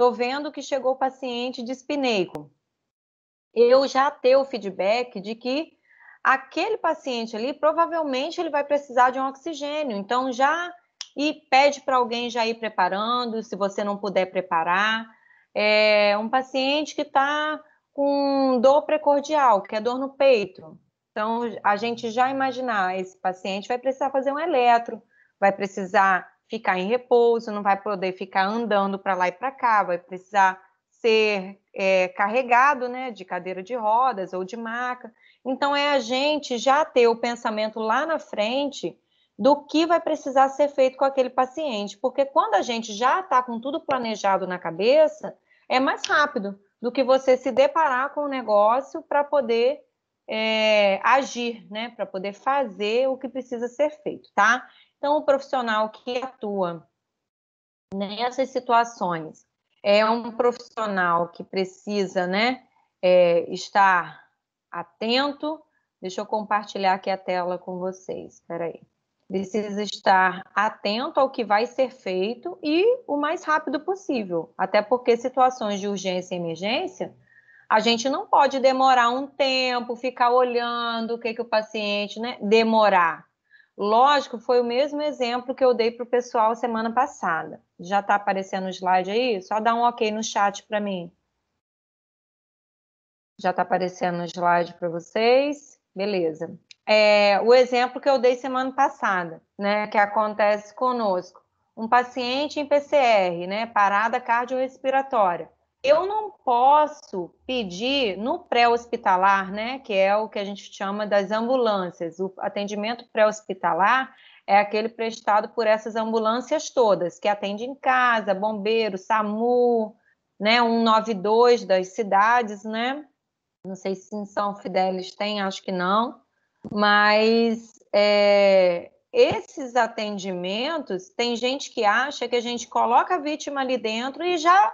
Estou vendo que chegou paciente de espineico. Eu já tenho o feedback de que aquele paciente ali provavelmente ele vai precisar de um oxigênio. Então já e pede para alguém já ir preparando, se você não puder preparar. É um paciente que está com dor precordial, que é dor no peito. Então, a gente já imaginar, esse paciente vai precisar fazer um eletro, vai precisar ficar em repouso, não vai poder ficar andando para lá e para cá, vai precisar ser é, carregado né, de cadeira de rodas ou de maca. Então, é a gente já ter o pensamento lá na frente do que vai precisar ser feito com aquele paciente, porque quando a gente já está com tudo planejado na cabeça, é mais rápido do que você se deparar com o negócio para poder é, agir, né? Para poder fazer o que precisa ser feito, tá? Então, o profissional que atua né, nessas situações é um profissional que precisa né, é, estar atento. Deixa eu compartilhar aqui a tela com vocês. Espera aí. Precisa estar atento ao que vai ser feito e o mais rápido possível. Até porque situações de urgência e emergência, a gente não pode demorar um tempo, ficar olhando o que, que o paciente, né? Demorar. Lógico, foi o mesmo exemplo que eu dei para o pessoal semana passada. Já está aparecendo o slide aí? Só dá um ok no chat para mim. Já está aparecendo o slide para vocês? Beleza. É, o exemplo que eu dei semana passada, né, que acontece conosco. Um paciente em PCR, né, parada cardiorrespiratória eu não posso pedir no pré-hospitalar, né, que é o que a gente chama das ambulâncias. O atendimento pré-hospitalar é aquele prestado por essas ambulâncias todas, que atendem em casa, bombeiro, SAMU, né, 192 das cidades, né? Não sei se em São Fidélis tem, acho que não, mas é, esses atendimentos, tem gente que acha que a gente coloca a vítima ali dentro e já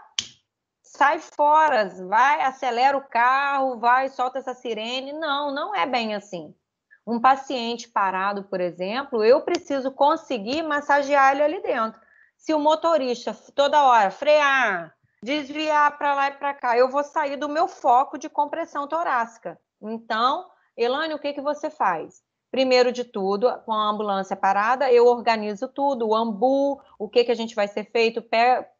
sai fora, vai, acelera o carro, vai, solta essa sirene. Não, não é bem assim. Um paciente parado, por exemplo, eu preciso conseguir massagear ele ali dentro. Se o motorista toda hora frear, desviar para lá e para cá, eu vou sair do meu foco de compressão torácica. Então, Elane, o que, que você faz? Primeiro de tudo, com a ambulância parada, eu organizo tudo, o ambu, o que, que a gente vai ser feito, pé,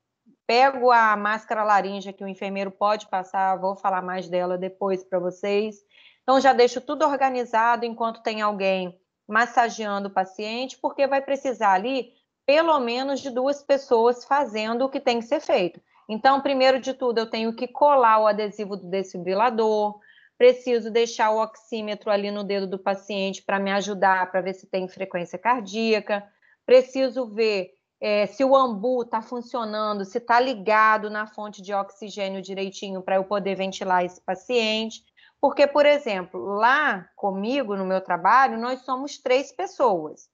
Pego a máscara laringe que o enfermeiro pode passar, vou falar mais dela depois para vocês. Então já deixo tudo organizado enquanto tem alguém massageando o paciente, porque vai precisar ali pelo menos de duas pessoas fazendo o que tem que ser feito. Então, primeiro de tudo, eu tenho que colar o adesivo do desfibrilador, preciso deixar o oxímetro ali no dedo do paciente para me ajudar para ver se tem frequência cardíaca, preciso ver é, se o ambu está funcionando, se está ligado na fonte de oxigênio direitinho para eu poder ventilar esse paciente. Porque, por exemplo, lá comigo, no meu trabalho, nós somos três pessoas.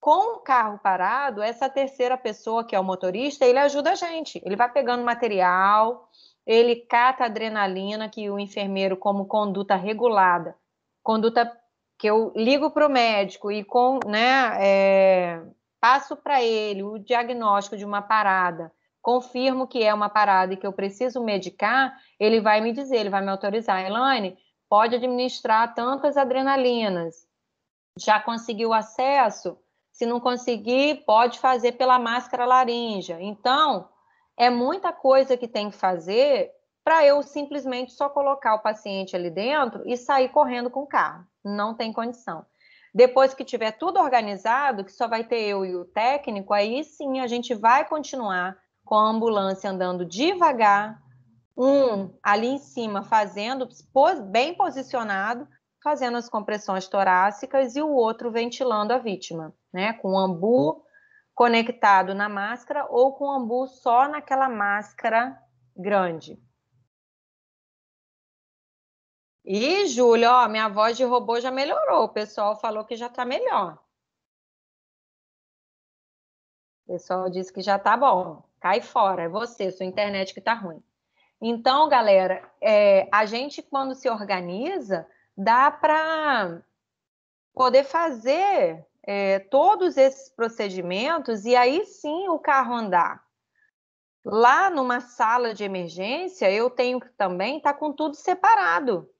Com o carro parado, essa terceira pessoa, que é o motorista, ele ajuda a gente. Ele vai pegando material, ele cata adrenalina, que o enfermeiro, como conduta regulada, conduta que eu ligo para o médico e com, né, é, passo para ele o diagnóstico de uma parada, confirmo que é uma parada e que eu preciso medicar, ele vai me dizer, ele vai me autorizar, Elaine, pode administrar tantas adrenalinas. Já conseguiu acesso? Se não conseguir, pode fazer pela máscara laríngea. Então, é muita coisa que tem que fazer para eu simplesmente só colocar o paciente ali dentro e sair correndo com o carro. Não tem condição. Depois que tiver tudo organizado, que só vai ter eu e o técnico, aí sim a gente vai continuar com a ambulância andando devagar, um ali em cima fazendo, bem posicionado, fazendo as compressões torácicas e o outro ventilando a vítima, né? Com o ambu conectado na máscara ou com o ambu só naquela máscara grande. E, Júlio, ó, minha voz de robô já melhorou. O pessoal falou que já está melhor. O pessoal disse que já está bom. Cai fora, é você, sua internet que está ruim. Então, galera, é, a gente, quando se organiza, dá para poder fazer é, todos esses procedimentos e aí sim o carro andar. Lá numa sala de emergência, eu tenho que também estar tá com tudo separado.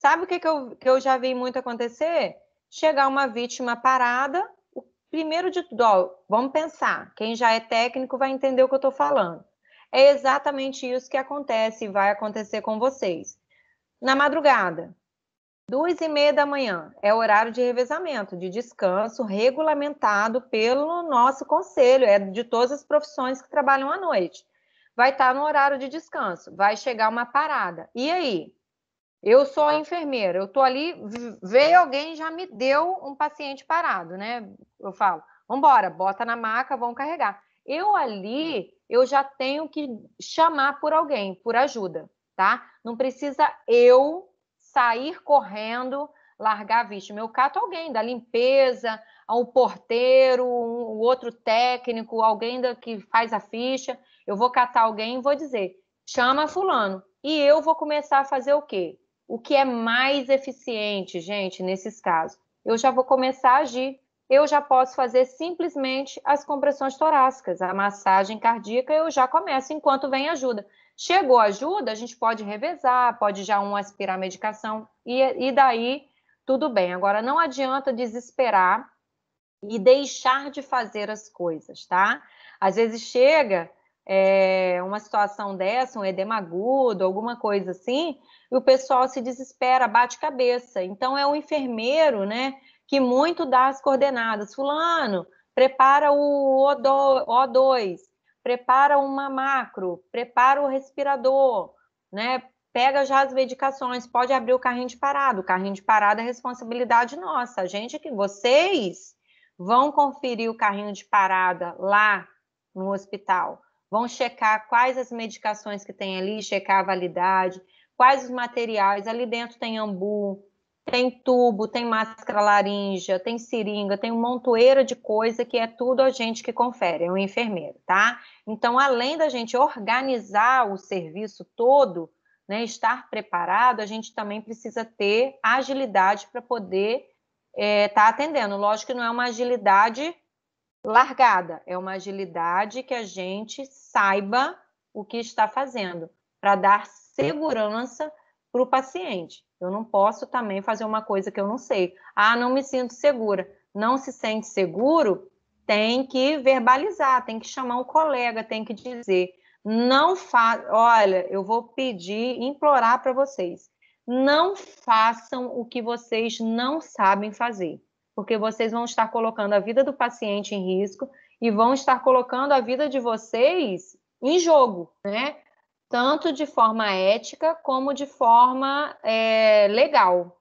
Sabe o que, que, eu, que eu já vi muito acontecer? Chegar uma vítima parada, o primeiro de tudo, ó, vamos pensar, quem já é técnico vai entender o que eu estou falando. É exatamente isso que acontece e vai acontecer com vocês. Na madrugada, duas e meia da manhã, é horário de revezamento, de descanso, regulamentado pelo nosso conselho, é de todas as profissões que trabalham à noite. Vai estar no horário de descanso, vai chegar uma parada. E aí? Eu sou enfermeira, eu estou ali, veio alguém já me deu um paciente parado, né? Eu falo, vambora, bota na maca, vão carregar. Eu ali, eu já tenho que chamar por alguém, por ajuda, tá? Não precisa eu sair correndo, largar a vítima. Eu cato alguém da limpeza, um porteiro, um, outro técnico, alguém da, que faz a ficha. Eu vou catar alguém e vou dizer, chama fulano. E eu vou começar a fazer o quê? o que é mais eficiente, gente, nesses casos? Eu já vou começar a agir. Eu já posso fazer simplesmente as compressões torácicas, a massagem cardíaca, eu já começo enquanto vem ajuda. Chegou ajuda, a gente pode revezar, pode já um aspirar a medicação e, e daí tudo bem. Agora, não adianta desesperar e deixar de fazer as coisas, tá? Às vezes chega é, uma situação dessa, um edema agudo, alguma coisa assim, e o pessoal se desespera, bate cabeça. Então é o enfermeiro, né, que muito dá as coordenadas. Fulano, prepara o O2, prepara uma macro, prepara o respirador, né? Pega já as medicações, pode abrir o carrinho de parado. O carrinho de parado é responsabilidade nossa. A gente que vocês vão conferir o carrinho de parada lá no hospital vão checar quais as medicações que tem ali, checar a validade, quais os materiais. Ali dentro tem ambu, tem tubo, tem máscara laringe, tem seringa, tem um montoeiro de coisa que é tudo a gente que confere, é um enfermeiro, tá? Então, além da gente organizar o serviço todo, né, estar preparado, a gente também precisa ter agilidade para poder estar eh, é, tá atendendo. Lógico que não é uma agilidade largada, é uma agilidade que a gente saiba o que está fazendo, para dar segurança para o paciente. Eu não posso também fazer uma coisa que eu não sei. Ah, não me sinto segura. Não se sente seguro? Tem que verbalizar, tem que chamar um colega, tem que dizer. Não faça. Olha, eu vou pedir, implorar para vocês. Não façam o que vocês não sabem fazer porque vocês vão estar colocando a vida do paciente em risco e vão estar colocando a vida de vocês em jogo, né? Tanto de forma ética como de forma é, legal,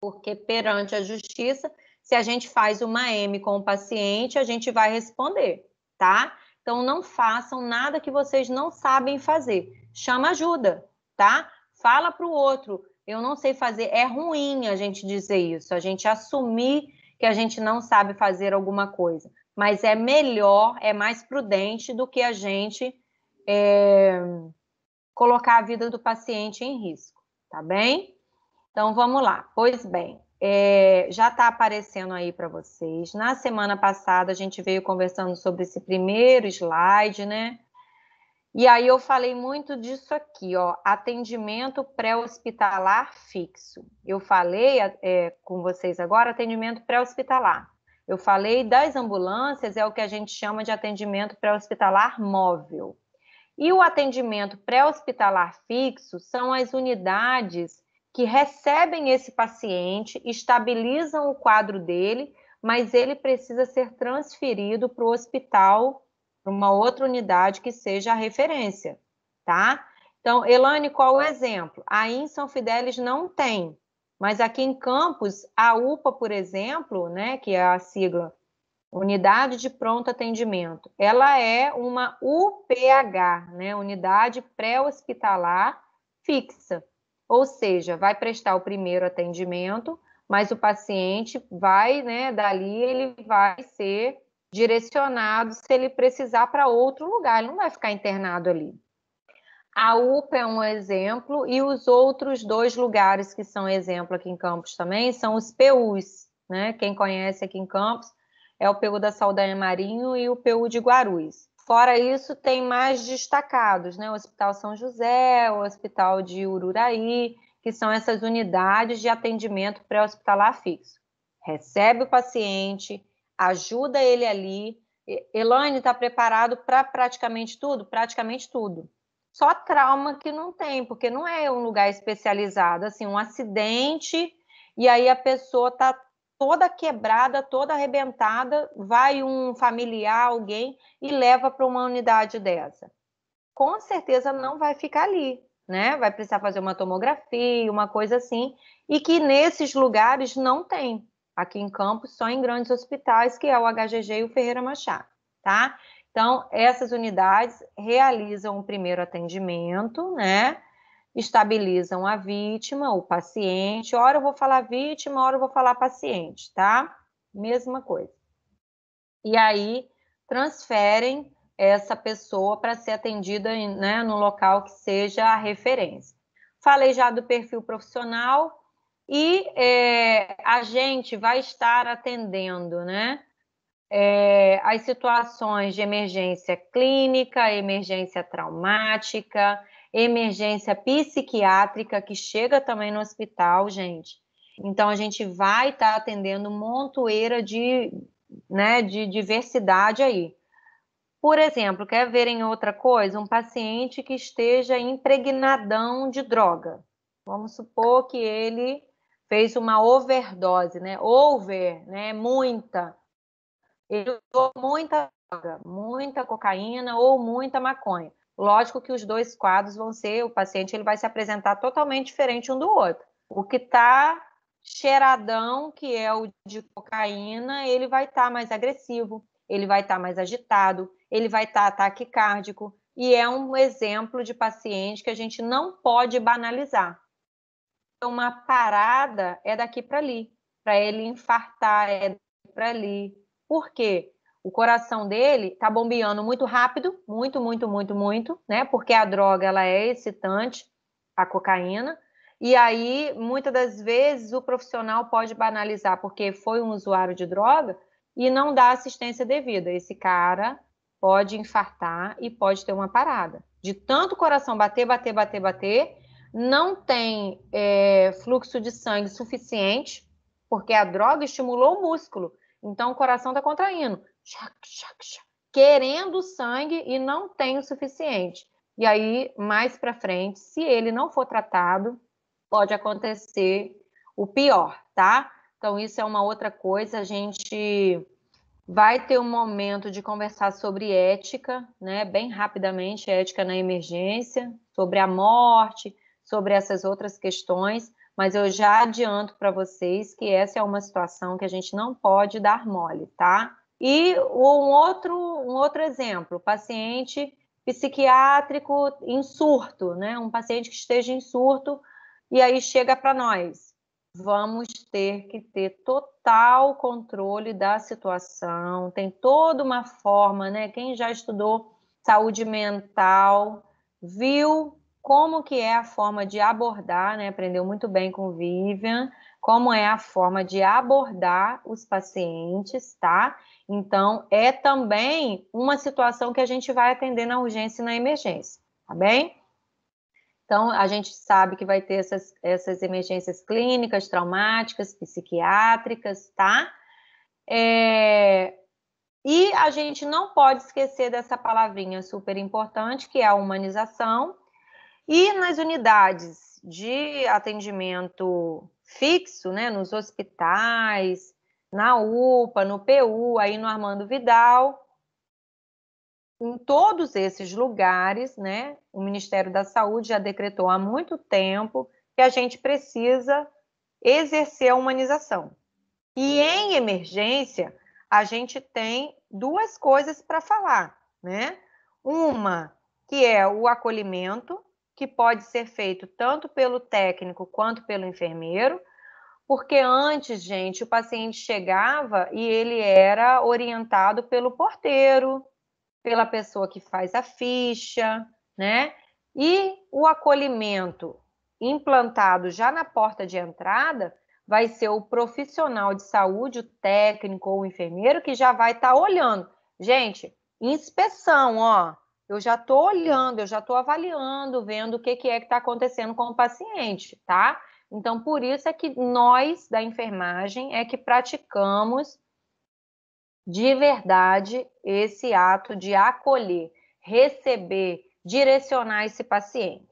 porque perante a justiça, se a gente faz uma M com o paciente, a gente vai responder, tá? Então não façam nada que vocês não sabem fazer. Chama ajuda, tá? Fala para o outro. Eu não sei fazer. É ruim a gente dizer isso. A gente assumir que a gente não sabe fazer alguma coisa. Mas é melhor, é mais prudente do que a gente é, colocar a vida do paciente em risco, tá bem? Então vamos lá. Pois bem, é, já está aparecendo aí para vocês. Na semana passada a gente veio conversando sobre esse primeiro slide, né? E aí eu falei muito disso aqui, ó, atendimento pré-hospitalar fixo. Eu falei é, é, com vocês agora atendimento pré-hospitalar. Eu falei das ambulâncias, é o que a gente chama de atendimento pré-hospitalar móvel. E o atendimento pré-hospitalar fixo são as unidades que recebem esse paciente, estabilizam o quadro dele, mas ele precisa ser transferido para o hospital para uma outra unidade que seja a referência, tá? Então, Elane, qual o exemplo? Aí em São Fidélis não tem, mas aqui em Campos, a UPA, por exemplo, né, que é a sigla Unidade de Pronto Atendimento, ela é uma UPH, né, Unidade Pré-Hospitalar Fixa, ou seja, vai prestar o primeiro atendimento, mas o paciente vai, né, dali ele vai ser direcionado se ele precisar para outro lugar, ele não vai ficar internado ali. A UPA é um exemplo, e os outros dois lugares que são exemplo aqui em Campos também são os PUs, né? Quem conhece aqui em Campos é o PU da Saldanha Marinho e o PU de Guarulhos. Fora isso, tem mais destacados, né? O Hospital São José, o Hospital de Ururaí, que são essas unidades de atendimento pré-hospitalar fixo. Recebe o paciente, ajuda ele ali. Elaine está preparado para praticamente tudo? Praticamente tudo. Só trauma que não tem, porque não é um lugar especializado, assim, um acidente, e aí a pessoa está toda quebrada, toda arrebentada, vai um familiar, alguém, e leva para uma unidade dessa. Com certeza não vai ficar ali, né? Vai precisar fazer uma tomografia, uma coisa assim, e que nesses lugares não tem aqui em Campos, só em grandes hospitais, que é o HGG e o Ferreira Machado, tá? Então, essas unidades realizam o primeiro atendimento, né? Estabilizam a vítima, o paciente. Hora eu vou falar vítima, hora eu vou falar paciente, tá? Mesma coisa. E aí, transferem essa pessoa para ser atendida né, no local que seja a referência. Falei já do perfil profissional, e é, a gente vai estar atendendo, né? É, as situações de emergência clínica, emergência traumática, emergência psiquiátrica que chega também no hospital, gente. Então a gente vai estar tá atendendo montoeira de, né, de diversidade aí. Por exemplo, quer verem outra coisa? Um paciente que esteja impregnadão de droga. Vamos supor que ele fez uma overdose, né? Over, né? Muita. Ele usou muita droga, muita cocaína ou muita maconha. Lógico que os dois quadros vão ser, o paciente ele vai se apresentar totalmente diferente um do outro. O que está cheiradão, que é o de cocaína, ele vai estar tá mais agressivo, ele vai estar tá mais agitado, ele vai estar tá taquicárdico. E é um exemplo de paciente que a gente não pode banalizar uma parada é daqui para ali, para ele infartar é para ali. Por quê? O coração dele está bombeando muito rápido, muito, muito, muito, muito, né? Porque a droga ela é excitante, a cocaína. E aí, muitas das vezes, o profissional pode banalizar porque foi um usuário de droga e não dá assistência devida. Esse cara pode infartar e pode ter uma parada. De tanto coração bater, bater, bater, bater, não tem é, fluxo de sangue suficiente, porque a droga estimulou o músculo. Então o coração está contraindo, querendo sangue e não tem o suficiente. E aí, mais para frente, se ele não for tratado, pode acontecer o pior, tá? Então, isso é uma outra coisa. A gente vai ter um momento de conversar sobre ética, né? Bem rapidamente, ética na emergência, sobre a morte, sobre essas outras questões, mas eu já adianto para vocês que essa é uma situação que a gente não pode dar mole, tá? E um outro, um outro exemplo, paciente psiquiátrico em surto, né? Um paciente que esteja em surto e aí chega para nós. Vamos ter que ter total controle da situação. Tem toda uma forma, né? Quem já estudou saúde mental viu como que é a forma de abordar, né? Aprendeu muito bem com Vivian, como é a forma de abordar os pacientes, tá? Então, é também uma situação que a gente vai atender na urgência e na emergência, tá bem? Então, a gente sabe que vai ter essas, essas emergências clínicas, traumáticas, psiquiátricas, tá? É, e a gente não pode esquecer dessa palavrinha super importante, que é a humanização, e nas unidades de atendimento fixo, né, nos hospitais, na UPA, no PU, aí no Armando Vidal, em todos esses lugares, né, o Ministério da Saúde já decretou há muito tempo que a gente precisa exercer a humanização. E em emergência, a gente tem duas coisas para falar, né? Uma que é o acolhimento que pode ser feito tanto pelo técnico quanto pelo enfermeiro, porque antes, gente, o paciente chegava e ele era orientado pelo porteiro, pela pessoa que faz a ficha, né? E o acolhimento implantado já na porta de entrada vai ser o profissional de saúde, o técnico ou o enfermeiro que já vai estar tá olhando. Gente, inspeção, ó eu já estou olhando, eu já estou avaliando, vendo o que, que é que está acontecendo com o paciente, tá? Então, por isso é que nós da enfermagem é que praticamos de verdade esse ato de acolher, receber, direcionar esse paciente.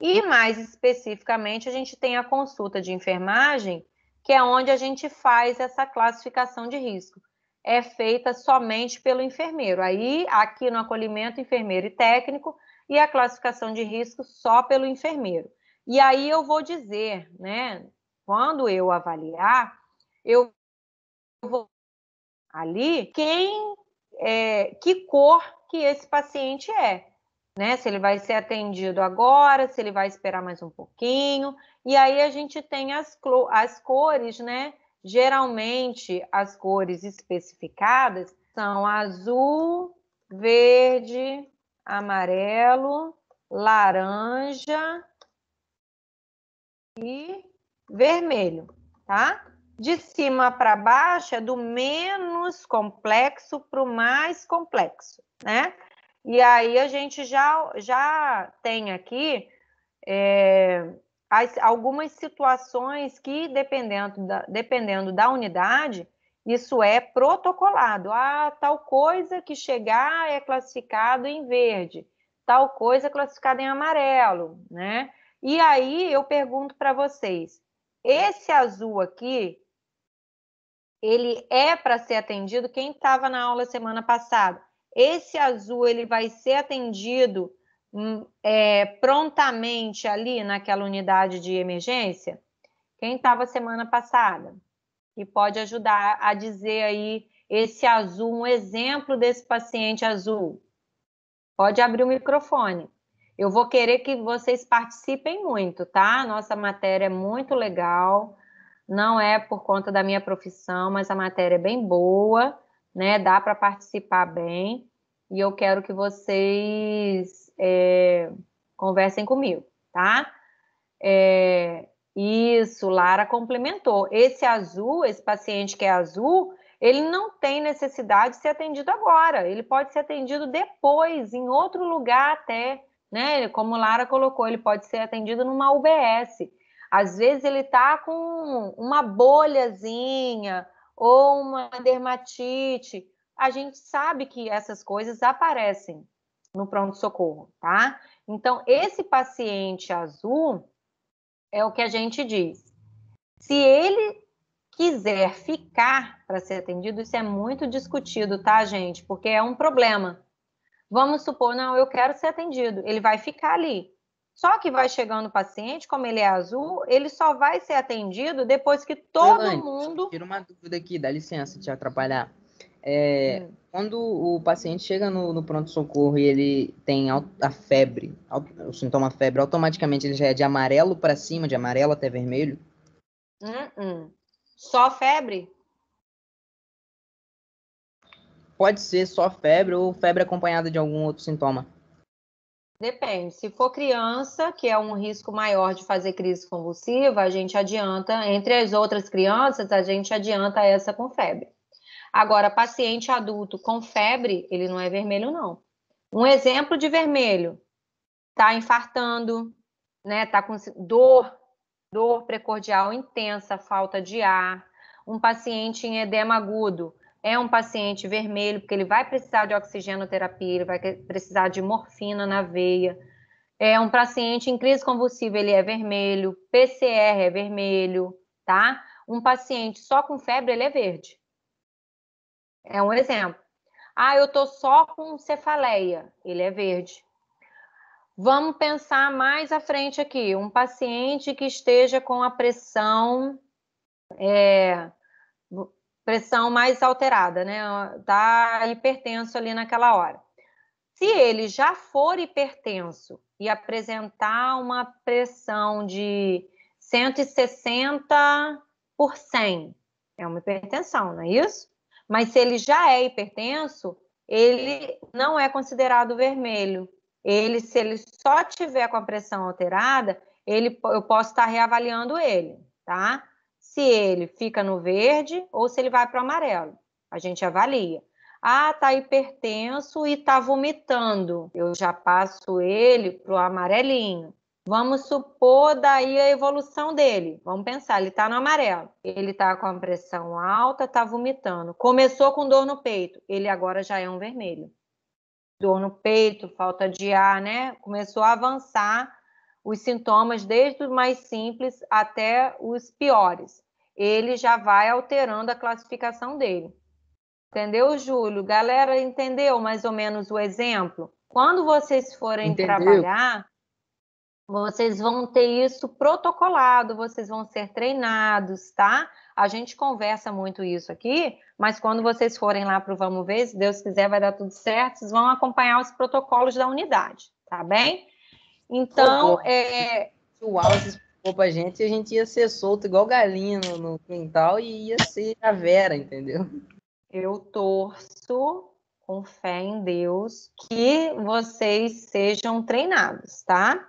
E mais especificamente, a gente tem a consulta de enfermagem, que é onde a gente faz essa classificação de risco é feita somente pelo enfermeiro. Aí, aqui no acolhimento, enfermeiro e técnico, e a classificação de risco só pelo enfermeiro. E aí eu vou dizer, né, quando eu avaliar, eu vou ali quem é, que cor que esse paciente é, né? Se ele vai ser atendido agora, se ele vai esperar mais um pouquinho, e aí a gente tem as, as cores, né? Geralmente, as cores especificadas são azul, verde, amarelo, laranja e vermelho, tá? De cima para baixo é do menos complexo para o mais complexo, né? E aí a gente já, já tem aqui é, as, algumas situações que, dependendo da, dependendo da unidade, isso é protocolado. Ah, tal coisa que chegar é classificado em verde, tal coisa é classificada em amarelo, né? E aí eu pergunto para vocês, esse azul aqui, ele é para ser atendido quem estava na aula semana passada. Esse azul ele vai ser atendido Hum, é, prontamente ali naquela unidade de emergência quem estava semana passada e pode ajudar a dizer aí esse azul, um exemplo desse paciente azul. Pode abrir o microfone. Eu vou querer que vocês participem muito, tá? Nossa matéria é muito legal. Não é por conta da minha profissão, mas a matéria é bem boa, né? Dá para participar bem. E eu quero que vocês é, conversem comigo, tá? É, isso, Lara complementou. Esse azul, esse paciente que é azul, ele não tem necessidade de ser atendido agora, ele pode ser atendido depois, em outro lugar até, né? Como Lara colocou, ele pode ser atendido numa UBS. Às vezes ele tá com uma bolhazinha ou uma dermatite. A gente sabe que essas coisas aparecem, no pronto-socorro, tá? Então, esse paciente azul é o que a gente diz. Se ele quiser ficar para ser atendido, isso é muito discutido, tá, gente? Porque é um problema. Vamos supor, não, eu quero ser atendido. Ele vai ficar ali. Só que vai chegando o paciente, como ele é azul, ele só vai ser atendido depois que todo mundo. mundo. Tira uma dúvida aqui, dá licença te atrapalhar. É, hum. Quando o paciente chega no, no pronto-socorro e ele tem a febre, o sintoma febre, automaticamente ele já é de amarelo para cima, de amarelo até vermelho? Hum, hum. Só febre? Pode ser só febre ou febre acompanhada de algum outro sintoma. Depende. Se for criança, que é um risco maior de fazer crise convulsiva, a gente adianta. Entre as outras crianças, a gente adianta essa com febre. Agora, paciente adulto com febre, ele não é vermelho, não. Um exemplo de vermelho, tá infartando, né? Tá com dor, dor precordial intensa, falta de ar. Um paciente em edema agudo é um paciente vermelho, porque ele vai precisar de oxigenoterapia, ele vai precisar de morfina na veia. É um paciente em crise convulsiva, ele é vermelho, PCR é vermelho, tá? Um paciente só com febre, ele é verde. É um exemplo. Ah, eu tô só com cefaleia, ele é verde. Vamos pensar mais à frente aqui, um paciente que esteja com a pressão é, pressão mais alterada, né? Tá hipertenso ali naquela hora. Se ele já for hipertenso e apresentar uma pressão de 160 por 100, é uma hipertensão, não é isso? Mas se ele já é hipertenso, ele não é considerado vermelho. Ele, se ele só tiver com a pressão alterada, ele, eu posso estar reavaliando ele, tá? Se ele fica no verde ou se ele vai para o amarelo. A gente avalia. Ah, tá hipertenso e tá vomitando. Eu já passo ele pro amarelinho. Vamos supor daí a evolução dele. Vamos pensar, ele está no amarelo, ele está com a pressão alta, está vomitando. Começou com dor no peito, ele agora já é um vermelho. Dor no peito, falta de ar, né? Começou a avançar os sintomas desde os mais simples até os piores. Ele já vai alterando a classificação dele. Entendeu, Júlio? Galera, entendeu mais ou menos o exemplo? Quando vocês forem entendeu. trabalhar, vocês vão ter isso protocolado, vocês vão ser treinados, tá? A gente conversa muito isso aqui, mas quando vocês forem lá para o Vamos Ver, se Deus quiser, vai dar tudo certo, vocês vão acompanhar os protocolos da unidade, tá bem? Então, é... Se o Wallace para a gente, a gente ia ser solto igual galinha no, no quintal e ia ser a Vera, entendeu? Eu torço com fé em Deus que vocês sejam treinados, tá?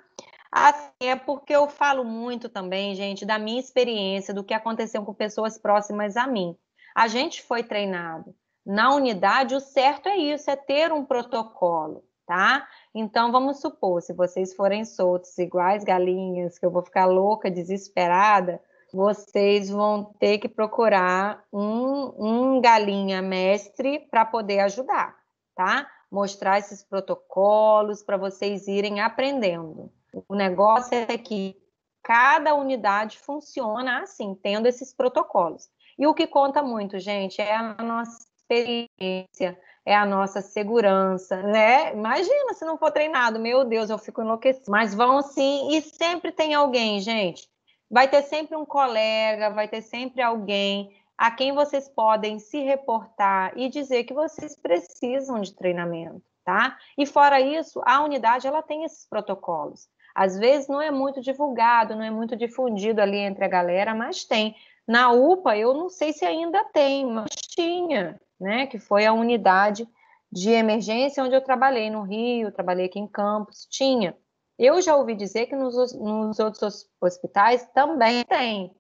Assim, é porque eu falo muito também, gente, da minha experiência, do que aconteceu com pessoas próximas a mim. A gente foi treinado. Na unidade, o certo é isso, é ter um protocolo, tá? Então, vamos supor, se vocês forem soltos, iguais galinhas, que eu vou ficar louca, desesperada, vocês vão ter que procurar um, um galinha mestre para poder ajudar, tá? Mostrar esses protocolos para vocês irem aprendendo. O negócio é que cada unidade funciona assim, tendo esses protocolos. E o que conta muito, gente, é a nossa experiência, é a nossa segurança, né? Imagina se não for treinado, meu Deus, eu fico enlouquecido. Mas vão sim, e sempre tem alguém, gente. Vai ter sempre um colega, vai ter sempre alguém a quem vocês podem se reportar e dizer que vocês precisam de treinamento, tá? E fora isso, a unidade ela tem esses protocolos. Às vezes não é muito divulgado, não é muito difundido ali entre a galera, mas tem. Na UPA, eu não sei se ainda tem, mas tinha, né? Que foi a unidade de emergência onde eu trabalhei no Rio, trabalhei aqui em Campos, tinha. Eu já ouvi dizer que nos, nos outros hospitais também tem.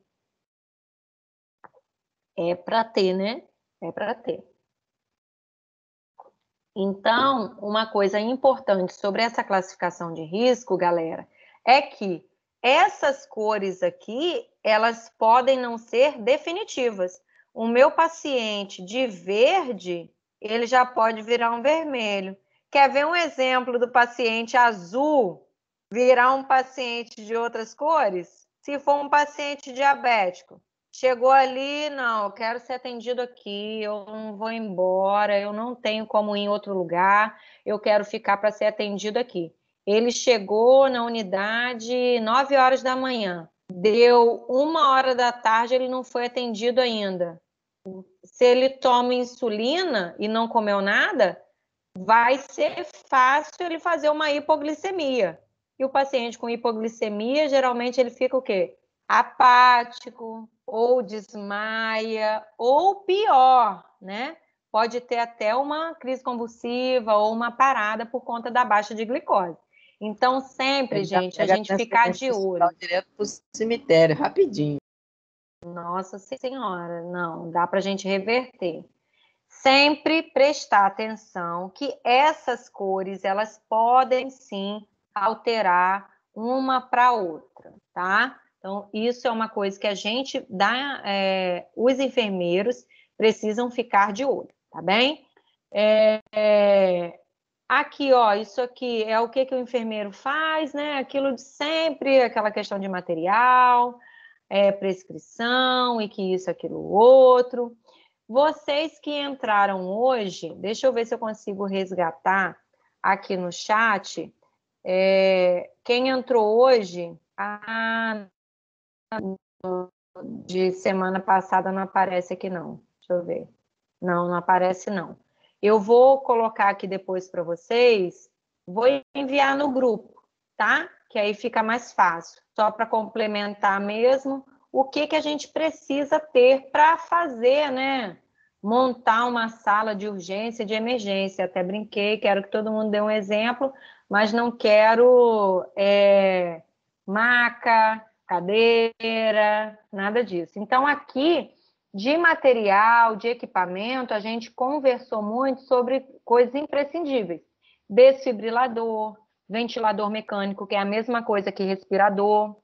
É para ter, né? É para ter. Então, uma coisa importante sobre essa classificação de risco, galera, é que essas cores aqui, elas podem não ser definitivas. O meu paciente de verde, ele já pode virar um vermelho. Quer ver um exemplo do paciente azul virar um paciente de outras cores? Se for um paciente diabético, Chegou ali, não, eu quero ser atendido aqui, eu não vou embora, eu não tenho como ir em outro lugar, eu quero ficar para ser atendido aqui. Ele chegou na unidade 9 horas da manhã. Deu uma hora da tarde, ele não foi atendido ainda. Se ele toma insulina e não comeu nada, vai ser fácil ele fazer uma hipoglicemia. E o paciente com hipoglicemia, geralmente ele fica o quê? apático, ou desmaia, ou pior, né? Pode ter até uma crise convulsiva ou uma parada por conta da baixa de glicose. Então, sempre, gente, a gente ficar de olho. Direto para o cemitério, rapidinho. Nossa Senhora, não, dá para a gente reverter. Sempre prestar atenção que essas cores, elas podem sim alterar uma para outra, tá? Então, isso é uma coisa que a gente dá, é, os enfermeiros precisam ficar de olho, tá bem? É, é, aqui, ó, isso aqui é o que, que o enfermeiro faz, né? Aquilo de sempre, aquela questão de material, eh, prescrição e que isso, aquilo, outro. Vocês que entraram hoje, deixa eu ver se eu consigo resgatar aqui no chat. É, quem entrou hoje? Ah, de semana passada não aparece aqui, não. Deixa eu ver. Não, não aparece, não. Eu vou colocar aqui depois para vocês, vou enviar no grupo, tá? Que aí fica mais fácil. Só para complementar mesmo, o que, que a gente precisa ter para fazer, né? Montar uma sala de urgência, de emergência. Até brinquei, quero que todo mundo dê um exemplo, mas não quero é, maca, cadeira, nada disso. Então, aqui, de material, de equipamento, a gente conversou muito sobre coisas imprescindíveis: desfibrilador, ventilador mecânico, que é a mesma coisa que respirador.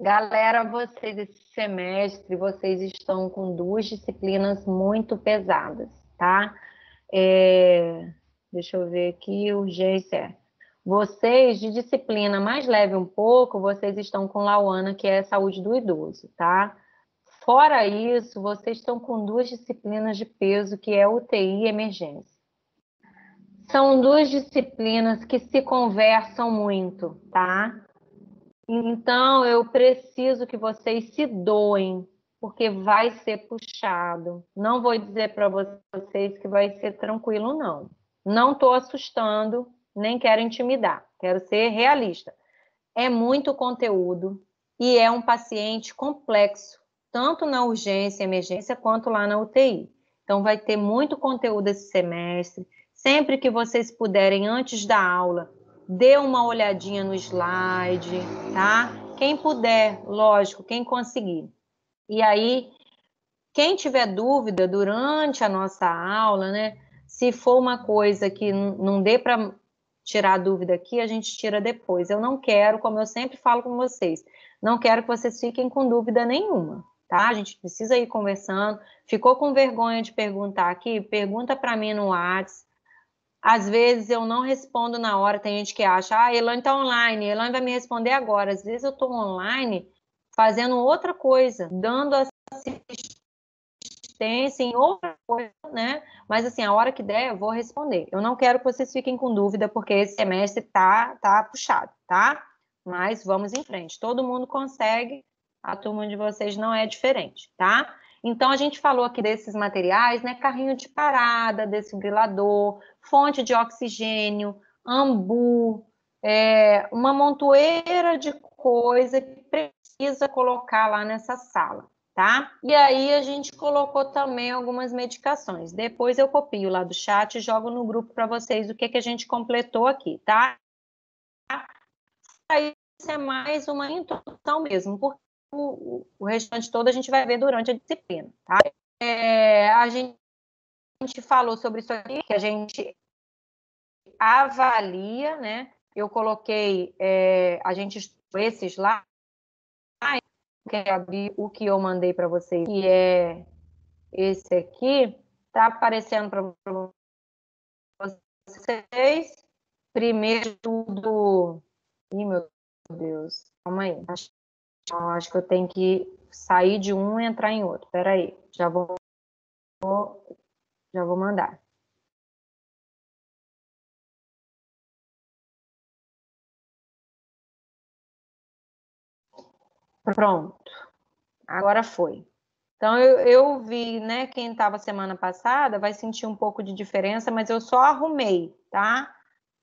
Galera, vocês, esse semestre, vocês estão com duas disciplinas muito pesadas, tá? É... Deixa eu ver aqui, urgência. Vocês de disciplina mais leve um pouco, vocês estão com Lauana, que é saúde do idoso, tá? Fora isso, vocês estão com duas disciplinas de peso, que é UTI e emergência. São duas disciplinas que se conversam muito, tá? Então, eu preciso que vocês se doem, porque vai ser puxado. Não vou dizer para vocês que vai ser tranquilo, não. Não estou assustando, nem quero intimidar, quero ser realista. É muito conteúdo e é um paciente complexo, tanto na urgência e emergência quanto lá na UTI. Então, vai ter muito conteúdo esse semestre. Sempre que vocês puderem, antes da aula, dê uma olhadinha no slide, tá? Quem puder, lógico, quem conseguir. E aí, quem tiver dúvida durante a nossa aula, né? Se for uma coisa que não dê para tirar a dúvida aqui, a gente tira depois. Eu não quero, como eu sempre falo com vocês, não quero que vocês fiquem com dúvida nenhuma, tá? A gente precisa ir conversando. Ficou com vergonha de perguntar aqui? Pergunta para mim no WhatsApp. Às vezes eu não respondo na hora, tem gente que acha, ah, Elaine está online, Elaine vai me responder agora. Às vezes eu estou online fazendo outra coisa, dando assistência insistência, em outra coisa, né? Mas assim, a hora que der, eu vou responder. Eu não quero que vocês fiquem com dúvida, porque esse semestre tá, tá puxado, tá? Mas vamos em frente. Todo mundo consegue, a turma de vocês não é diferente, tá? Então, a gente falou aqui desses materiais, né? Carrinho de parada, desfibrilador, fonte de oxigênio, ambu, é, uma montoeira de coisa que precisa colocar lá nessa sala tá? E aí a gente colocou também algumas medicações. Depois eu copio lá do chat e jogo no grupo para vocês o que, que a gente completou aqui, tá? Aí isso é mais uma introdução mesmo, porque o, o restante todo a gente vai ver durante a disciplina, tá? É, a gente falou sobre isso aqui, que a gente avalia, né? Eu coloquei, é, a gente esses lá quer abrir o que eu mandei para vocês, que é esse aqui, tá aparecendo para vocês. Primeiro tudo. Ih, meu Deus, calma aí. Acho, acho que eu tenho que sair de um e entrar em outro. Pera aí, já vou, vou já vou mandar. Pronto, agora foi. Então eu, eu vi, né? Quem estava semana passada vai sentir um pouco de diferença, mas eu só arrumei, tá?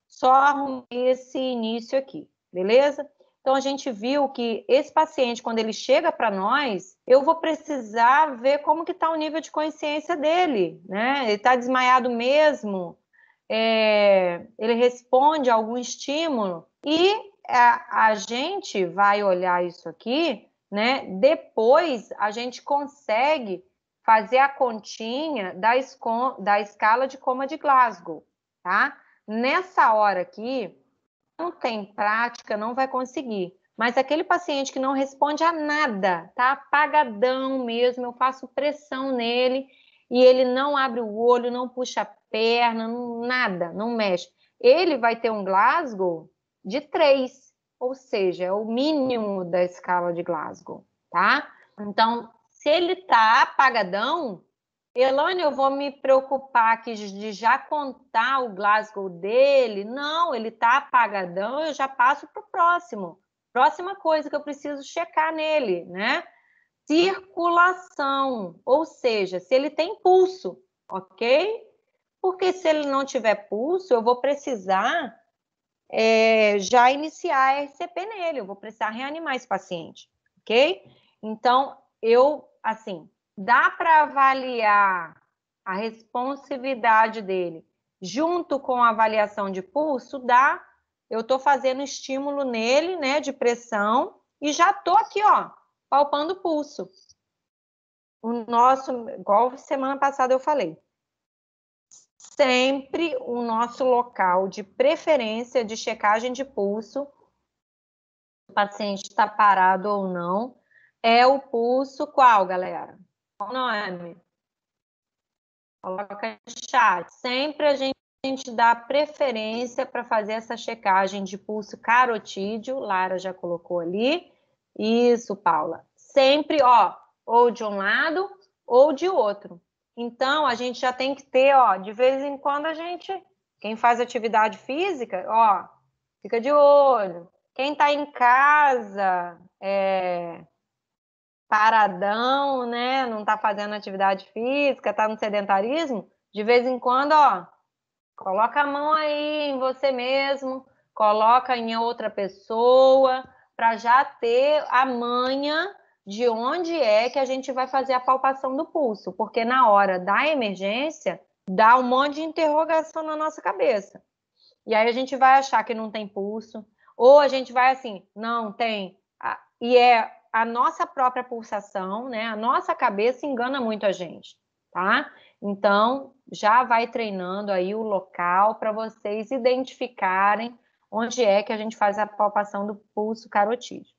Só arrumei esse início aqui, beleza? Então a gente viu que esse paciente, quando ele chega para nós, eu vou precisar ver como que está o nível de consciência dele, né? Ele está desmaiado mesmo? É... ele responde a algum estímulo? E a, é, a gente vai olhar isso aqui, né? Depois a gente consegue fazer a continha da, da escala de coma de Glasgow, tá? Nessa hora aqui, não tem prática, não vai conseguir. Mas aquele paciente que não responde a nada, tá apagadão mesmo, eu faço pressão nele e ele não abre o olho, não puxa a perna, nada, não mexe. Ele vai ter um Glasgow de 3, ou seja, é o mínimo da escala de Glasgow, tá? Então, se ele tá apagadão, Elane, eu vou me preocupar aqui de já contar o Glasgow dele? Não, ele tá apagadão, eu já passo para o próximo. Próxima coisa que eu preciso checar nele, né? Circulação, ou seja, se ele tem pulso, ok? Porque se ele não tiver pulso, eu vou precisar é, já iniciar a RCP nele, eu vou precisar reanimar esse paciente, ok? Então, eu, assim, dá para avaliar a responsividade dele junto com a avaliação de pulso, dá. Eu estou fazendo estímulo nele, né, de pressão, e já estou aqui, ó, palpando o pulso. O nosso, igual semana passada eu falei, sempre o nosso local de preferência de checagem de pulso, o paciente está parado ou não, é o pulso qual, galera? Qual nome? Coloca no chat. Sempre a gente a gente dá preferência para fazer essa checagem de pulso carotídeo, Lara já colocou ali. Isso, Paula. Sempre, ó, ou de um lado ou de outro. Então, a gente já tem que ter, ó, de vez em quando a gente, quem faz atividade física, ó, fica de olho. Quem está em casa, é, paradão, né, não está fazendo atividade física, está no sedentarismo, de vez em quando, ó, coloca a mão aí em você mesmo, coloca em outra pessoa, para já ter a manha de onde é que a gente vai fazer a palpação do pulso, porque na hora da emergência dá um monte de interrogação na nossa cabeça. E aí a gente vai achar que não tem pulso, ou a gente vai assim, não tem. E é a nossa própria pulsação, né? A nossa cabeça engana muito a gente, tá? Então, já vai treinando aí o local para vocês identificarem onde é que a gente faz a palpação do pulso carotídeo.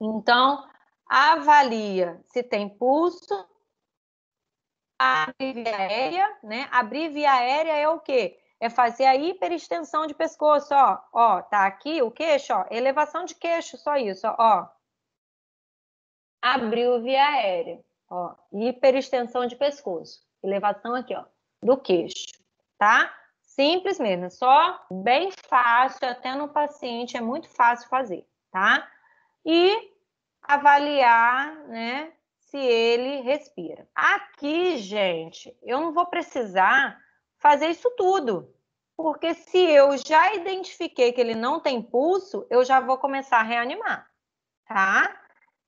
Então, avalia se tem pulso, abre via aérea, né? Abrir via aérea é o quê? É fazer a hiperextensão de pescoço, ó. Ó, tá aqui o queixo, ó. Elevação de queixo, só isso, ó. Abriu via aérea, ó. Hiperextensão de pescoço. Elevação aqui, ó, do queixo, tá? Simples mesmo, é só bem fácil, até no paciente é muito fácil fazer, tá? E avaliar, né, se ele respira. Aqui, gente, eu não vou precisar fazer isso tudo, porque se eu já identifiquei que ele não tem pulso, eu já vou começar a reanimar, tá?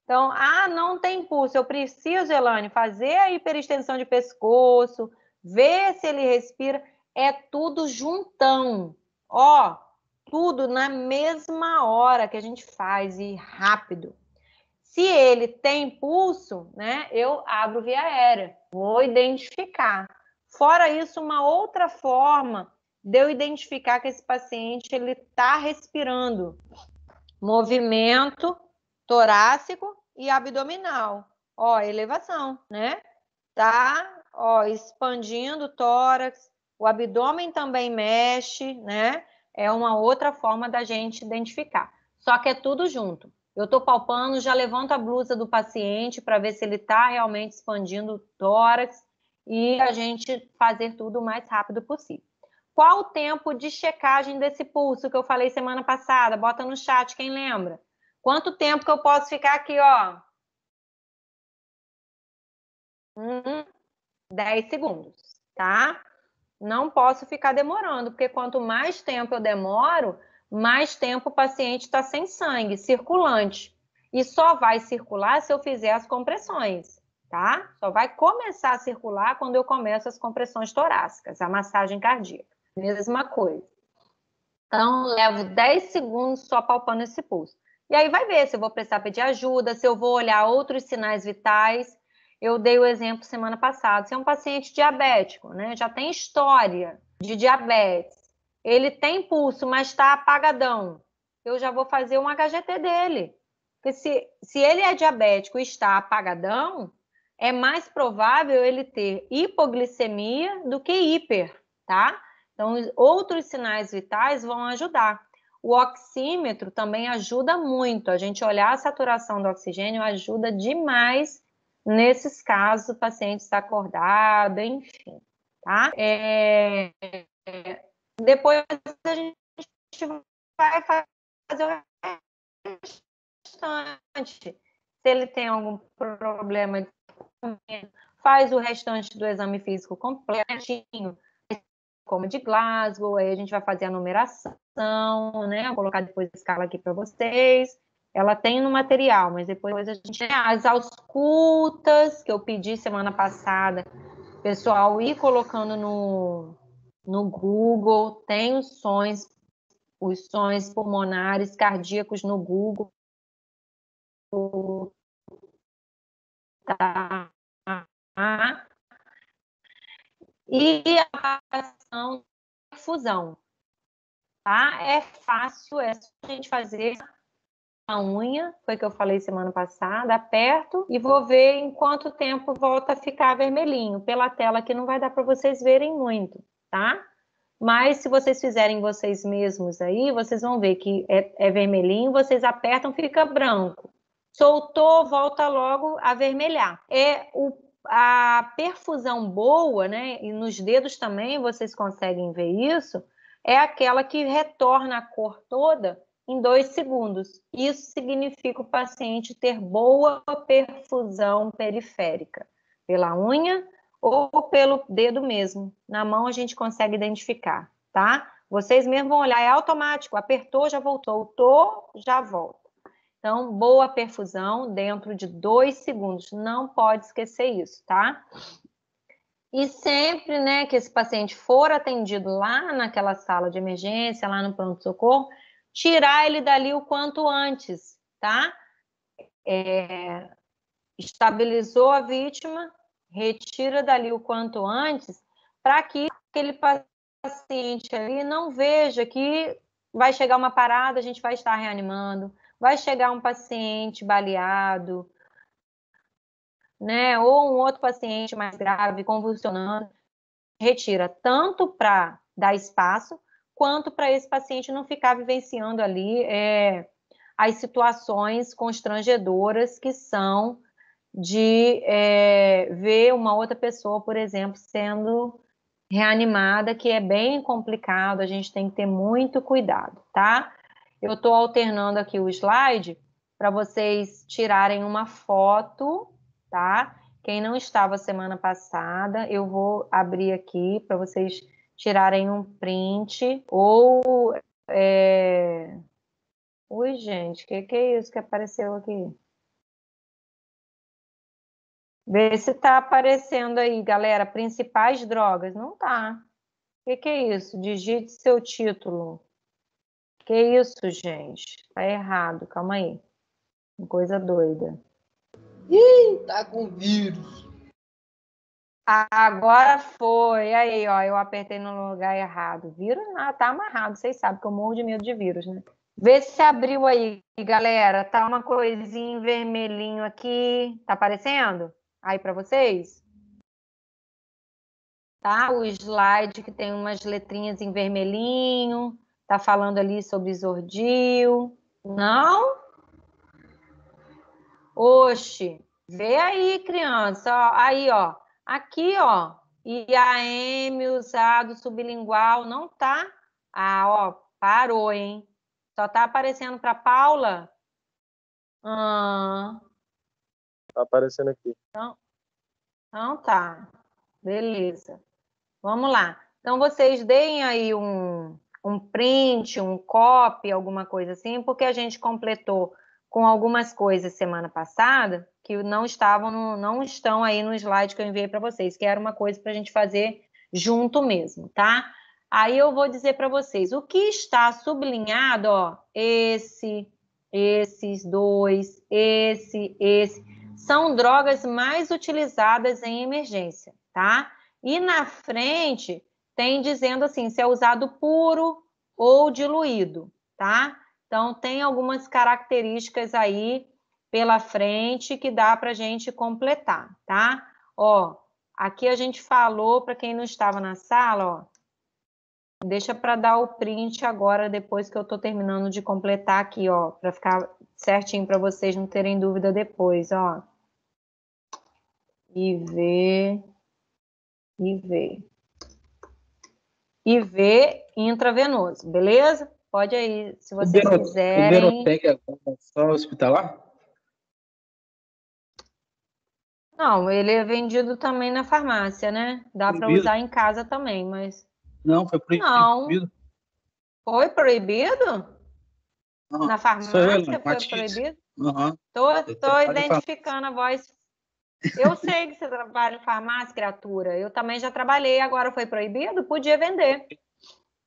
Então, ah, não tem pulso, eu preciso, Elane, fazer a hiperextensão de pescoço, ver se ele respira, é tudo juntão, ó, tudo na mesma hora que a gente faz e rápido, se ele tem pulso, né, eu abro via aérea, vou identificar. Fora isso, uma outra forma de eu identificar que esse paciente ele está respirando, movimento torácico e abdominal. Ó, elevação, né? Tá, ó, expandindo o tórax, o abdômen também mexe, né? É uma outra forma da gente identificar. Só que é tudo junto. Eu estou palpando, já levanto a blusa do paciente para ver se ele está realmente expandindo o tórax e a gente fazer tudo o mais rápido possível. Qual o tempo de checagem desse pulso que eu falei semana passada? Bota no chat, quem lembra? Quanto tempo que eu posso ficar aqui, ó? Hum, 10 segundos, tá? Não posso ficar demorando, porque quanto mais tempo eu demoro, mais tempo o paciente está sem sangue circulante. E só vai circular se eu fizer as compressões, tá? Só vai começar a circular quando eu começo as compressões torácicas, a massagem cardíaca. Mesma coisa. Então, levo 10 segundos só palpando esse pulso. E aí vai ver se eu vou precisar pedir ajuda, se eu vou olhar outros sinais vitais. Eu dei o exemplo semana passada. Se é um paciente diabético, né? Já tem história de diabetes ele tem pulso, mas está apagadão, eu já vou fazer um HGT dele. Porque se, se ele é diabético e está apagadão, é mais provável ele ter hipoglicemia do que hiper, tá? Então, outros sinais vitais vão ajudar. O oxímetro também ajuda muito. A gente olhar a saturação do oxigênio ajuda demais nesses casos, o paciente está acordado, enfim, tá? É, depois a gente vai fazer o restante. Se ele tem algum problema faz o restante do exame físico completinho, como de Glasgow, aí a gente vai fazer a numeração, né? Vou colocar depois a escala aqui para vocês. Ela tem no material, mas depois a gente tem as auscultas que eu pedi semana passada, pessoal ir colocando no no Google, tem os sons, os sons pulmonares cardíacos no Google. Tá? E a ação fusão. Tá? É fácil, é só a gente fazer a unha, foi que eu falei semana passada, aperto e vou ver em quanto tempo volta a ficar vermelhinho pela tela que não vai dar para vocês verem muito tá? Mas se vocês fizerem vocês mesmos aí, vocês vão ver que é, é vermelhinho, vocês apertam, fica branco. Soltou, volta logo a vermelhar. É o, a perfusão boa, né? E nos dedos também vocês conseguem ver isso. É aquela que retorna a cor toda em dois segundos. Isso significa o paciente ter boa perfusão periférica pela unha ou pelo dedo mesmo. Na mão a gente consegue identificar, tá? Vocês mesmo vão olhar, é automático, apertou, já voltou, Tô, já volta. Então, boa perfusão dentro de dois segundos, não pode esquecer isso, tá? E sempre, né, que esse paciente for atendido lá naquela sala de emergência, lá no pronto-socorro, tirar ele dali o quanto antes, tá? É, estabilizou a vítima, retira dali o quanto antes, para que aquele paciente ali não veja que vai chegar uma parada, a gente vai estar reanimando, vai chegar um paciente baleado, né, ou um outro paciente mais grave convulsionando, retira tanto para dar espaço, quanto para esse paciente não ficar vivenciando ali é, as situações constrangedoras que são de é, ver uma outra pessoa, por exemplo, sendo reanimada, que é bem complicado, a gente tem que ter muito cuidado, tá? Eu estou alternando aqui o slide para vocês tirarem uma foto, tá? Quem não estava semana passada, eu vou abrir aqui para vocês tirarem um print ou. É... Oi, gente, o que, que é isso que apareceu aqui? Vê se tá aparecendo aí, galera. Principais drogas. Não tá. O que, que é isso? Digite seu título. Que isso, gente? Tá errado. Calma aí. Coisa doida. Ih, tá com vírus. Agora foi. Aí, ó, eu apertei no lugar errado. Vírus não, tá amarrado. Vocês sabem que eu morro de medo de vírus, né? Vê se abriu aí, galera. Tá uma coisinha vermelhinho aqui. Tá aparecendo? aí para vocês? Tá? O slide que tem umas letrinhas em vermelhinho, tá falando ali sobre Zordil. Não? Oxe, vê aí, criança, ó, aí, ó. Aqui, ó, IAM usado sublingual, não tá? Ah, ó, parou, hein? Só tá aparecendo para Paula? Ah, Tá aparecendo aqui. Então, então tá. Beleza. Vamos lá. Então vocês deem aí um, um print, um copy, alguma coisa assim, porque a gente completou com algumas coisas semana passada que não estavam no, não estão aí no slide que eu enviei para vocês, que era uma coisa para a gente fazer junto mesmo, tá? Aí eu vou dizer para vocês o que está sublinhado, ó, esse, esses dois, esse, esse são drogas mais utilizadas em emergência, tá? E na frente tem dizendo assim, se é usado puro ou diluído, tá? Então tem algumas características aí pela frente que dá para a gente completar, tá? Ó, aqui a gente falou para quem não estava na sala, ó. Deixa para dar o print agora depois que eu estou terminando de completar aqui, ó, para ficar certinho para vocês não terem dúvida depois, ó. IV, IV. IV intravenoso, beleza? Pode aí, se vocês o quiserem. O Berotec é só hospitalar? Não, ele é vendido também na farmácia, né? Dá para usar em casa também, mas. Não, foi proibido. Não. Foi proibido? Uhum. Na farmácia foi proibido? Uhum. identificando a voz. Eu sei que você trabalha em farmácia, criatura. Eu também já trabalhei, agora foi proibido? Podia vender.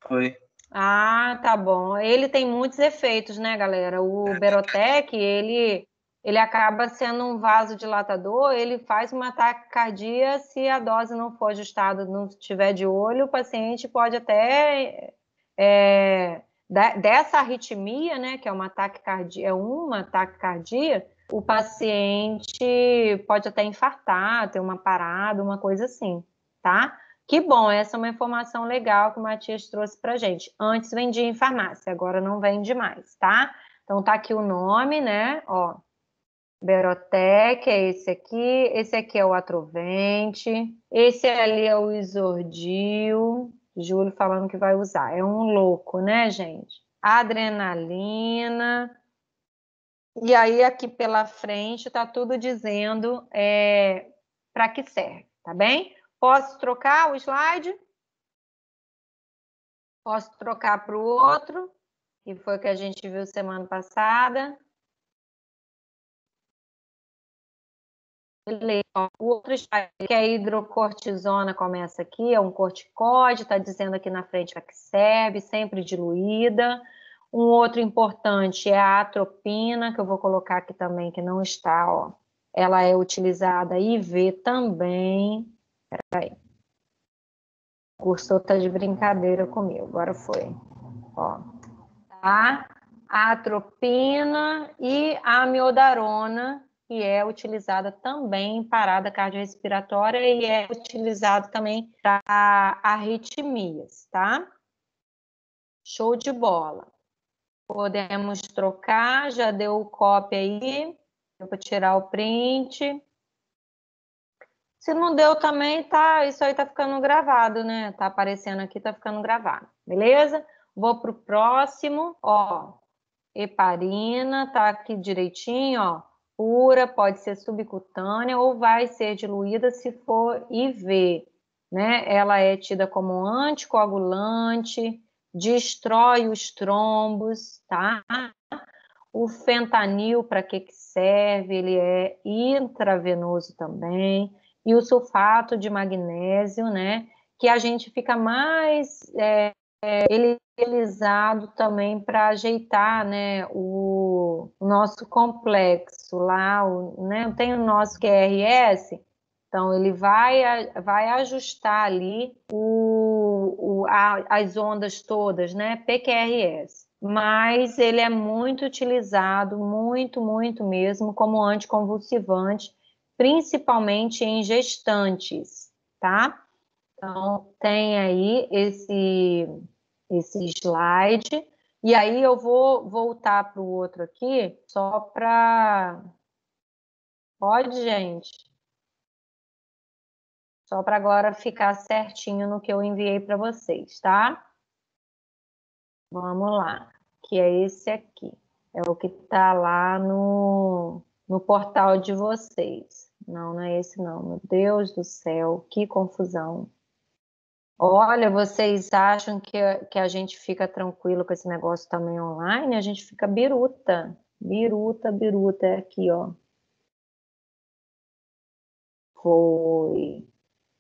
Foi. Ah, tá bom. Ele tem muitos efeitos, né, galera? O é. Berotec, ele, ele acaba sendo um vasodilatador, ele faz uma taquicardia se a dose não for ajustada, não tiver de olho, o paciente pode até é, dessa arritmia, né, que é uma cardíaco, é uma taquicardia, o paciente pode até infartar, ter uma parada, uma coisa assim, tá? Que bom, essa é uma informação legal que o Matias trouxe pra gente. Antes vendia em farmácia, agora não vende mais, tá? Então tá aqui o nome, né? Ó, Berotec é esse aqui, esse aqui é o Atrovente, esse ali é o Isordil, Júlio falando que vai usar. É um louco, né, gente? Adrenalina. E aí, aqui pela frente, tá tudo dizendo é, para que serve, tá bem? Posso trocar o slide? Posso trocar para o outro, que foi o que a gente viu semana passada. O outro que é a hidrocortisona começa aqui, é um corticóide, está dizendo aqui na frente para que serve, sempre diluída. Um outro importante é a atropina, que eu vou colocar aqui também, que não está, ó. Ela é utilizada IV também. Peraí. O cursor tá de brincadeira comigo, agora foi. Ó. Tá? A atropina e a amiodarona, que é utilizada também em parada cardiorrespiratória e é utilizado também para arritmias, tá? Show de bola. Podemos trocar, já deu o copy aí. Eu vou tirar o print. Se não deu também, tá, isso aí tá ficando gravado, né? Tá aparecendo aqui, tá ficando gravado. Beleza? Vou pro próximo, ó. Heparina, tá aqui direitinho, ó pura, pode ser subcutânea ou vai ser diluída se for IV, né? Ela é tida como anticoagulante, destrói os trombos, tá? O fentanil, para que, que serve? Ele é intravenoso também. E o sulfato de magnésio, né? Que a gente fica mais é, é, ele é utilizado também para ajeitar né, o nosso complexo lá, o, né, tem o nosso QRS, então ele vai, vai ajustar ali o, o, a, as ondas todas, né, PQRS. Mas ele é muito utilizado, muito, muito mesmo, como anticonvulsivante, principalmente em gestantes, tá? Então, tem aí esse, esse slide. E aí eu vou voltar para o outro aqui, só para... Pode, gente? Só para agora ficar certinho no que eu enviei para vocês, tá? Vamos lá, que é esse aqui. É o que está lá no, no portal de vocês. Não, não é esse não. Meu Deus do céu, que confusão. Olha, vocês acham que, que a gente fica tranquilo com esse negócio também online? A gente fica biruta. Biruta, biruta. É aqui, ó. Foi.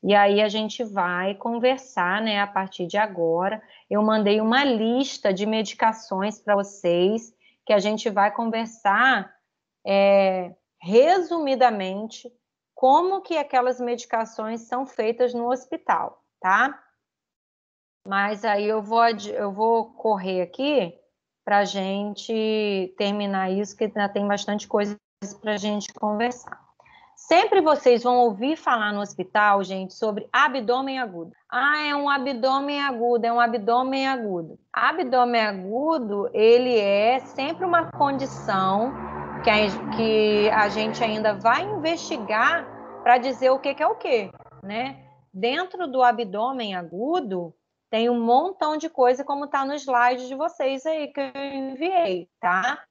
E aí a gente vai conversar, né, a partir de agora. Eu mandei uma lista de medicações para vocês que a gente vai conversar é, resumidamente como que aquelas medicações são feitas no hospital, tá? Mas aí eu vou, eu vou correr aqui para a gente terminar isso, que ainda tem bastante coisa para a gente conversar. Sempre vocês vão ouvir falar no hospital, gente, sobre abdômen agudo. Ah, é um abdômen agudo, é um abdômen agudo. Abdômen agudo, ele é sempre uma condição que a, que a gente ainda vai investigar para dizer o que, que é o que, né? Dentro do abdômen agudo, tem um montão de coisa, como está no slide de vocês aí que eu enviei, tá?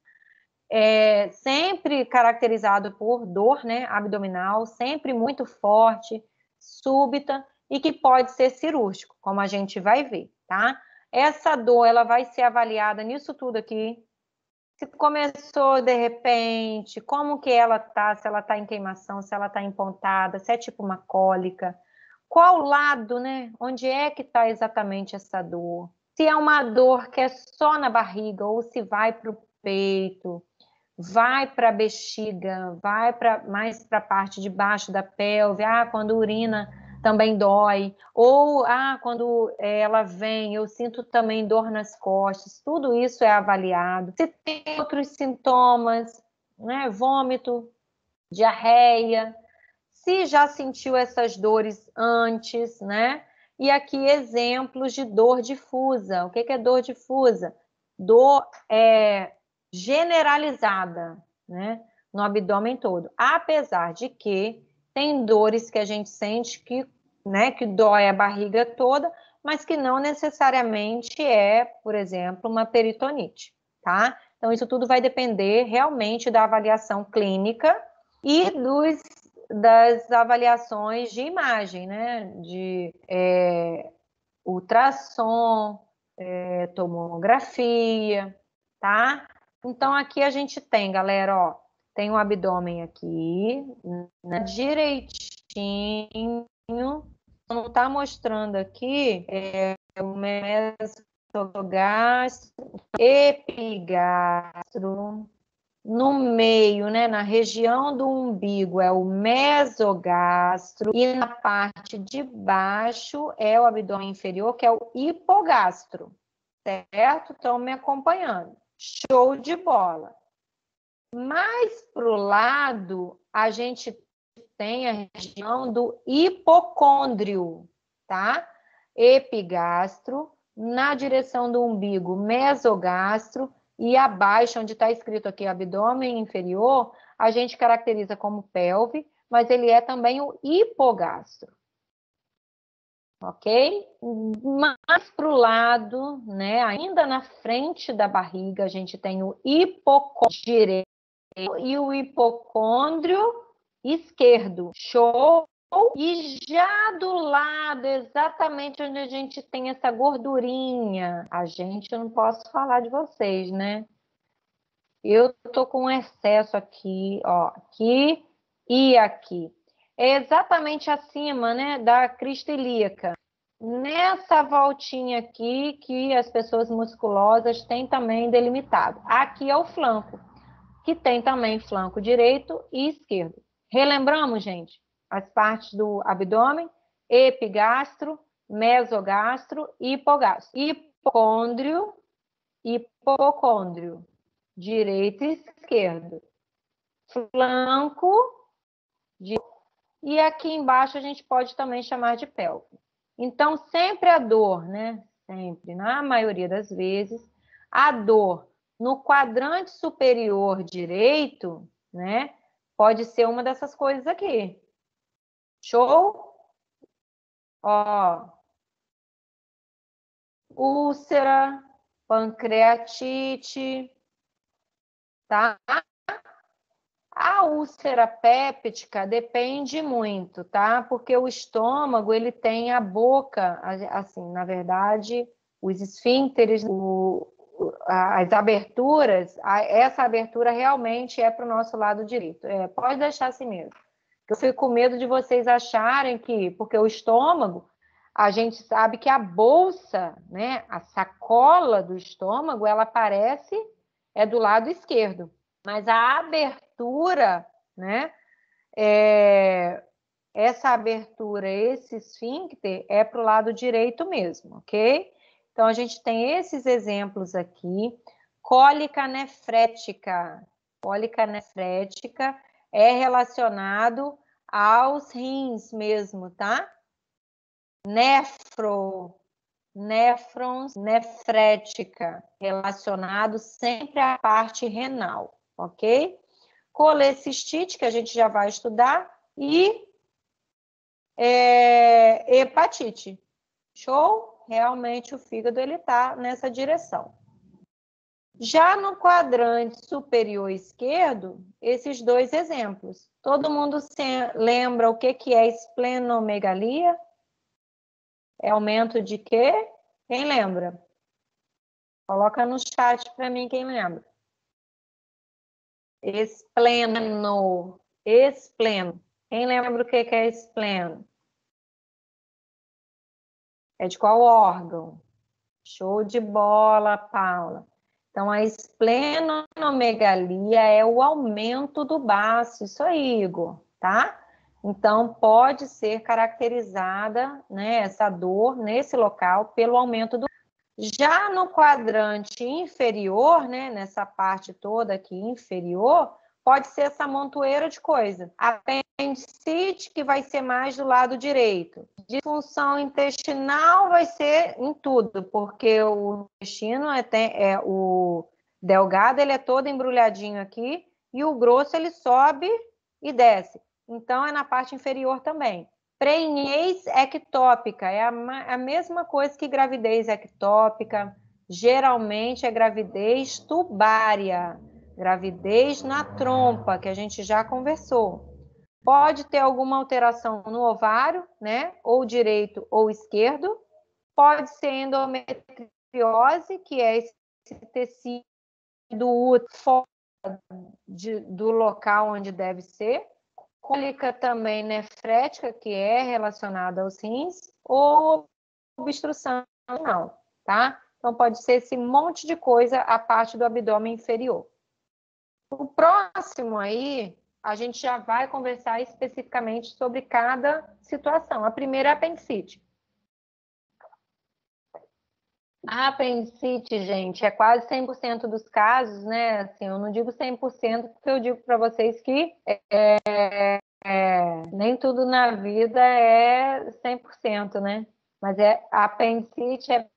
É, sempre caracterizado por dor né, abdominal, sempre muito forte, súbita e que pode ser cirúrgico, como a gente vai ver, tá? Essa dor, ela vai ser avaliada nisso tudo aqui. Se começou de repente, como que ela tá, se ela tá em queimação, se ela tá empontada, se é tipo uma cólica, qual lado, né? Onde é que está exatamente essa dor? Se é uma dor que é só na barriga ou se vai para o peito, vai para a bexiga, vai para mais para a parte de baixo da pelve, ah, quando urina também dói, ou ah, quando eh, ela vem, eu sinto também dor nas costas. Tudo isso é avaliado. Se tem outros sintomas, né, vômito, diarreia, se já sentiu essas dores antes, né? E aqui exemplos de dor difusa. O que é dor difusa? Dor é, generalizada, né? No abdômen todo. Apesar de que tem dores que a gente sente que, né, que dói a barriga toda, mas que não necessariamente é, por exemplo, uma peritonite, tá? Então, isso tudo vai depender realmente da avaliação clínica e dos das avaliações de imagem, né? De é, ultrassom, é, tomografia, tá? Então aqui a gente tem, galera, ó, tem o um abdômen aqui, né? direitinho, não tá mostrando aqui é, o mesogastro, epigastro, no meio, né, na região do umbigo é o mesogastro e na parte de baixo é o abdômen inferior, que é o hipogastro, certo? Estão me acompanhando. Show de bola. Mais para o lado, a gente tem a região do hipocôndrio, tá? Epigastro, na direção do umbigo, mesogastro, e abaixo, onde está escrito aqui abdômen inferior, a gente caracteriza como pelve, mas ele é também o hipogastro. Ok? Mais para o lado, né? Ainda na frente da barriga, a gente tem o hipocôndrio direito e o hipocôndrio esquerdo. Show! E já do lado, exatamente onde a gente tem essa gordurinha, a gente eu não posso falar de vocês, né? Eu tô com excesso aqui, ó, aqui e aqui. É exatamente acima, né, da crista ilíaca. Nessa voltinha aqui que as pessoas musculosas têm também delimitado. Aqui é o flanco, que tem também flanco direito e esquerdo. Relembramos, gente? as partes do abdômen, epigastro, mesogastro e hipogastro. Hipocôndrio, hipocôndrio, direito e esquerdo. Flanco, de... e aqui embaixo a gente pode também chamar de pelve. Então, sempre a dor, né? Sempre, na maioria das vezes, a dor no quadrante superior direito, né? Pode ser uma dessas coisas aqui. Show? Ó. Úlcera, pancreatite, tá? A úlcera péptica depende muito, tá? Porque o estômago, ele tem a boca, assim, na verdade, os esfínteres, o, as aberturas, essa abertura realmente é para o nosso lado direito. É, pode deixar assim mesmo. Eu fico com medo de vocês acharem que, porque o estômago, a gente sabe que a bolsa, né, a sacola do estômago, ela aparece é do lado esquerdo, mas a abertura, né, é, essa abertura, esse esfíncter é para o lado direito mesmo, ok? Então a gente tem esses exemplos aqui. Cólica nefrética, cólica nefrética é relacionado aos rins mesmo, tá? Nefro, nefrons, nefrética, relacionado sempre à parte renal, ok? Colecistite, que a gente já vai estudar, e é, hepatite. Show? Realmente o fígado ele tá nessa direção. Já no quadrante superior esquerdo, esses dois exemplos. Todo mundo lembra o que, que é esplenomegalia? É aumento de quê? Quem lembra? Coloca no chat para mim quem lembra. Espleno. Espleno. Quem lembra o que, que é espleno? É de qual órgão? Show de bola, Paula. Então, a esplenomegalia é o aumento do baço, isso aí, Igor, tá? Então, pode ser caracterizada né, essa dor nesse local pelo aumento do. Já no quadrante inferior, né, nessa parte toda aqui inferior, pode ser essa montoeira de coisa. Apendicite, que vai ser mais do lado direito. Disfunção intestinal vai ser em tudo, porque o intestino é, é o delgado, ele é todo embrulhadinho aqui, e o grosso ele sobe e desce. Então é na parte inferior também. Prenhez ectópica é a, a mesma coisa que gravidez ectópica. Geralmente é gravidez tubária gravidez na trompa, que a gente já conversou. Pode ter alguma alteração no ovário, né? Ou direito ou esquerdo. Pode ser endometriose, que é esse tecido útero fora de, do local onde deve ser. Cólica também nefrética, que é relacionada aos rins, ou obstrução anal, tá? Então pode ser esse monte de coisa a parte do abdômen inferior. O próximo aí, a gente já vai conversar especificamente sobre cada situação. A primeira é a apendicite. A apendicite, gente, é quase 100% dos casos, né? Assim, eu não digo 100%, porque eu digo para vocês que é, é, nem tudo na vida é 100%, né? Mas é, a apendicite é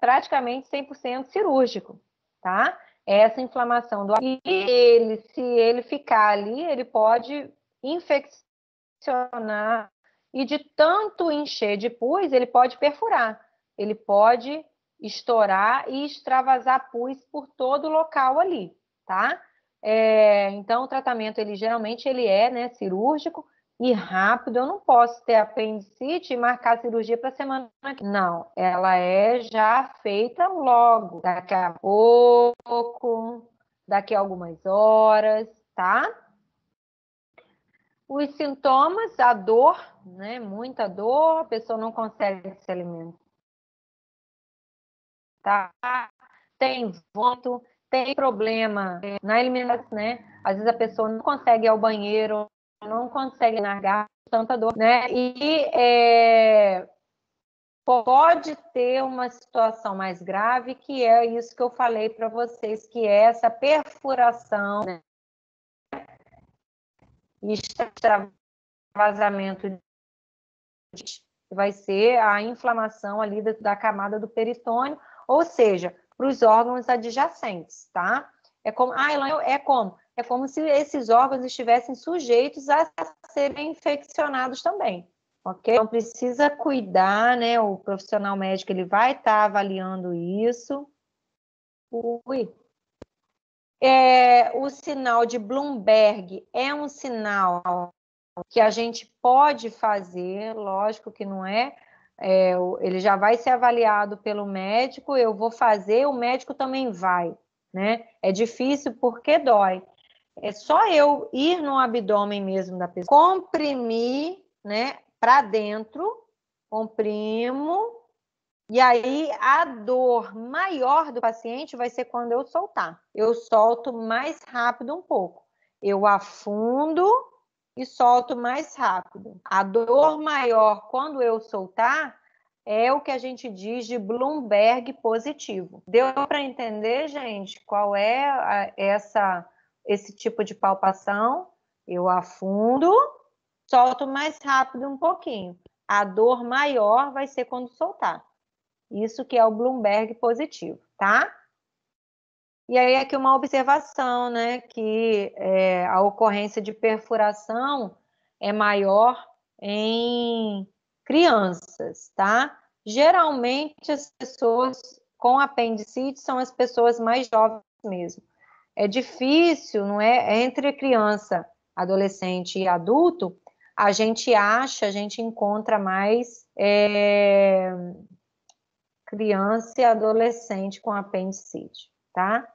praticamente 100% cirúrgico, tá? essa inflamação do e ele, se ele ficar ali, ele pode infeccionar e de tanto encher de pus, ele pode perfurar, ele pode estourar e extravasar pus por todo o local ali, tá? É, então o tratamento ele geralmente ele é né, cirúrgico, e rápido, eu não posso ter apendicite e marcar a cirurgia para semana que Não, ela é já feita logo, daqui a pouco, daqui a algumas horas, tá? Os sintomas, a dor, né? Muita dor, a pessoa não consegue se alimentar. Tá? Tem vômito, tem problema na alimentação, né? Às vezes a pessoa não consegue ir ao banheiro, não consegue largar tanta dor, né? E é, pode ter uma situação mais grave, que é isso que eu falei para vocês, que é essa perfuração né? vazamento de... vai ser a inflamação ali da, da camada do peritônio, ou seja, para os órgãos adjacentes, tá? É como, ah, é como é como se esses órgãos estivessem sujeitos a serem infeccionados também, ok? Então precisa cuidar, né? O profissional médico ele vai estar tá avaliando isso. Ui. É, o sinal de Bloomberg é um sinal que a gente pode fazer, lógico que não é, é, ele já vai ser avaliado pelo médico, eu vou fazer, o médico também vai, né? É difícil porque dói, é só eu ir no abdômen mesmo da pessoa, comprimir, né, para dentro, comprimo, e aí a dor maior do paciente vai ser quando eu soltar. Eu solto mais rápido um pouco. Eu afundo e solto mais rápido. A dor maior quando eu soltar é o que a gente diz de Bloomberg positivo. Deu para entender, gente, qual é a, essa esse tipo de palpação, eu afundo, solto mais rápido um pouquinho. A dor maior vai ser quando soltar. Isso que é o Bloomberg positivo, tá? E aí aqui uma observação, né? Que é, a ocorrência de perfuração é maior em crianças, tá? Geralmente as pessoas com apendicite são as pessoas mais jovens mesmo é difícil, não é? é? Entre criança, adolescente e adulto, a gente acha, a gente encontra mais é, criança e adolescente com apendicite, tá?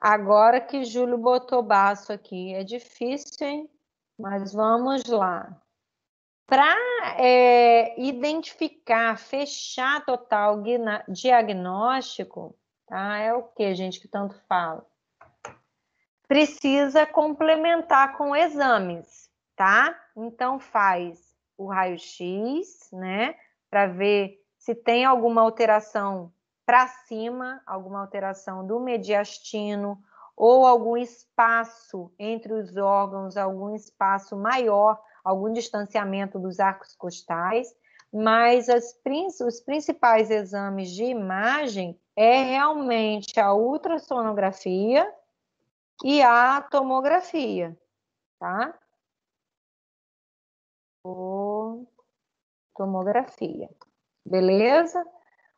Agora que Júlio botou baço aqui, é difícil, hein? Mas vamos lá. Para é, identificar, fechar total diagnóstico, ah, é o que, gente, que tanto fala? Precisa complementar com exames, tá? Então, faz o raio-x, né? Para ver se tem alguma alteração para cima, alguma alteração do mediastino ou algum espaço entre os órgãos, algum espaço maior, algum distanciamento dos arcos costais, mas as, os principais exames de imagem é realmente a ultrassonografia e a tomografia, tá? O tomografia, beleza?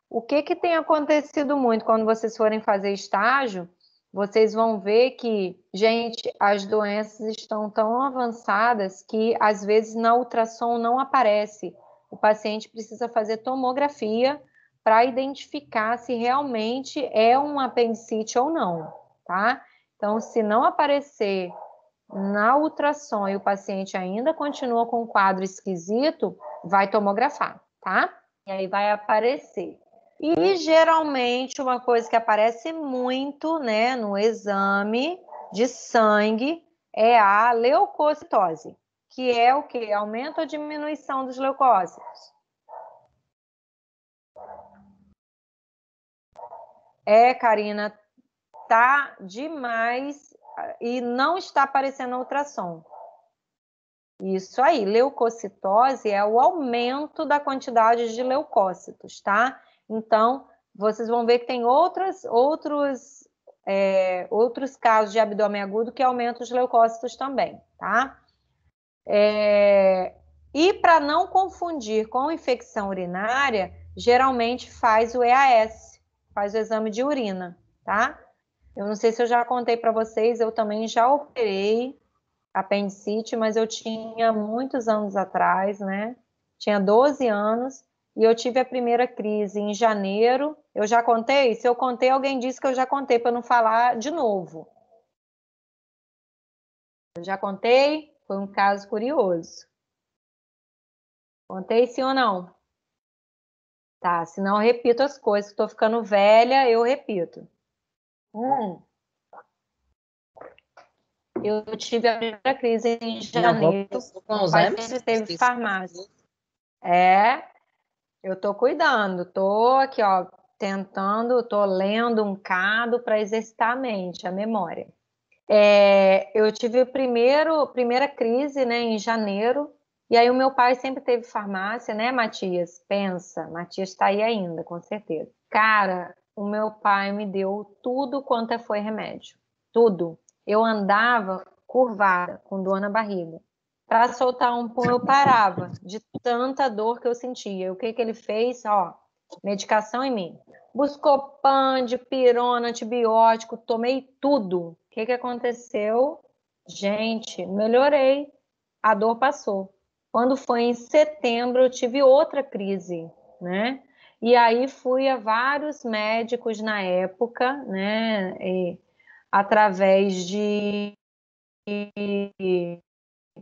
O que, que tem acontecido muito quando vocês forem fazer estágio? Vocês vão ver que, gente, as doenças estão tão avançadas que às vezes na ultrassom não aparece. O paciente precisa fazer tomografia para identificar se realmente é um apendicite ou não, tá? Então, se não aparecer na ultrassom e o paciente ainda continua com um quadro esquisito, vai tomografar, tá? E aí vai aparecer. E geralmente uma coisa que aparece muito, né, no exame de sangue é a leucocitose, que é o que? Aumento ou diminuição dos leucócitos. É, Karina, tá demais ah, e não está aparecendo ultrassom. Isso aí, leucocitose é o aumento da quantidade de leucócitos, tá? Então, vocês vão ver que tem outros outros, é, outros casos de abdômen agudo que aumentam os leucócitos também, tá? É, e para não confundir com infecção urinária, geralmente faz o EAS, faz o exame de urina, tá? Eu não sei se eu já contei para vocês, eu também já operei apendicite, mas eu tinha muitos anos atrás, né? Tinha 12 anos e eu tive a primeira crise em janeiro. Eu já contei? Se eu contei, alguém disse que eu já contei para não falar de novo. Eu já contei? Foi um caso curioso. Contei sim ou não? tá? Senão eu repito as coisas. Estou ficando velha, eu repito. Hum. Eu tive a primeira crise em janeiro. Com Alzheimer? Teve farmácia. É, eu tô cuidando, tô aqui, ó, tentando, tô lendo um cado para exercitar a mente, a memória. É, eu tive a primeira crise né, em janeiro, e aí o meu pai sempre teve farmácia, né, Matias? Pensa, Matias está aí ainda, com certeza. Cara, o meu pai me deu tudo quanto é foi remédio, tudo. Eu andava curvada, com dor na barriga. Para soltar um pão, eu parava, de tanta dor que eu sentia. o que, que ele fez? Ó, medicação em mim. Buscopan, dipirona, antibiótico, tomei tudo. O que, que aconteceu? Gente, melhorei. A dor passou. Quando foi em setembro, eu tive outra crise, né? E aí fui a vários médicos na época, né? E, através de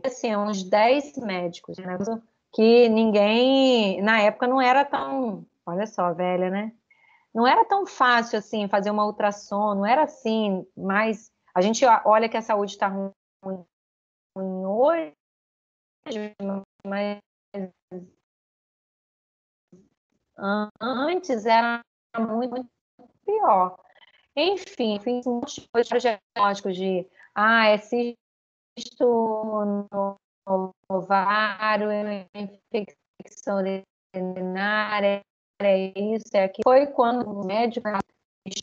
assim, uns 10 médicos, né? Que ninguém, na época não era tão, olha só, velha, né? Não era tão fácil assim fazer uma ultrassom, não era assim, mas a gente olha que a saúde está ruim hoje, mas antes era muito, muito pior. Enfim, fiz um monte de de ah, é cisto no ovário, é infecção urinária, é isso, é aquilo. Foi quando o médico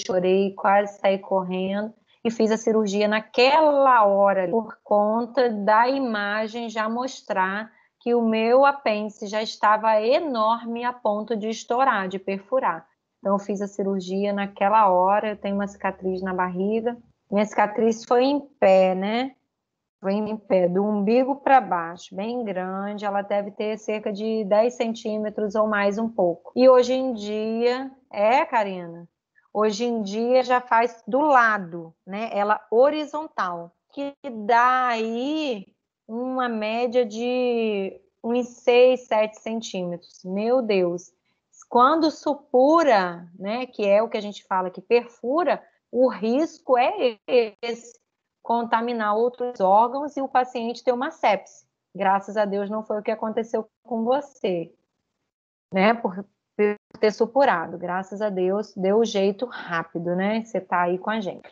chorei, quase saí correndo e fiz a cirurgia naquela hora, por conta da imagem já mostrar que o meu apêndice já estava enorme a ponto de estourar, de perfurar. Então, eu fiz a cirurgia naquela hora, eu tenho uma cicatriz na barriga. Minha cicatriz foi em pé, né? Foi em pé, do umbigo para baixo, bem grande. Ela deve ter cerca de 10 centímetros ou mais um pouco. E hoje em dia, é, Karina, hoje em dia já faz do lado, né? Ela horizontal, que dá aí uma média de uns 6, 7 centímetros. Meu Deus! Quando supura, né, que é o que a gente fala que perfura, o risco é esse, contaminar outros órgãos e o paciente ter uma sepse. Graças a Deus não foi o que aconteceu com você, né? Por, ter supurado. Graças a Deus, deu o jeito rápido, né? Você tá aí com a gente.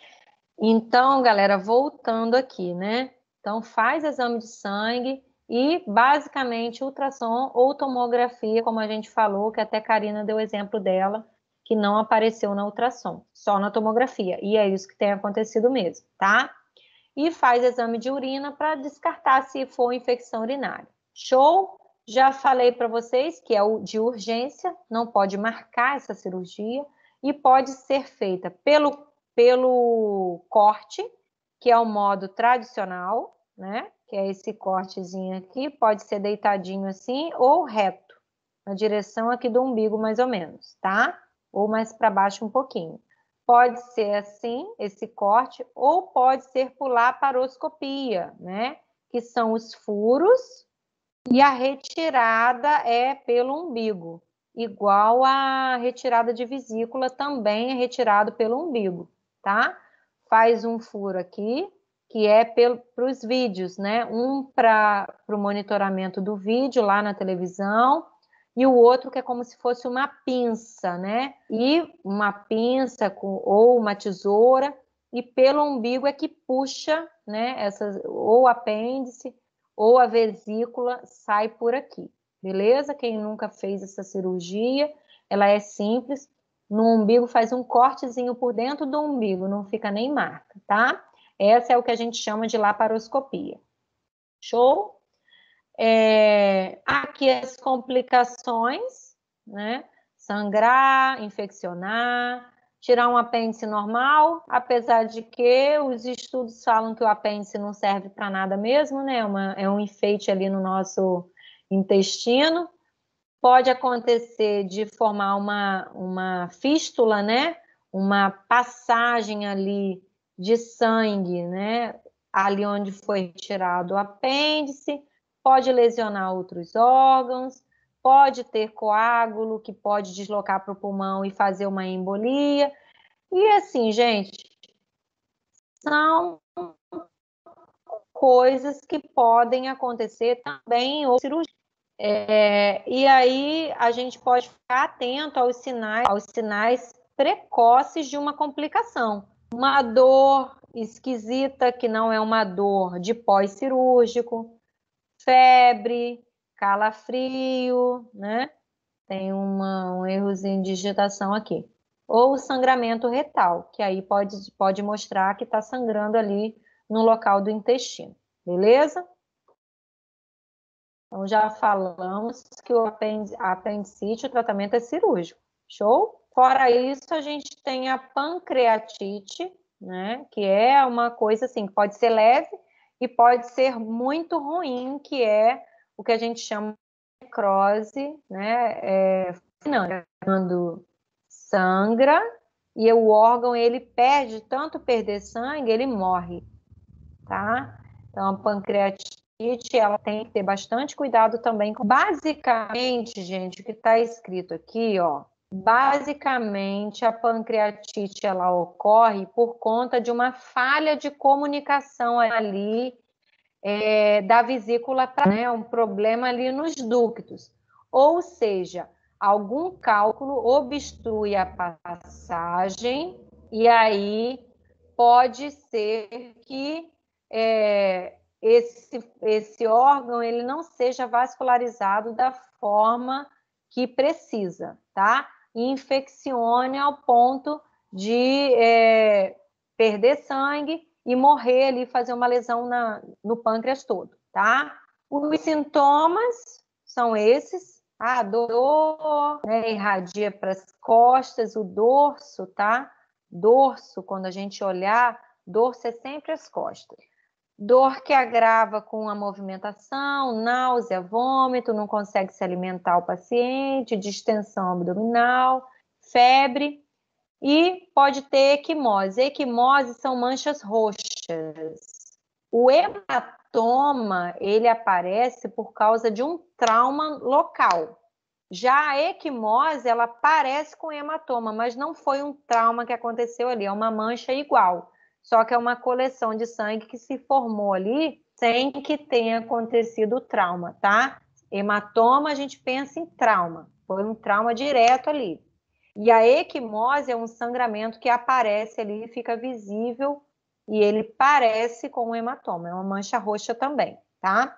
Então, galera, voltando aqui, né? Então, faz exame de sangue e, basicamente, ultrassom ou tomografia, como a gente falou, que até a Karina deu exemplo dela, que não apareceu na ultrassom, só na tomografia. E é isso que tem acontecido mesmo, tá? E faz exame de urina para descartar se for infecção urinária. Show? Já falei para vocês que é de urgência, não pode marcar essa cirurgia e pode ser feita pelo, pelo corte, que é o modo tradicional, né? Que é esse cortezinho aqui, pode ser deitadinho assim ou reto, na direção aqui do umbigo mais ou menos, tá? Ou mais para baixo um pouquinho. Pode ser assim, esse corte, ou pode ser por laparoscopia, né? Que são os furos e a retirada é pelo umbigo, igual a retirada de vesícula também é retirado pelo umbigo, tá? Faz um furo aqui, que é para os vídeos, né? Um para o monitoramento do vídeo lá na televisão e o outro que é como se fosse uma pinça, né? E uma pinça com, ou uma tesoura e pelo umbigo é que puxa, né? Essas, ou apêndice ou a vesícula sai por aqui, beleza? Quem nunca fez essa cirurgia, ela é simples. No umbigo faz um cortezinho por dentro do umbigo, não fica nem marca, tá? Essa é o que a gente chama de laparoscopia. Show? É, aqui as complicações, né? Sangrar, infeccionar, tirar um apêndice normal, apesar de que os estudos falam que o apêndice não serve para nada mesmo, né? É uma, é um enfeite ali no nosso intestino. Pode acontecer de formar uma, uma fístula, né? Uma passagem ali de sangue, né? Ali onde foi retirado o apêndice, pode lesionar outros órgãos, pode ter coágulo, que pode deslocar para o pulmão e fazer uma embolia. E assim, gente, são coisas que podem acontecer também ou cirurgia. É, e aí a gente pode ficar atento aos sinais, aos sinais precoces de uma complicação, uma dor esquisita que não é uma dor de pós cirúrgico, febre, calafrio, né? Tem uma, um errozinho de digitação aqui. Ou sangramento retal, que aí pode, pode mostrar que está sangrando ali no local do intestino, beleza? Então, já falamos que o apendicite, o tratamento é cirúrgico, show? Fora isso, a gente tem a pancreatite, né? Que é uma coisa assim, que pode ser leve e pode ser muito ruim, que é o que a gente chama de necrose, né? É, é, quando sangra e o órgão ele perde tanto perder sangue, ele morre, tá? Então a pancreatite ela tem que ter bastante cuidado também. Basicamente, gente, o que está escrito aqui, ó, Basicamente, a pancreatite ela ocorre por conta de uma falha de comunicação ali é, da vesícula, para tá, né, um problema ali nos ductos. Ou seja, algum cálculo obstrui a passagem e aí pode ser que é, esse, esse órgão ele não seja vascularizado da forma que precisa, tá? infeccione ao ponto de é, perder sangue e morrer ali, fazer uma lesão na, no pâncreas todo, tá? Os sintomas são esses, tá? a Dor, né? irradia para as costas, o dorso, tá? Dorso, quando a gente olhar, dorso é sempre as costas. Dor que agrava com a movimentação, náusea, vômito, não consegue se alimentar o paciente, distensão abdominal, febre, e pode ter equimose. Equimose são manchas roxas. O hematoma, ele aparece por causa de um trauma local. Já a equimose, ela parece com hematoma, mas não foi um trauma que aconteceu ali, é uma mancha igual. Só que é uma coleção de sangue que se formou ali sem que tenha acontecido o trauma, tá? Hematoma, a gente pensa em trauma. Foi um trauma direto ali. E a equimose é um sangramento que aparece ali, fica visível e ele parece com um hematoma, é uma mancha roxa também, tá?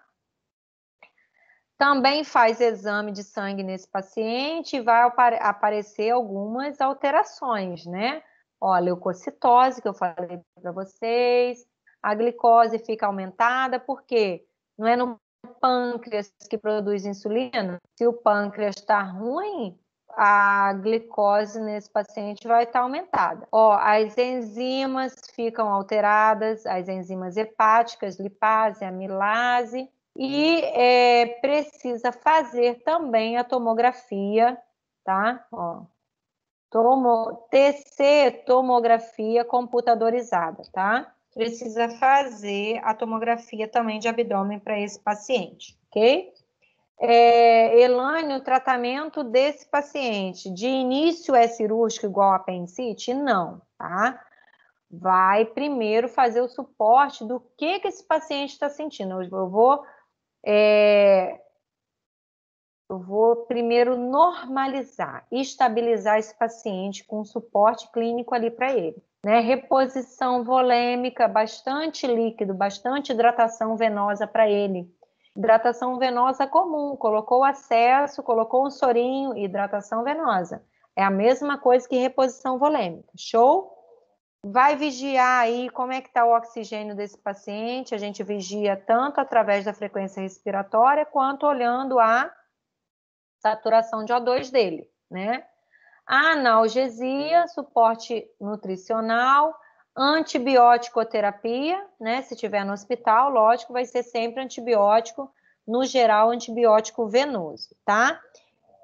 Também faz exame de sangue nesse paciente e vai aparecer algumas alterações, né? Ó, a leucocitose, que eu falei para vocês, a glicose fica aumentada, porque não é no pâncreas que produz insulina. Se o pâncreas está ruim, a glicose nesse paciente vai estar aumentada. Ó, as enzimas ficam alteradas, as enzimas hepáticas, lipase, amilase, e é, precisa fazer também a tomografia, tá? Ó, tomo, TC, tomografia computadorizada, tá? Precisa fazer a tomografia também de abdômen para esse paciente, ok? é, Elane, o tratamento desse paciente de início é cirúrgico igual a apendicite? Não, tá? Vai primeiro fazer o suporte do que, que esse paciente está sentindo. Eu vou, é, eu vou primeiro normalizar, estabilizar esse paciente com suporte clínico ali para ele. Né? Reposição volêmica, bastante líquido, bastante hidratação venosa para ele hidratação venosa comum, colocou acesso, colocou um sorinho, hidratação venosa. É a mesma coisa que reposição volêmica. Show? Vai vigiar aí como é que está o oxigênio desse paciente. A gente vigia tanto através da frequência respiratória quanto olhando a saturação de O2 dele, né? A analgesia, suporte nutricional, Antibiótico-terapia, né? Se tiver no hospital, lógico, vai ser sempre antibiótico, no geral, antibiótico venoso, tá?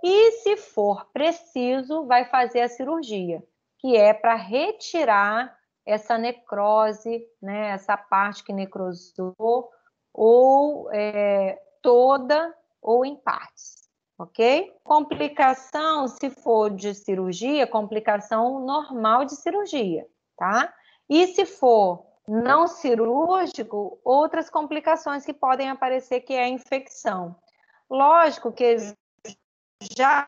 E se for preciso, vai fazer a cirurgia, que é para retirar essa necrose, né? Essa parte que necrosou, ou é, toda, ou em partes ok? Complicação, se for de cirurgia, complicação normal de cirurgia, tá? E se for não cirúrgico, outras complicações que podem aparecer, que é a infecção. Lógico que já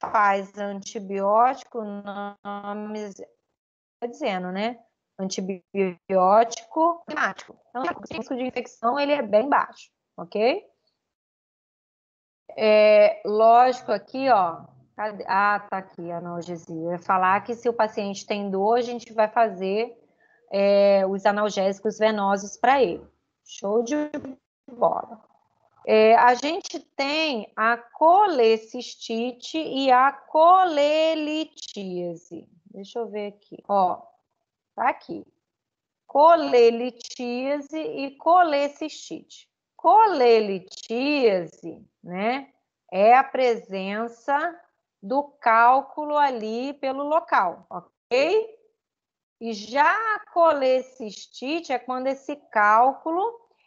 faz antibiótico, me está dizendo, né? Antibiótico climático. Então, o risco de infecção ele é bem baixo, ok? É, lógico aqui, ó. Ah, tá aqui a analgesia. Eu ia falar que se o paciente tem dor, a gente vai fazer é, os analgésicos venosos para ele. Show de bola. É, a gente tem a colecistite e a colelitíase. Deixa eu ver aqui. Ó, tá aqui. Colelitíase e colecistite. Colelitíase, né, é a presença do cálculo ali pelo local, ok? E já a colecistite é quando esse cálculo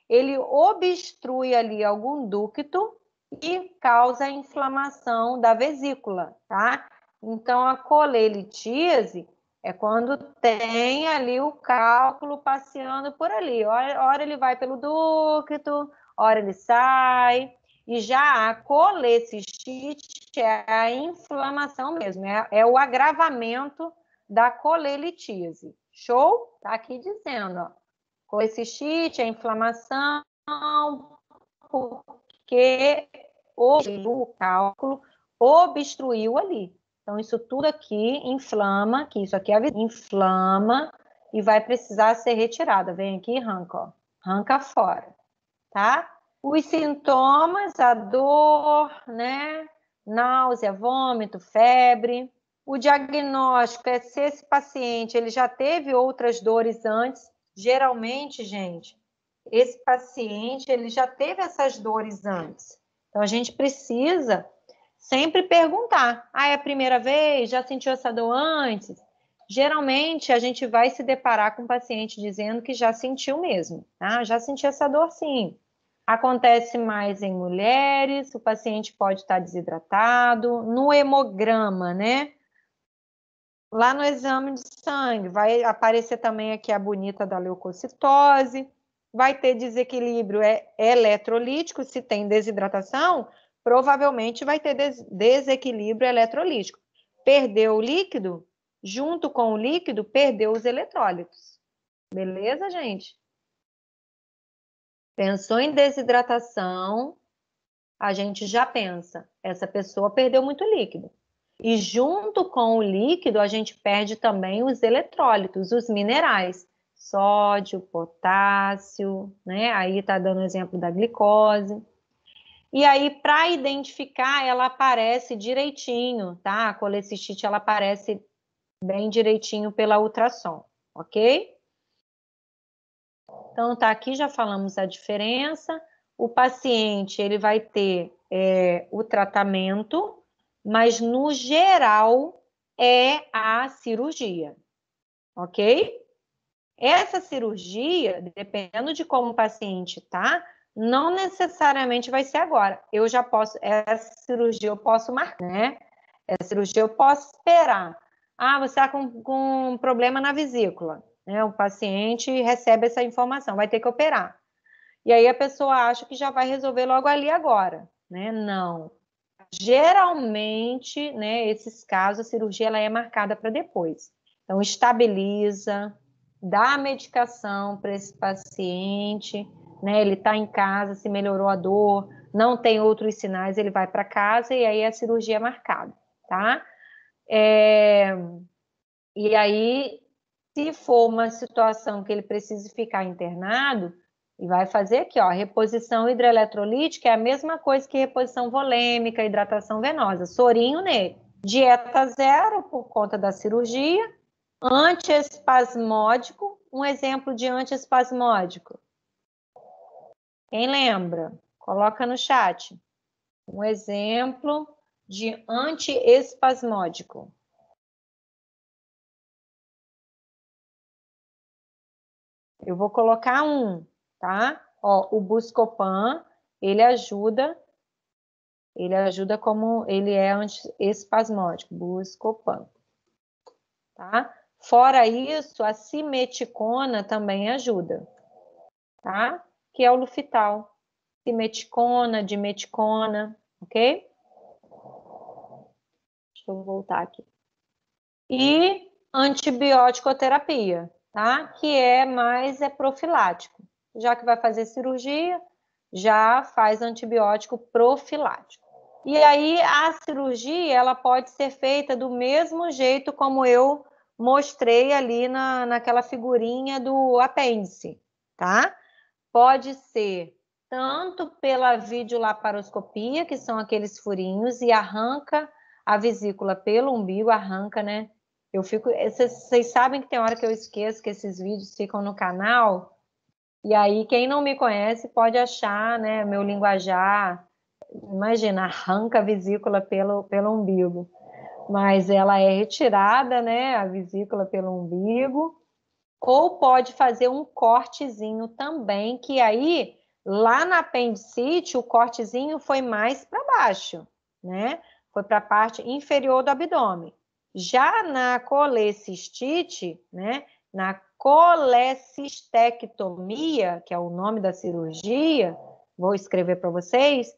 ele obstrui ali algum ducto e causa inflamação da vesícula, tá? Então a colelitíase é quando tem ali o cálculo passeando por ali. Ora, ora ele vai pelo ducto, ora ele sai. E já a colecistite é a inflamação mesmo, é, é o agravamento da colelitíase. Show? Tá aqui dizendo, ó. Colecistite a inflamação porque o cálculo obstruiu ali. Então, isso tudo aqui inflama, que isso aqui é inflama e vai precisar ser retirada. Vem aqui e arranca, ó. Arranca fora, tá? Os sintomas, a dor, né? Náusea, vômito, febre o diagnóstico é se esse paciente ele já teve outras dores antes. Geralmente, gente, esse paciente ele já teve essas dores antes. Então a gente precisa sempre perguntar: "Ah, é a primeira vez? Já sentiu essa dor antes?" Geralmente a gente vai se deparar com o paciente dizendo que já sentiu mesmo, Ah, Já senti essa dor sim. Acontece mais em mulheres, o paciente pode estar desidratado, no hemograma, né? Lá no exame de sangue vai aparecer também aqui a bonita da leucocitose, vai ter desequilíbrio é, é eletrolítico, se tem desidratação, provavelmente vai ter des desequilíbrio eletrolítico. Perdeu o líquido, junto com o líquido, perdeu os eletrólitos. Beleza, gente? Pensou em desidratação, a gente já pensa, essa pessoa perdeu muito líquido. E junto com o líquido, a gente perde também os eletrólitos, os minerais, sódio, potássio, né? Aí está dando exemplo da glicose. E aí, para identificar, ela aparece direitinho, tá? A colecistite, ela aparece bem direitinho pela ultrassom, ok? Então, tá aqui, já falamos a diferença. O paciente, ele vai ter é, o tratamento, mas no geral é a cirurgia, ok? Essa cirurgia, dependendo de como o paciente tá, não necessariamente vai ser agora. Eu já posso, essa cirurgia eu posso marcar, né? Essa cirurgia eu posso esperar. Ah, você está com, com um problema na vesícula. Né? O paciente recebe essa informação, vai ter que operar. E aí a pessoa acha que já vai resolver logo ali agora, né? Não geralmente, né, esses casos, a cirurgia ela é marcada para depois. Então, estabiliza, dá a medicação para esse paciente, né, ele está em casa, se melhorou a dor, não tem outros sinais, ele vai para casa e aí a cirurgia é marcada, tá? É... E aí, se for uma situação que ele precise ficar internado, e vai fazer aqui, ó, reposição hidroeletrolítica é a mesma coisa que reposição volêmica, hidratação venosa, sorinho nele. Dieta zero por conta da cirurgia, antiespasmódico, um exemplo de antiespasmódico. Quem lembra? Coloca no chat. Um exemplo de antiespasmódico. Eu vou colocar um tá? Ó, o Buscopan, ele ajuda, ele ajuda como ele é anti-espasmódico Buscopan, tá? Fora isso, a simeticona também ajuda, tá? Que é o lufital. Simeticona, dimeticona, ok? Deixa eu voltar aqui. E antibiótico terapia, tá? Que é mais é profilático já que vai fazer cirurgia, já faz antibiótico profilático. E aí a cirurgia ela pode ser feita do mesmo jeito como eu mostrei ali na, naquela figurinha do apêndice, tá? Pode ser tanto pela videolaparoscopia, que são aqueles furinhos, e arranca a vesícula pelo umbigo, arranca, né? Eu fico. Vocês sabem que tem hora que eu esqueço que esses vídeos ficam no canal e aí, quem não me conhece pode achar, né, meu linguajar, imagina, arranca a vesícula pelo, pelo umbigo. Mas ela é retirada, né, a vesícula pelo umbigo, ou pode fazer um cortezinho também, que aí, lá na apendicite, o cortezinho foi mais para baixo, né? Foi para a parte inferior do abdômen. Já na colecistite, né, na colecistectomia, que é o nome da cirurgia, vou escrever para vocês,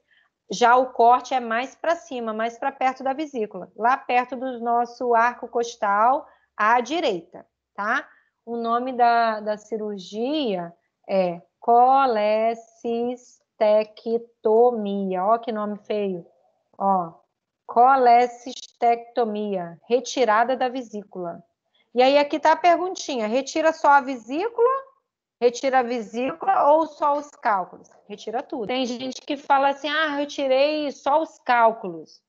já o corte é mais para cima, mais para perto da vesícula, lá perto do nosso arco costal à direita, tá? O nome da, da cirurgia é colecistectomia. Ó, que nome feio. Ó, colecistectomia, retirada da vesícula. E aí aqui está a perguntinha: retira só a vesícula? Retira a vesícula ou só os cálculos? Retira tudo. Tem gente que fala assim: ah, retirei só os cálculos.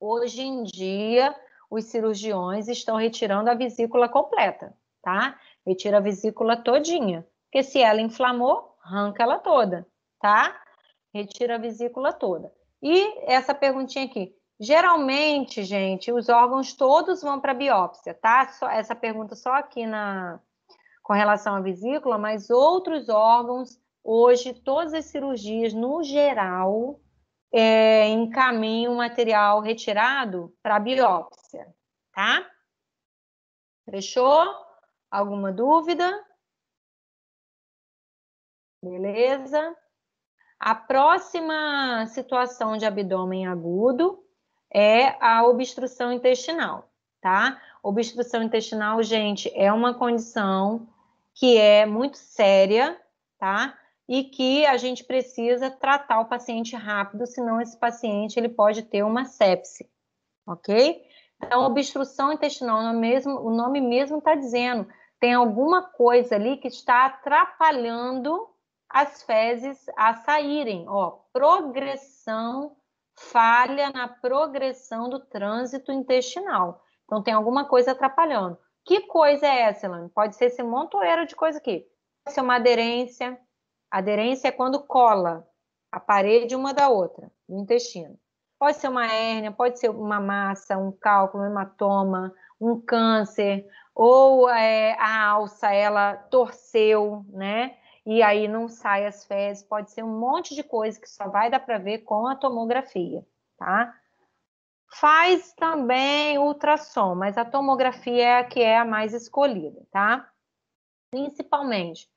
Hoje em dia, os cirurgiões estão retirando a vesícula completa, tá? Retira a vesícula todinha, porque se ela inflamou, arranca ela toda, tá? Retira a vesícula toda. E essa perguntinha aqui: Geralmente, gente, os órgãos todos vão para biópsia, tá? Só, essa pergunta só aqui na com relação à vesícula, mas outros órgãos, hoje, todas as cirurgias, no geral, é, encaminham o material retirado para biópsia, tá? Fechou? Alguma dúvida? Beleza? A próxima situação de abdômen agudo é a obstrução intestinal, tá? Obstrução intestinal, gente, é uma condição que é muito séria, tá? E que a gente precisa tratar o paciente rápido, senão esse paciente ele pode ter uma sepse, ok? Então, obstrução intestinal, no mesmo, o nome mesmo está dizendo, tem alguma coisa ali que está atrapalhando as fezes a saírem, ó, progressão falha na progressão do trânsito intestinal. Então, tem alguma coisa atrapalhando. Que coisa é essa, Elane? Pode ser esse montoeiro de coisa aqui. Pode ser uma aderência. Aderência é quando cola a parede uma da outra, do intestino. Pode ser uma hérnia, pode ser uma massa, um cálculo, um hematoma, um câncer, ou é, a alça, ela torceu, né? e aí não sai as fezes, pode ser um monte de coisa que só vai dar para ver com a tomografia, tá? Faz também ultrassom, mas a tomografia é a que é a mais escolhida, tá? Principalmente,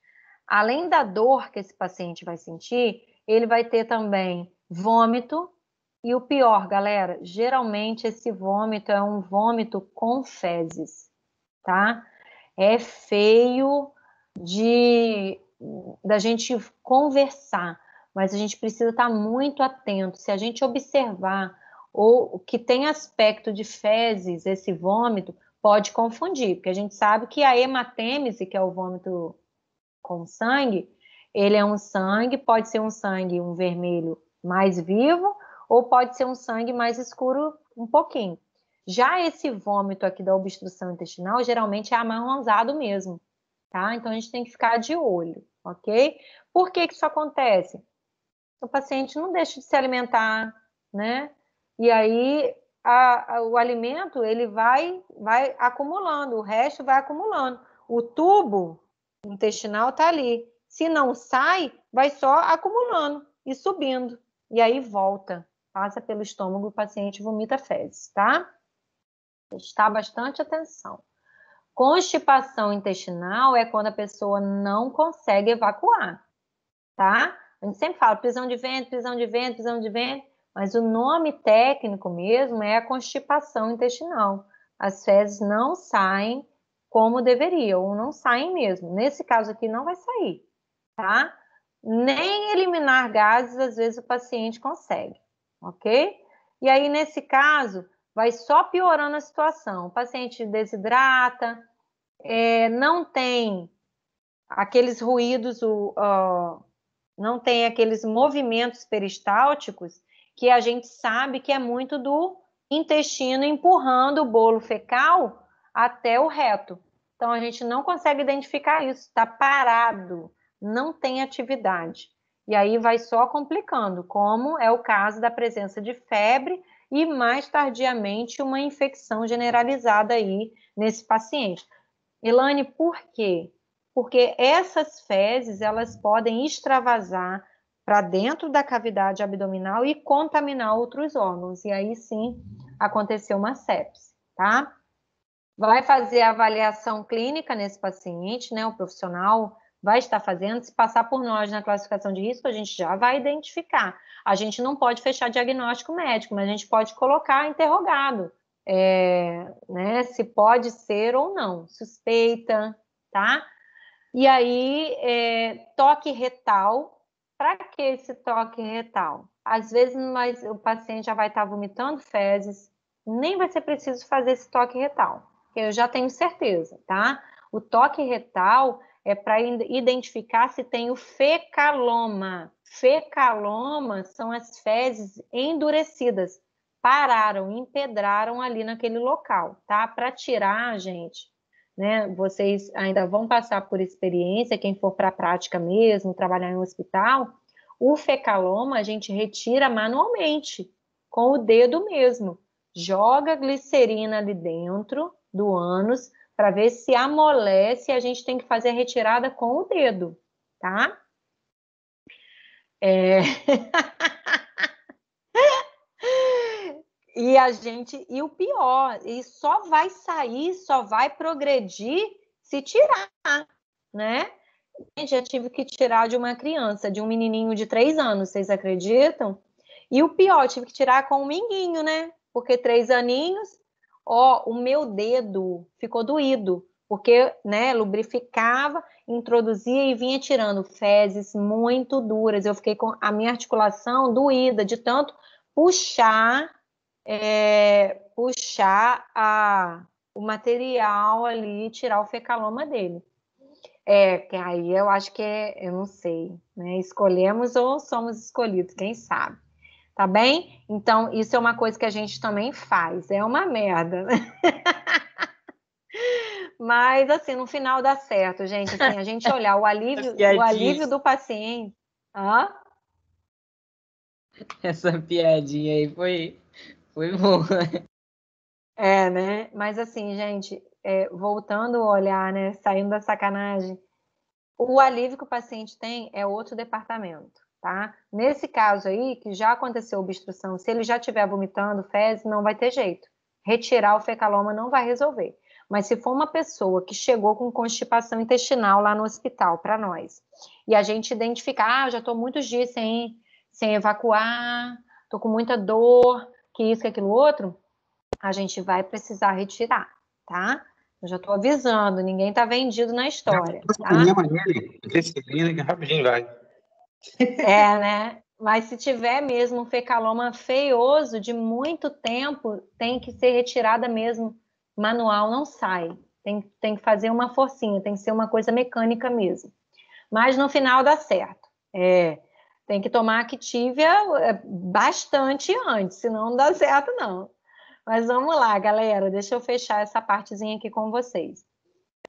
além da dor que esse paciente vai sentir, ele vai ter também vômito, e o pior, galera, geralmente esse vômito é um vômito com fezes, tá? É feio de da gente conversar, mas a gente precisa estar muito atento. Se a gente observar ou que tem aspecto de fezes, esse vômito, pode confundir, porque a gente sabe que a hematêmese, que é o vômito com sangue, ele é um sangue, pode ser um sangue um vermelho mais vivo, ou pode ser um sangue mais escuro um pouquinho. Já esse vômito aqui da obstrução intestinal, geralmente é amarronzado mesmo, tá? Então a gente tem que ficar de olho ok? Por que, que isso acontece? O paciente não deixa de se alimentar, né? E aí a, a, o alimento ele vai, vai acumulando, o resto vai acumulando. O tubo intestinal está ali. Se não sai, vai só acumulando e subindo. E aí volta, passa pelo estômago, o paciente vomita fezes, tá? Prestar bastante atenção. Constipação intestinal é quando a pessoa não consegue evacuar, tá? A gente sempre fala prisão de vento, prisão de vento, prisão de vento, mas o nome técnico mesmo é a constipação intestinal. As fezes não saem como deveriam, ou não saem mesmo. Nesse caso aqui não vai sair, tá? Nem eliminar gases, às vezes o paciente consegue, ok? E aí, nesse caso, vai só piorando a situação. O paciente desidrata, é, não tem aqueles ruídos, o, uh, não tem aqueles movimentos peristálticos que a gente sabe que é muito do intestino empurrando o bolo fecal até o reto. Então a gente não consegue identificar isso, está parado, não tem atividade. E aí vai só complicando, como é o caso da presença de febre e mais tardiamente uma infecção generalizada aí nesse paciente. Elane, por quê? Porque essas fezes elas podem extravasar para dentro da cavidade abdominal e contaminar outros órgãos. E aí sim aconteceu uma sepse, tá? Vai fazer a avaliação clínica nesse paciente, né? O profissional vai estar fazendo, se passar por nós na classificação de risco, a gente já vai identificar. A gente não pode fechar diagnóstico médico, mas a gente pode colocar interrogado, é, né, se pode ser ou não, suspeita, tá? E aí, é, toque retal, para que esse toque retal? Às vezes mas o paciente já vai estar vomitando fezes, nem vai ser preciso fazer esse toque retal, eu já tenho certeza, tá? O toque retal é para identificar se tem o fecaloma. Fecaloma são as fezes endurecidas, pararam, empedraram ali naquele local, tá? Para tirar, gente, né? Vocês ainda vão passar por experiência, quem for para a prática mesmo, trabalhar em um hospital, o fecaloma a gente retira manualmente, com o dedo mesmo. Joga glicerina ali dentro do ânus, para ver se amolece, a gente tem que fazer a retirada com o dedo, tá? É... e a gente, e o pior, e só vai sair, só vai progredir se tirar, né? Gente, já tive que tirar de uma criança, de um menininho de três anos, vocês acreditam? E o pior, tive que tirar com o um minguinho, né? Porque três aninhos, ó, o meu dedo ficou doído, porque, né, lubrificava, introduzia e vinha tirando fezes muito duras. Eu fiquei com a minha articulação doída de tanto puxar, é, puxar a, o material ali e tirar o fecaloma dele. É, que aí eu acho que é, eu não sei, né? Escolhemos ou somos escolhidos, quem sabe tá bem? Então, isso é uma coisa que a gente também faz, é uma merda. Né? Mas, assim, no final dá certo, gente. Assim, a gente olhar o alívio, o alívio do paciente. Hã? Essa piadinha aí foi, foi boa. É, né? Mas, assim, gente, é, voltando o olhar, né? Saindo da sacanagem. O alívio que o paciente tem é outro departamento tá? Nesse caso aí, que já aconteceu obstrução, se ele já estiver vomitando fezes, não vai ter jeito. Retirar o fecaloma não vai resolver. Mas se for uma pessoa que chegou com constipação intestinal lá no hospital para nós, e a gente identificar, ah, já estou muitos dias sem, sem evacuar, estou com muita dor, que isso, que aquilo outro, a gente vai precisar retirar, tá? Eu já estou avisando, ninguém está vendido na história. tá? Minha maneira, né? rapidinho vai. É, né? Mas se tiver mesmo um fecaloma feioso de muito tempo, tem que ser retirada mesmo. Manual não sai. Tem, tem que fazer uma forcinha, tem que ser uma coisa mecânica mesmo. Mas no final dá certo. É, tem que tomar activia é, bastante antes, senão não dá certo, não. Mas vamos lá, galera. Deixa eu fechar essa partezinha aqui com vocês.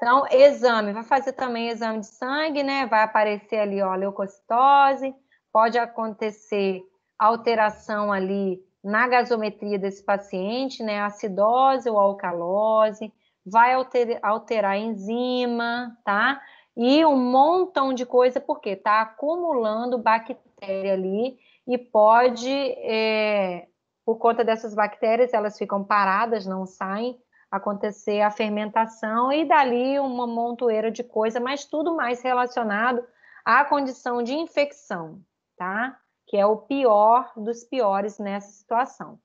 Então, exame, vai fazer também exame de sangue, né? Vai aparecer ali, ó, leucocitose, pode acontecer alteração ali na gasometria desse paciente, né? Acidose ou alcalose, vai alterar, alterar enzima, tá? E um montão de coisa, porque tá acumulando bactéria ali e pode, é, por conta dessas bactérias, elas ficam paradas, não saem, acontecer a fermentação e dali uma montoeira de coisa, mas tudo mais relacionado à condição de infecção, tá? Que é o pior dos piores nessa situação.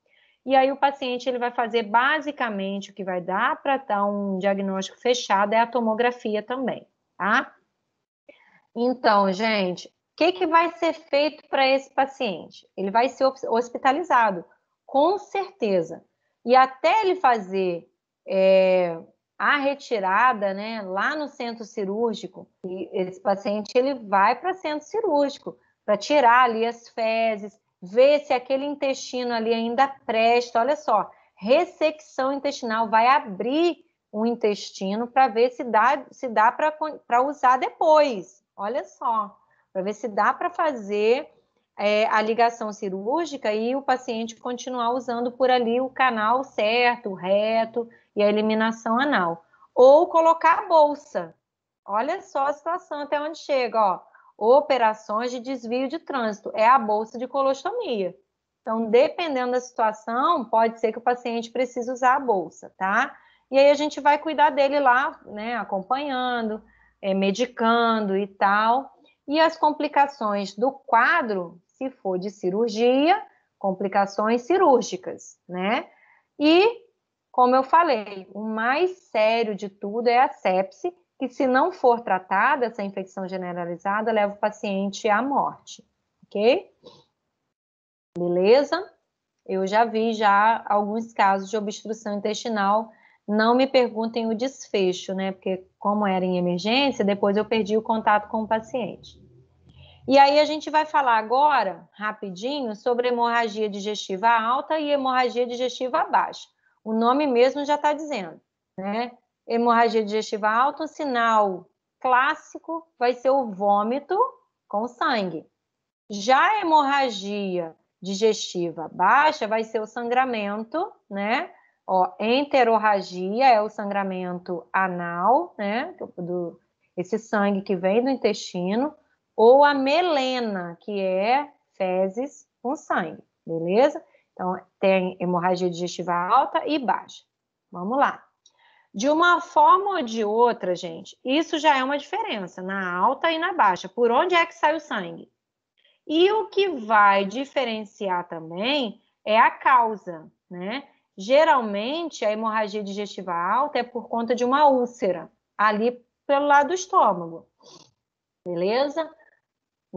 E aí o paciente ele vai fazer basicamente o que vai dar para dar um diagnóstico fechado é a tomografia também, tá? Então, gente, o que, que vai ser feito para esse paciente? Ele vai ser hospitalizado, com certeza. E até ele fazer é, a retirada, né, lá no centro cirúrgico, e esse paciente ele vai para centro cirúrgico para tirar ali as fezes, ver se aquele intestino ali ainda presta. Olha só, ressecção intestinal vai abrir o intestino para ver se dá se dá para usar depois. Olha só, para ver se dá para fazer é, a ligação cirúrgica e o paciente continuar usando por ali o canal certo, reto e a eliminação anal. Ou colocar a bolsa. Olha só a situação até onde chega, ó. Operações de desvio de trânsito é a bolsa de colostomia. Então, dependendo da situação, pode ser que o paciente precise usar a bolsa, tá? E aí a gente vai cuidar dele lá, né, acompanhando, é, medicando e tal. E as complicações do quadro, se for de cirurgia, complicações cirúrgicas, né? E como eu falei, o mais sério de tudo é a sepse, que se não for tratada essa infecção generalizada, leva o paciente à morte, ok? Beleza? Eu já vi já alguns casos de obstrução intestinal. Não me perguntem o desfecho, né? Porque como era em emergência, depois eu perdi o contato com o paciente. E aí a gente vai falar agora, rapidinho, sobre hemorragia digestiva alta e hemorragia digestiva baixa. O nome mesmo já está dizendo, né? Hemorragia digestiva alta, um sinal clássico vai ser o vômito com sangue. Já a hemorragia digestiva baixa vai ser o sangramento, né? Ó, enterorragia é o sangramento anal, né? Do, esse sangue que vem do intestino, ou a melena, que é fezes com sangue, beleza? Então, tem hemorragia digestiva alta e baixa. Vamos lá. De uma forma ou de outra, gente, isso já é uma diferença na alta e na baixa. Por onde é que sai o sangue? E o que vai diferenciar também é a causa, né? Geralmente a hemorragia digestiva alta é por conta de uma úlcera ali pelo lado do estômago, beleza?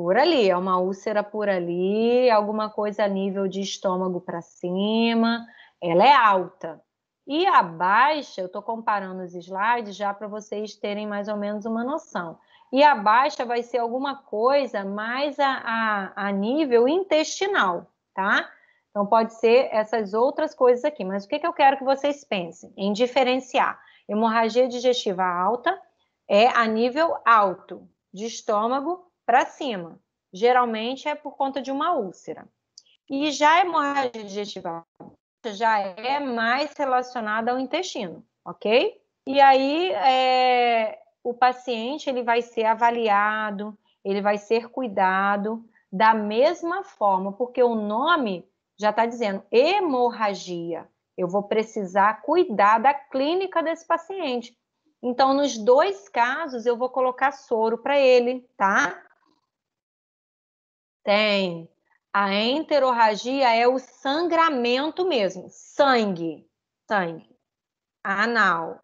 por ali, é uma úlcera por ali, alguma coisa a nível de estômago para cima, ela é alta. E a baixa, eu estou comparando os slides já para vocês terem mais ou menos uma noção. E a baixa vai ser alguma coisa mais a, a, a nível intestinal, tá? Então pode ser essas outras coisas aqui, mas o que, que eu quero que vocês pensem em diferenciar? Hemorragia digestiva alta é a nível alto de estômago para cima. Geralmente é por conta de uma úlcera. E já a hemorragia digestiva já é mais relacionada ao intestino, ok? E aí é, o paciente ele vai ser avaliado, ele vai ser cuidado da mesma forma, porque o nome já está dizendo hemorragia. Eu vou precisar cuidar da clínica desse paciente. Então, nos dois casos, eu vou colocar soro para ele, tá? Tem. A enterorragia é o sangramento mesmo, sangue, sangue, anal.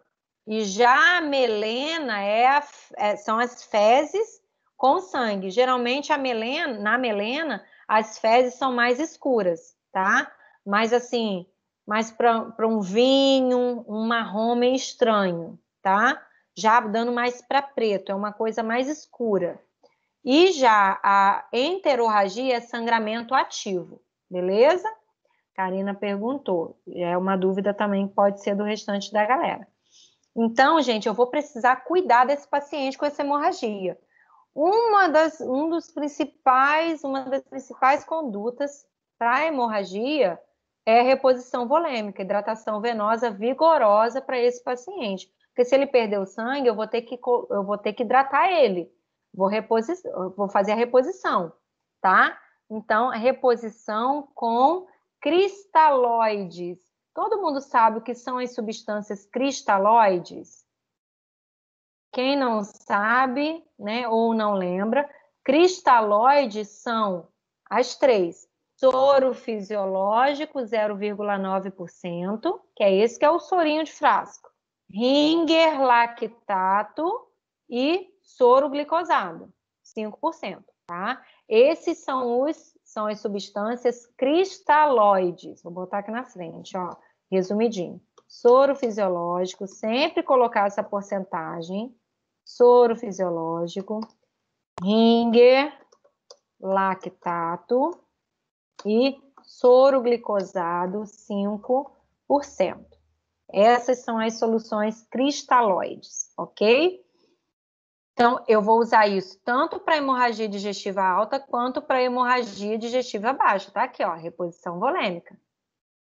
E já a melena é, a, é são as fezes com sangue. Geralmente a melena, na melena, as fezes são mais escuras, tá? mais assim, mais para um vinho, um marrom meio estranho, tá? Já dando mais para preto, é uma coisa mais escura. E já a enterorragia é sangramento ativo, beleza? Karina perguntou. É uma dúvida também que pode ser do restante da galera. Então, gente, eu vou precisar cuidar desse paciente com essa hemorragia. Uma das, um dos principais, uma das principais condutas para hemorragia é reposição volêmica, hidratação venosa vigorosa para esse paciente. Porque se ele perder o sangue, eu vou ter que, eu vou ter que hidratar ele. Vou, reposi... vou fazer a reposição, tá? Então, reposição com cristaloides. Todo mundo sabe o que são as substâncias cristaloides? Quem não sabe, né, ou não lembra, cristaloides são as três: soro fisiológico 0,9%, que é esse que é o sorinho de frasco, ringer lactato e soro glicosado, 5%, tá? Esses são os são as substâncias cristaloides. Vou botar aqui na frente, ó, resumidinho. Soro fisiológico, sempre colocar essa porcentagem. Soro fisiológico, ringer, lactato e soro glicosado, 5%. Essas são as soluções cristaloides, ok? Então, eu vou usar isso tanto para hemorragia digestiva alta quanto para hemorragia digestiva baixa, tá? Aqui, ó, reposição volêmica.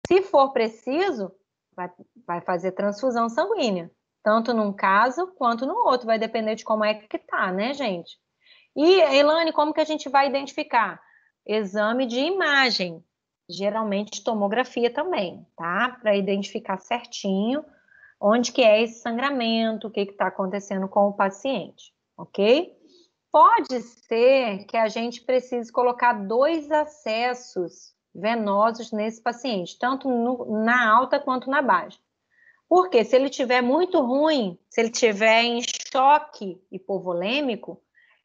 Se for preciso, vai, vai fazer transfusão sanguínea, tanto num caso quanto no outro, vai depender de como é que tá, né, gente? E, Elane, como que a gente vai identificar? Exame de imagem, geralmente tomografia também, tá? Para identificar certinho onde que é esse sangramento, o que está acontecendo com o paciente ok? Pode ser que a gente precise colocar dois acessos venosos nesse paciente, tanto no, na alta quanto na baixa. Porque se ele tiver muito ruim, se ele tiver em choque hipovolêmico,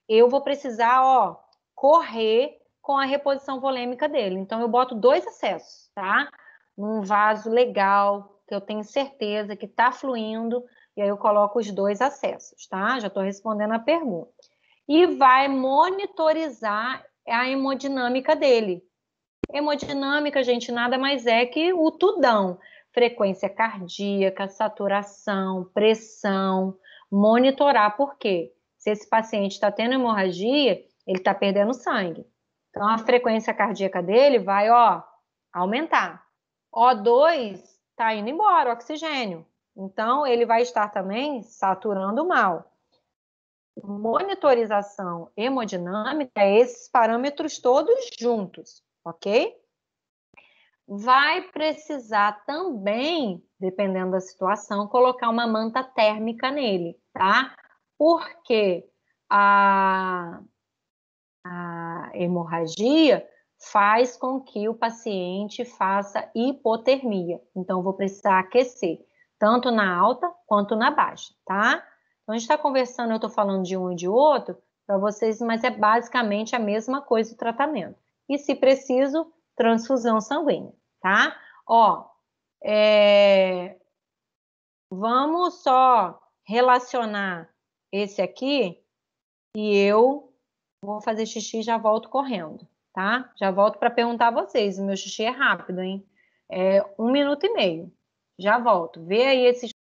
eu vou precisar, ó, correr com a reposição volêmica dele. Então eu boto dois acessos, tá? Num vaso legal, que eu tenho certeza que está fluindo e aí eu coloco os dois acessos, tá? Já estou respondendo a pergunta. E vai monitorizar a hemodinâmica dele. Hemodinâmica, gente, nada mais é que o tudão. Frequência cardíaca, saturação, pressão, monitorar por quê? Se esse paciente está tendo hemorragia, ele está perdendo sangue. Então a frequência cardíaca dele vai, ó, aumentar. O2 está indo embora, oxigênio. Então, ele vai estar também saturando mal. Monitorização hemodinâmica, esses parâmetros todos juntos, ok? Vai precisar também, dependendo da situação, colocar uma manta térmica nele, tá? Porque a, a hemorragia faz com que o paciente faça hipotermia. Então, vou precisar aquecer tanto na alta quanto na baixa, tá? Então, a gente está conversando, eu estou falando de um e de outro para vocês, mas é basicamente a mesma coisa o tratamento. E, se preciso, transfusão sanguínea, tá? Ó, é... vamos só relacionar esse aqui e eu vou fazer xixi e já volto correndo, tá? Já volto para perguntar a vocês. O meu xixi é rápido, hein? É um minuto e meio. Já volto. Vê aí esses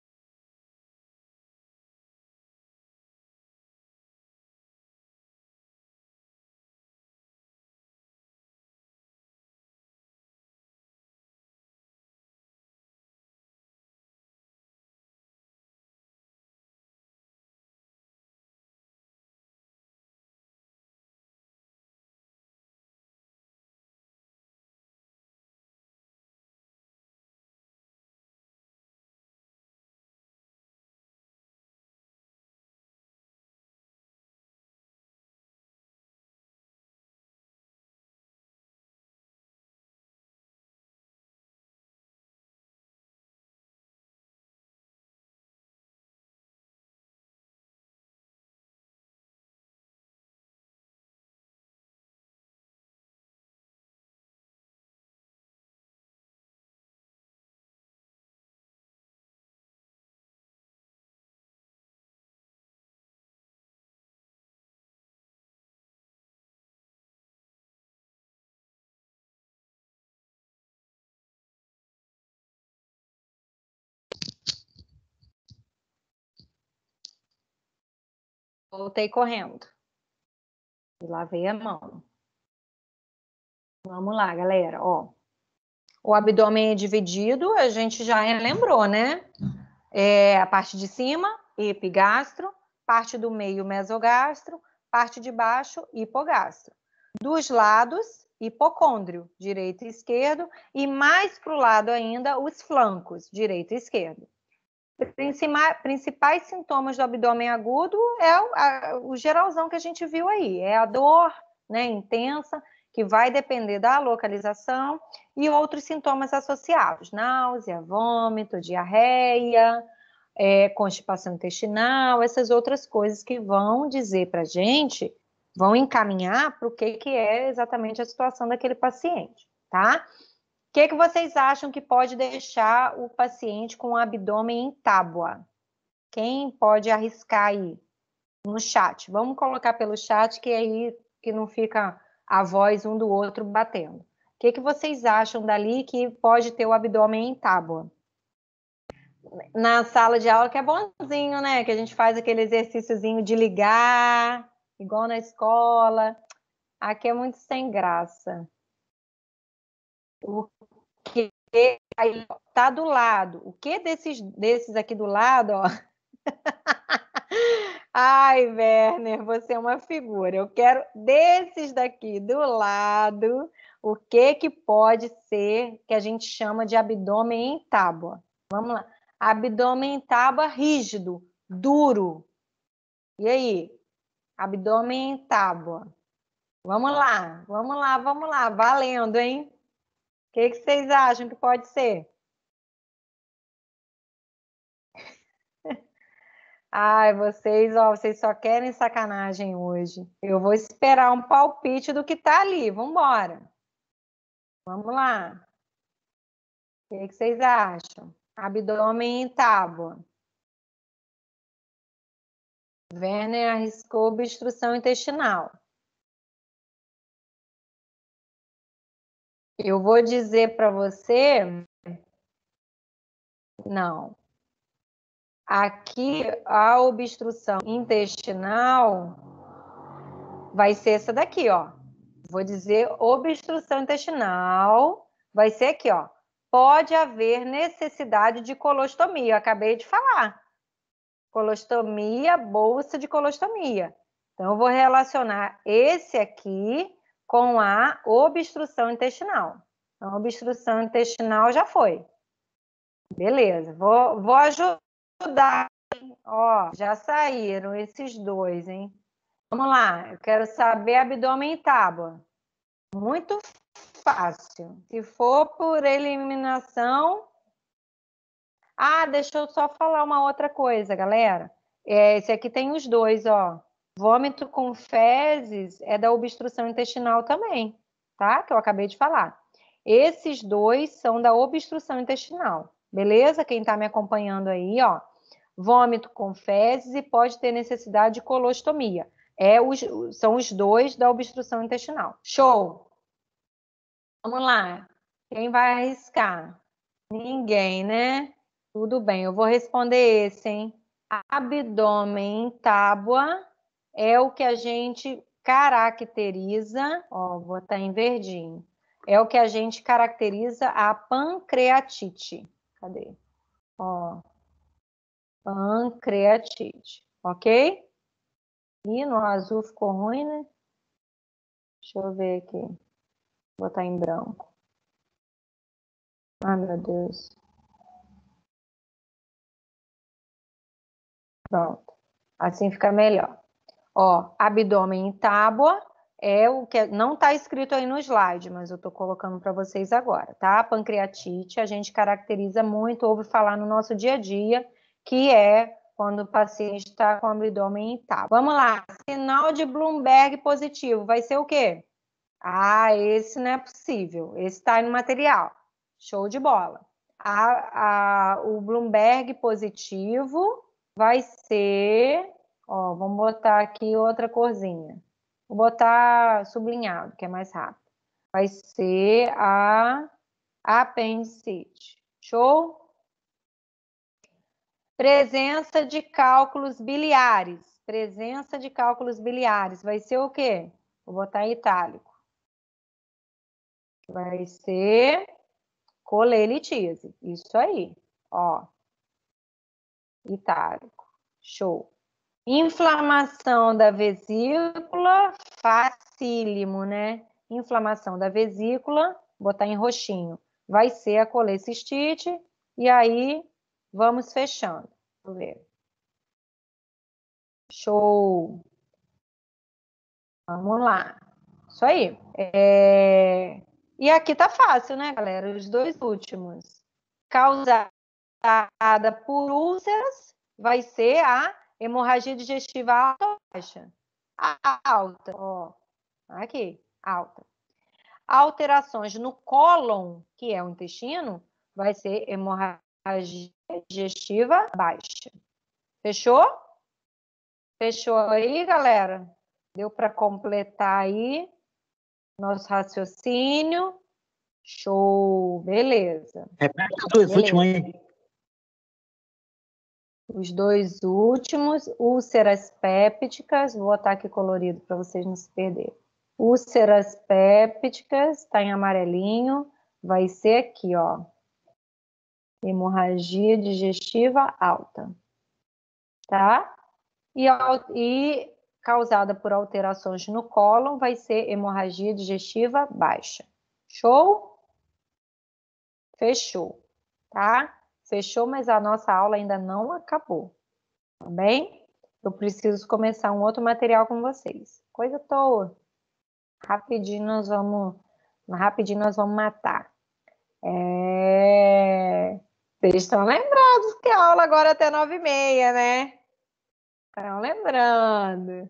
Voltei correndo. E lavei a mão. Vamos lá, galera. Ó, o abdômen é dividido, a gente já lembrou, né? É a parte de cima, epigastro, parte do meio, mesogastro, parte de baixo, hipogastro. Dos lados, hipocôndrio, direito e esquerdo, e mais para o lado ainda, os flancos, direito e esquerdo principais sintomas do abdômen agudo é o, a, o, geralzão que a gente viu aí, é a dor né, intensa, que vai depender da localização, e outros sintomas associados, náusea, vômito, diarreia, é, constipação intestinal, essas outras coisas que vão dizer para a gente, vão encaminhar para o que, que é exatamente a situação daquele paciente, tá? que, é que vocês acham que pode deixar o paciente com o abdômen em tábua? Quem pode arriscar aí no chat? Vamos colocar pelo chat que aí que não fica a voz um do outro batendo. O que, que vocês acham dali que pode ter o abdômen em tábua? Na sala de aula que é bonzinho, né? Que a gente faz aquele exercíciozinho de ligar, igual na escola. Aqui é muito sem graça. O aí tá do lado. O que desses, desses aqui do lado, ó? Ai, Werner, você é uma figura. Eu quero desses daqui do lado. O que que pode ser que a gente chama de abdômen em tábua? Vamos lá. Abdômen em tábua rígido, duro. E aí? Abdômen em tábua. Vamos lá, vamos lá, vamos lá. Valendo, hein? que, que vocês acham que pode ser? Ai, vocês, ó, vocês só querem sacanagem hoje. Eu vou esperar um palpite do que tá ali. Vambora. Vamos lá. O que, que vocês acham? Abdômen em tábua. Werner arriscou obstrução intestinal. Eu vou dizer para você. Não. Aqui a obstrução intestinal vai ser essa daqui, ó. Vou dizer obstrução intestinal, vai ser aqui, ó. Pode haver necessidade de colostomia, eu acabei de falar. Colostomia, bolsa de colostomia. Então, eu vou relacionar esse aqui com a obstrução intestinal. Então, a obstrução intestinal já foi. Beleza, vou, vou ajudar. Ó, já saíram esses dois, hein? Vamos lá, eu quero saber abdômen e tábua. Muito fácil. Se for por eliminação. Ah, deixa eu só falar uma outra coisa, galera. É, esse aqui tem os dois, ó. Vômito com fezes é da obstrução intestinal também, tá? Que eu acabei de falar. Esses dois são da obstrução intestinal, beleza? Quem está me acompanhando aí, ó. Vômito com fezes e pode ter necessidade de colostomia. É os, são os dois da obstrução intestinal. Show! Vamos lá. Quem vai arriscar? Ninguém, né? Tudo bem, eu vou responder esse, hein? Abdômen em tábua é o que a gente caracteriza, ó, vou botar em verdinho, é o que a gente caracteriza a pancreatite. Cadê? Ó, pancreatite, ok? E no azul ficou ruim, né? Deixa eu ver aqui. Vou botar em branco. Ai, meu Deus. Pronto. Assim fica melhor. Ó, abdômen em tábua é o que não está escrito aí no slide, mas eu estou colocando para vocês agora, tá? pancreatite a gente caracteriza muito, ouve falar no nosso dia a dia, que é quando o paciente está com abdômen em tábua. Vamos lá, sinal de Bloomberg positivo, vai ser o quê? Ah, esse não é possível, esse está no material. Show de bola. A, a, o Bloomberg positivo vai ser Ó, vamos botar aqui outra corzinha. Vou botar sublinhado, que é mais rápido. Vai ser a apendicite. Show? Presença de cálculos biliares. Presença de cálculos biliares. Vai ser o quê? Vou botar em itálico. Vai ser colelitise. Isso aí, ó. Itálico. Show. Inflamação da vesícula, facílimo, né? Inflamação da vesícula, botar em roxinho, vai ser a colecistite, e aí vamos fechando. Vamos ver. Show! Vamos lá. Isso aí. É... E aqui tá fácil, né, galera? Os dois últimos. Causada por úlceras vai ser a Hemorragia digestiva alta ou baixa? Alta, ó. Aqui, alta. Alterações no cólon, que é o intestino, vai ser hemorragia digestiva baixa. Fechou? Fechou aí, galera? Deu para completar aí nosso raciocínio? Show, beleza. Repete as duas últimas aí os dois últimos, úlceras pépticas, vou botar aqui colorido para vocês não se perderem. Úlceras pépticas, está em amarelinho, vai ser aqui, ó. Hemorragia digestiva alta, tá? E, e causada por alterações no cólon vai ser hemorragia digestiva baixa. Show? Fechou, tá? Fechou, mas a nossa aula ainda não acabou. Tá bem? Eu preciso começar um outro material com vocês. Coisa toa. Rapidinho nós vamos, rapidinho nós vamos matar. É... Vocês estão lembrados que a aula agora é até nove e meia, né? Estão lembrando.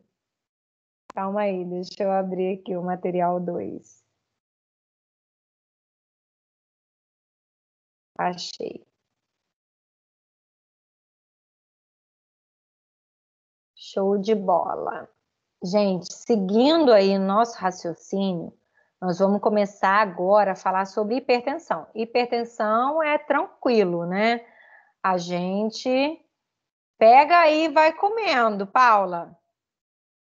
Calma aí, deixa eu abrir aqui o material 2. Achei. Show de bola. Gente, seguindo aí nosso raciocínio, nós vamos começar agora a falar sobre hipertensão. Hipertensão é tranquilo, né? A gente pega aí e vai comendo, Paula.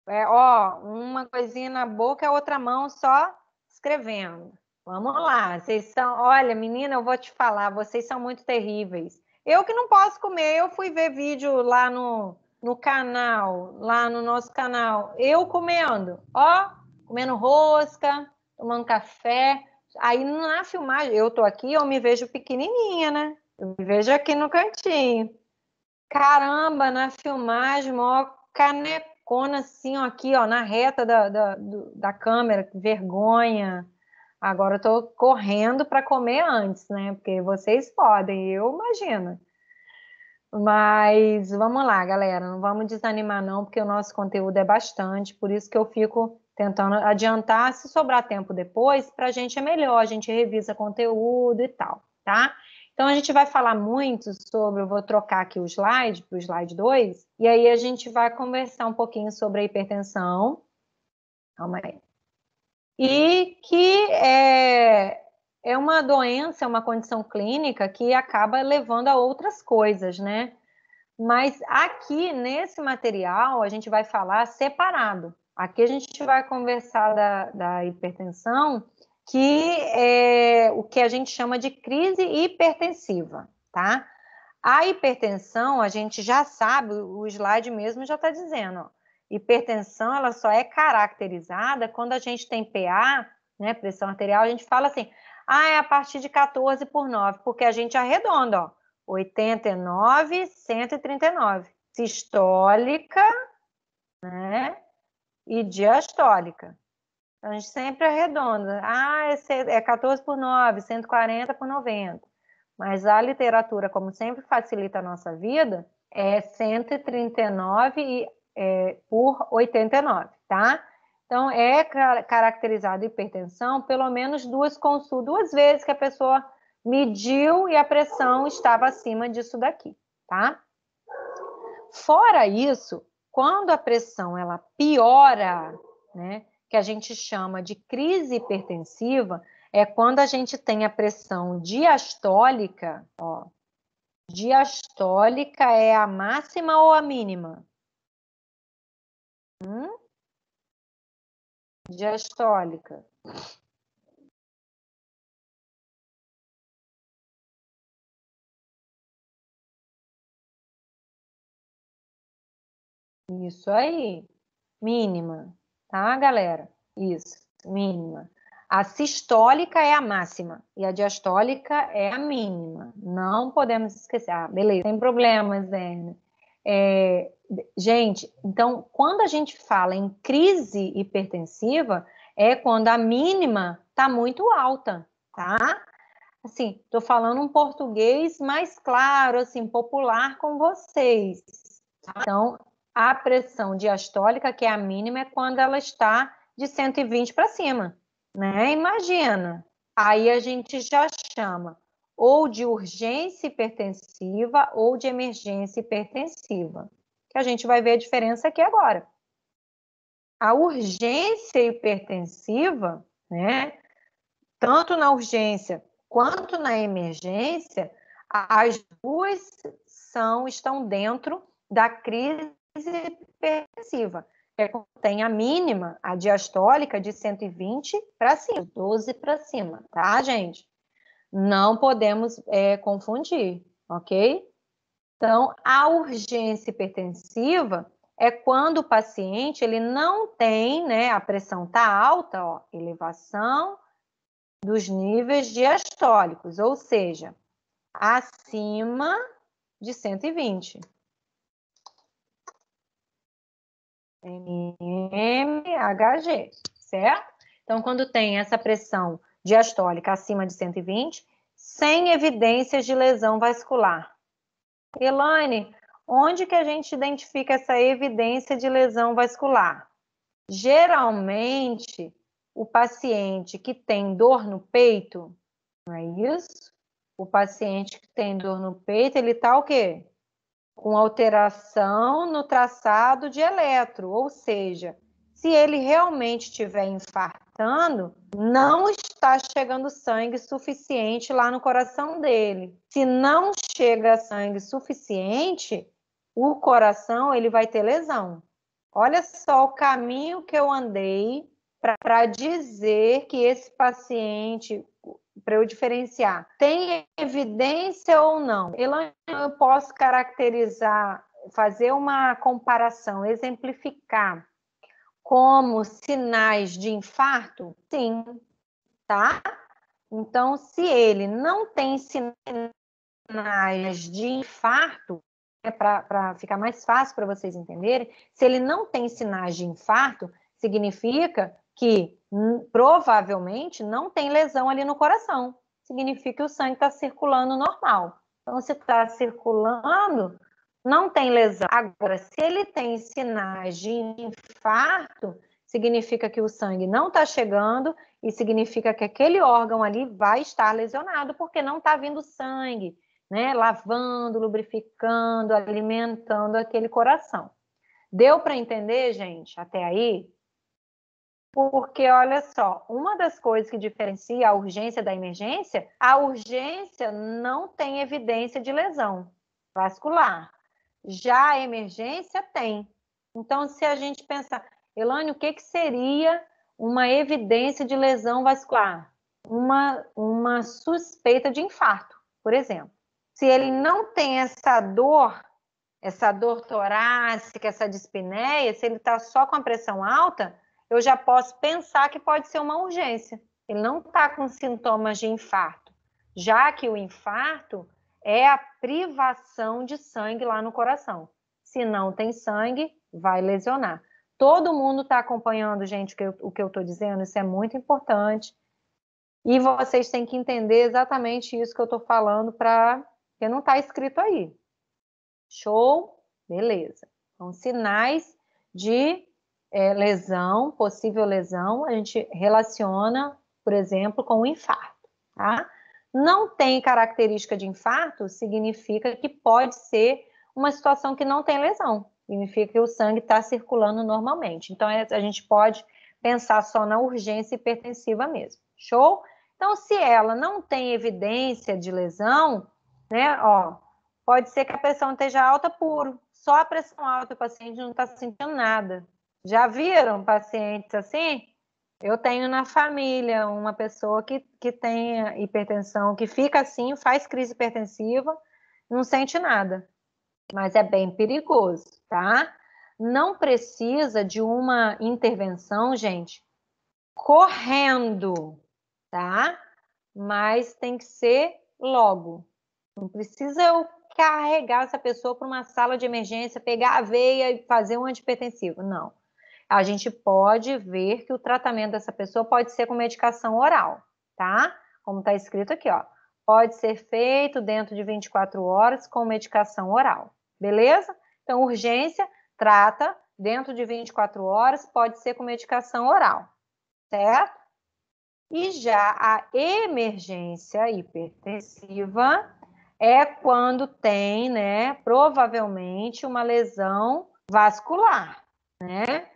É, ó, uma coisinha na boca, a outra mão só escrevendo. Vamos lá, vocês são. Olha, menina, eu vou te falar, vocês são muito terríveis. Eu que não posso comer, eu fui ver vídeo lá no, no canal, lá no nosso canal, eu comendo, ó, comendo rosca, tomando café. Aí na filmagem, eu tô aqui, eu me vejo pequenininha, né? Eu me vejo aqui no cantinho. Caramba, na filmagem, ó, canecona assim, ó, aqui, ó, na reta da, da, da câmera, que vergonha. Agora eu tô correndo para comer antes, né? Porque vocês podem, eu imagino. Mas vamos lá, galera, não vamos desanimar não, porque o nosso conteúdo é bastante, por isso que eu fico tentando adiantar, se sobrar tempo depois, para a gente é melhor, a gente revisa conteúdo e tal, tá? Então, a gente vai falar muito sobre, eu vou trocar aqui o slide para o slide 2, e aí a gente vai conversar um pouquinho sobre a hipertensão, calma aí, e que é, é uma doença, é uma condição clínica que acaba levando a outras coisas, né? Mas aqui nesse material a gente vai falar separado. Aqui a gente vai conversar da, da hipertensão, que é o que a gente chama de crise hipertensiva, tá? A hipertensão, a gente já sabe, o slide mesmo já está dizendo, ó, hipertensão ela só é caracterizada quando a gente tem PA, né, pressão arterial, a gente fala assim, ah, é a partir de 14 por 9, porque a gente arredonda, ó. 89, 139. Sistólica, né? E diastólica. Então, a gente sempre arredonda. Ah, é 14 é por 9, 140 por 90. Mas a literatura, como sempre facilita a nossa vida, é 139 e, é, por 89, tá? Então, é caracterizado hipertensão pelo menos duas consultas, duas vezes que a pessoa mediu e a pressão estava acima disso daqui, tá? Fora isso, quando a pressão ela piora, né, que a gente chama de crise hipertensiva, é quando a gente tem a pressão diastólica, ó. Diastólica é a máxima ou a mínima? Hum? diastólica. Isso aí, mínima, tá, galera? Isso, mínima. A sistólica é a máxima e a diastólica é a mínima. Não podemos esquecer. Ah, beleza, sem problemas, Zé. É, gente, então, quando a gente fala em crise hipertensiva, é quando a mínima está muito alta, tá? Assim, estou falando um português mais claro, assim, popular com vocês. Tá? Então, a pressão diastólica, que é a mínima, é quando ela está de 120 para cima, né? Imagina. Aí a gente já chama ou de urgência hipertensiva ou de emergência hipertensiva, que a gente vai ver a diferença aqui agora. A urgência hipertensiva, né, tanto na urgência quanto na emergência, as duas são estão dentro da crise hipertensiva, que contém é a mínima, a diastólica de 120 para cima, 12 para cima, tá, gente? Não podemos é, confundir, ok? Então, a urgência hipertensiva é quando o paciente ele não tem, né, a pressão está alta, ó, elevação dos níveis diastólicos, ou seja, acima de 120. mmHg, certo? Então, quando tem essa pressão diastólica acima de 120, sem evidências de lesão vascular. Elaine, onde que a gente identifica essa evidência de lesão vascular? Geralmente, o paciente que tem dor no peito, não é isso? O paciente que tem dor no peito, ele está o quê? Com alteração no traçado de eletro, ou seja, se ele realmente tiver infarto, infartando, não está chegando sangue suficiente lá no coração dele. Se não chega sangue suficiente, o coração ele vai ter lesão. Olha só o caminho que eu andei para dizer que esse paciente, para eu diferenciar, tem evidência ou não. Eu posso caracterizar, fazer uma comparação, exemplificar como sinais de infarto? Sim, tá? Então, se ele não tem sinais de infarto, é para ficar mais fácil para vocês entenderem, se ele não tem sinais de infarto, significa que hum, provavelmente não tem lesão ali no coração. Significa que o sangue está circulando normal. Então, se está circulando, não tem lesão. Agora, se ele tem sinais de infarto, significa que o sangue não está chegando e significa que aquele órgão ali vai estar lesionado, porque não está vindo sangue, né? Lavando, lubrificando, alimentando aquele coração. Deu para entender, gente, até aí? Porque olha só, uma das coisas que diferencia a urgência da emergência, a urgência não tem evidência de lesão vascular. Já a emergência tem. Então, se a gente pensar, Elane, o que, que seria uma evidência de lesão vascular? Uma, uma suspeita de infarto, por exemplo. Se ele não tem essa dor, essa dor torácica, essa dispneia, se ele está só com a pressão alta, eu já posso pensar que pode ser uma urgência. Ele não está com sintomas de infarto, já que o infarto é a privação de sangue lá no coração. Se não tem sangue, vai lesionar. Todo mundo está acompanhando, gente, o que eu estou dizendo, isso é muito importante. E vocês têm que entender exatamente isso que eu estou falando, para que não está escrito aí. Show? Beleza. Então, sinais de é, lesão, possível lesão, a gente relaciona, por exemplo, com um infarto, tá? não tem característica de infarto, significa que pode ser uma situação que não tem lesão. Significa que o sangue está circulando normalmente. Então, é, a gente pode pensar só na urgência hipertensiva mesmo. Show? Então, se ela não tem evidência de lesão, né, ó, pode ser que a pressão esteja alta puro. Só a pressão alta o paciente não está sentindo nada. Já viram pacientes assim? Eu tenho na família uma pessoa que, que tem hipertensão, que fica assim, faz crise hipertensiva, não sente nada. Mas é bem perigoso, tá? Não precisa de uma intervenção, gente, correndo, tá? Mas tem que ser logo. Não precisa eu carregar essa pessoa para uma sala de emergência, pegar a veia e fazer um antipertensivo. Não a gente pode ver que o tratamento dessa pessoa pode ser com medicação oral, tá? Como está escrito aqui, ó. Pode ser feito dentro de 24 horas com medicação oral, beleza? Então, urgência, trata dentro de 24 horas, pode ser com medicação oral, certo? E já a emergência hipertensiva é quando tem, né, provavelmente uma lesão vascular, né?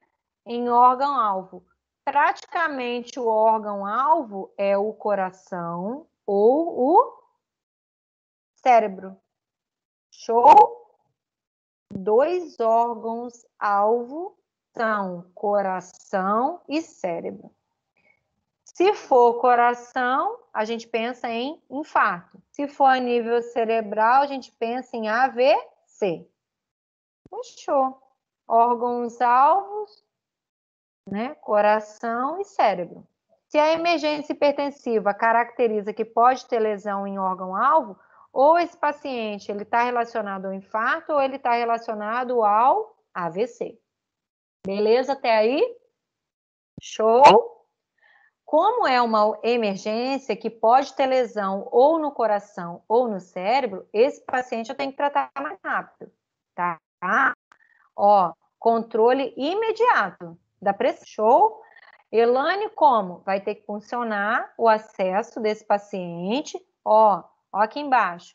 em órgão-alvo. Praticamente o órgão-alvo é o coração ou o cérebro. Show? Dois órgãos-alvo são coração e cérebro. Se for coração, a gente pensa em infarto. Se for a nível cerebral, a gente pensa em AVC. Fechou. Órgãos alvos, né? Coração e cérebro. Se a emergência hipertensiva caracteriza que pode ter lesão em órgão-alvo, ou esse paciente ele está relacionado ao infarto ou ele está relacionado ao AVC. Beleza até aí? Show! Como é uma emergência que pode ter lesão ou no coração ou no cérebro, esse paciente eu tenho que tratar mais rápido, tá? Ó, controle imediato da Pre-Show, Elane, como? Vai ter que funcionar o acesso desse paciente, ó, ó aqui embaixo,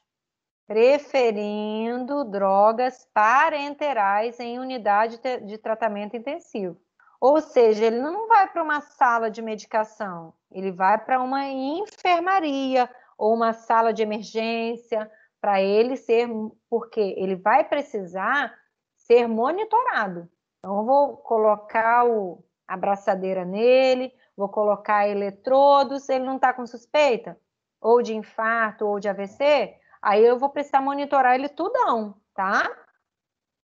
preferindo drogas parenterais em unidade de tratamento intensivo. Ou seja, ele não vai para uma sala de medicação, ele vai para uma enfermaria ou uma sala de emergência, para ele ser, porque ele vai precisar ser monitorado. Então, eu vou colocar o, a braçadeira nele, vou colocar eletrodos, ele não está com suspeita, ou de infarto, ou de AVC, aí eu vou precisar monitorar ele tudão, tá?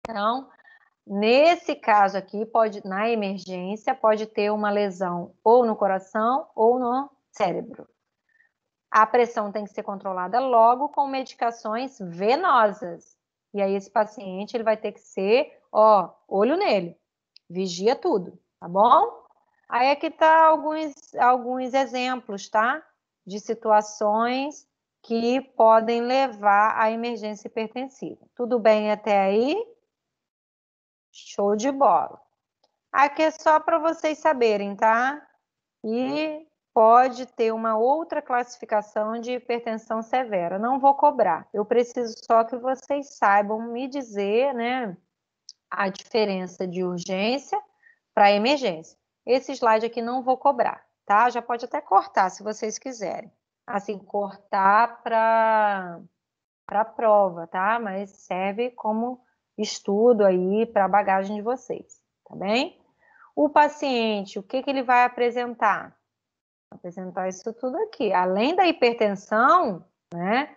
Então, nesse caso aqui, pode, na emergência, pode ter uma lesão ou no coração ou no cérebro. A pressão tem que ser controlada logo com medicações venosas. E aí esse paciente ele vai ter que ser Ó, olho nele, vigia tudo, tá bom? Aí aqui tá alguns, alguns exemplos, tá? De situações que podem levar à emergência hipertensiva. Tudo bem até aí? Show de bola. Aqui é só para vocês saberem, tá? E pode ter uma outra classificação de hipertensão severa. Não vou cobrar. Eu preciso só que vocês saibam me dizer, né? a diferença de urgência para emergência. Esse slide aqui não vou cobrar, tá? Já pode até cortar se vocês quiserem. Assim, cortar para para prova, tá? Mas serve como estudo aí para a bagagem de vocês, tá bem? O paciente, o que, que ele vai apresentar? apresentar isso tudo aqui. Além da hipertensão, né?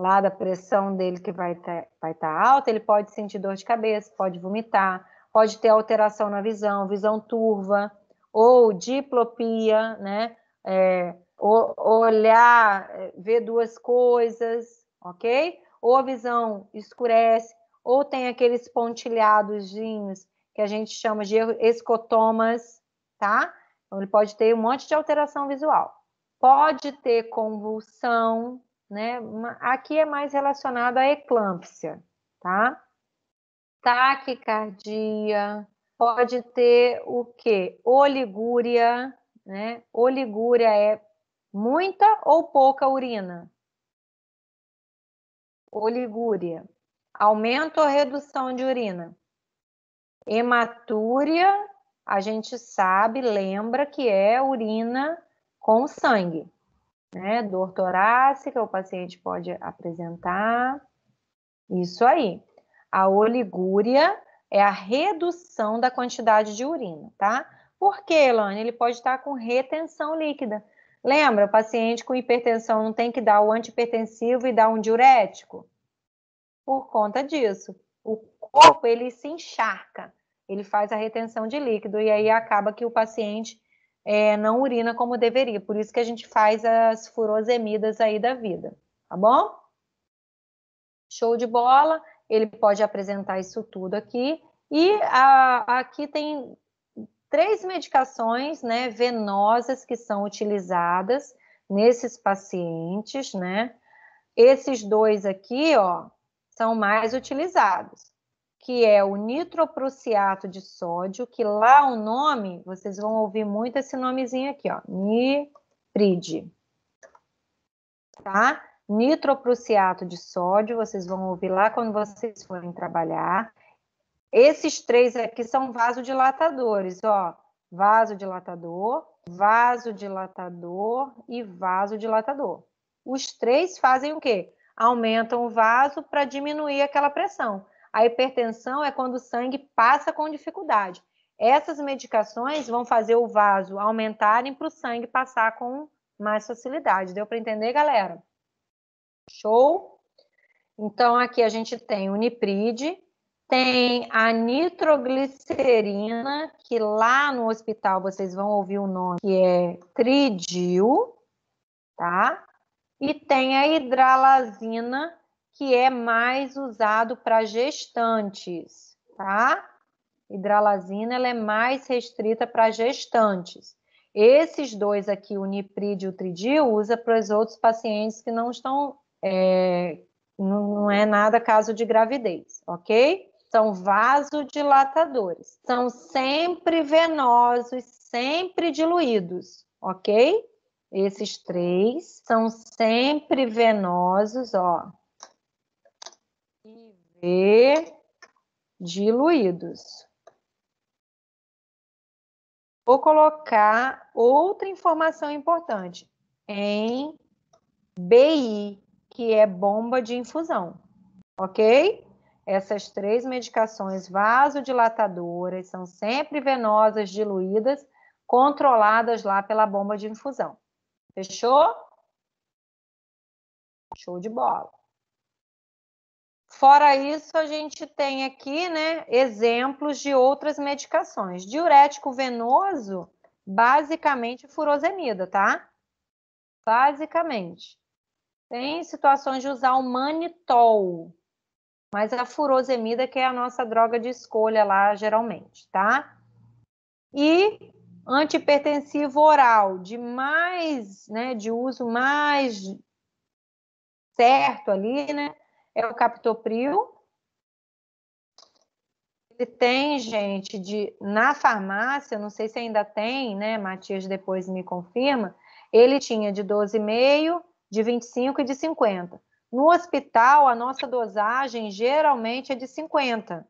lá da pressão dele que vai estar tá, vai tá alta, ele pode sentir dor de cabeça, pode vomitar, pode ter alteração na visão, visão turva, ou diplopia, né? É, ou, olhar, é, ver duas coisas, ok? Ou a visão escurece, ou tem aqueles pontilhadozinhos que a gente chama de escotomas, tá? Então, ele pode ter um monte de alteração visual. Pode ter convulsão, né? Aqui é mais relacionado à eclâmpsia, tá? Taquicardia, pode ter o quê? Oligúria, né? Oligúria é muita ou pouca urina? Oligúria. Aumento ou redução de urina? Hematúria, a gente sabe, lembra que é urina com sangue, né? Dor torácica, o paciente pode apresentar. Isso aí. A oligúria é a redução da quantidade de urina, tá? Por quê, Elane? Ele pode estar com retenção líquida. Lembra, o paciente com hipertensão não tem que dar o antipertensivo e dar um diurético? Por conta disso, o corpo ele se encharca, ele faz a retenção de líquido e aí acaba que o paciente é, não urina como deveria. Por isso que a gente faz as furosemidas aí da vida, tá bom? Show de bola. Ele pode apresentar isso tudo aqui. E a, aqui tem três medicações né, venosas que são utilizadas nesses pacientes, né? Esses dois aqui, ó, são mais utilizados que é o nitroprussiato de sódio, que lá o nome, vocês vão ouvir muito esse nomezinho aqui, ó, nipride, tá? Nitroprussiato de sódio, vocês vão ouvir lá quando vocês forem trabalhar. Esses três aqui são vasodilatadores, ó, vasodilatador, vasodilatador e vasodilatador. Os três fazem o quê? Aumentam o vaso para diminuir aquela pressão. A hipertensão é quando o sangue passa com dificuldade. Essas medicações vão fazer o vaso aumentarem para o sangue passar com mais facilidade. Deu para entender, galera? Show? Então, aqui a gente tem o nipride, tem a nitroglicerina, que lá no hospital vocês vão ouvir o nome, que é tridil, tá? E tem a hidralazina, que é mais usado para gestantes, tá? Hidralazina ela é mais restrita para gestantes. Esses dois aqui, o Niprid e o Tridil, usa para os outros pacientes que não estão, é, não é nada caso de gravidez, ok? São vasodilatadores, são sempre venosos, sempre diluídos, ok? Esses três são sempre venosos, ó, e diluídos. Vou colocar outra informação importante em BI, que é bomba de infusão, ok? Essas três medicações vasodilatadoras são sempre venosas diluídas, controladas lá pela bomba de infusão. Fechou? Show de bola. Fora isso, a gente tem aqui né, exemplos de outras medicações. Diurético venoso, basicamente furosemida, tá? Basicamente. Tem situações de usar o manitol, mas a furosemida que é a nossa droga de escolha lá, geralmente, tá? E antipertensivo oral, de mais, né, de uso mais certo ali, né? é o captopril. Ele tem, gente, de na farmácia, não sei se ainda tem, né? Matias depois me confirma. Ele tinha de 12,5, de 25 e de 50. No hospital, a nossa dosagem geralmente é de 50,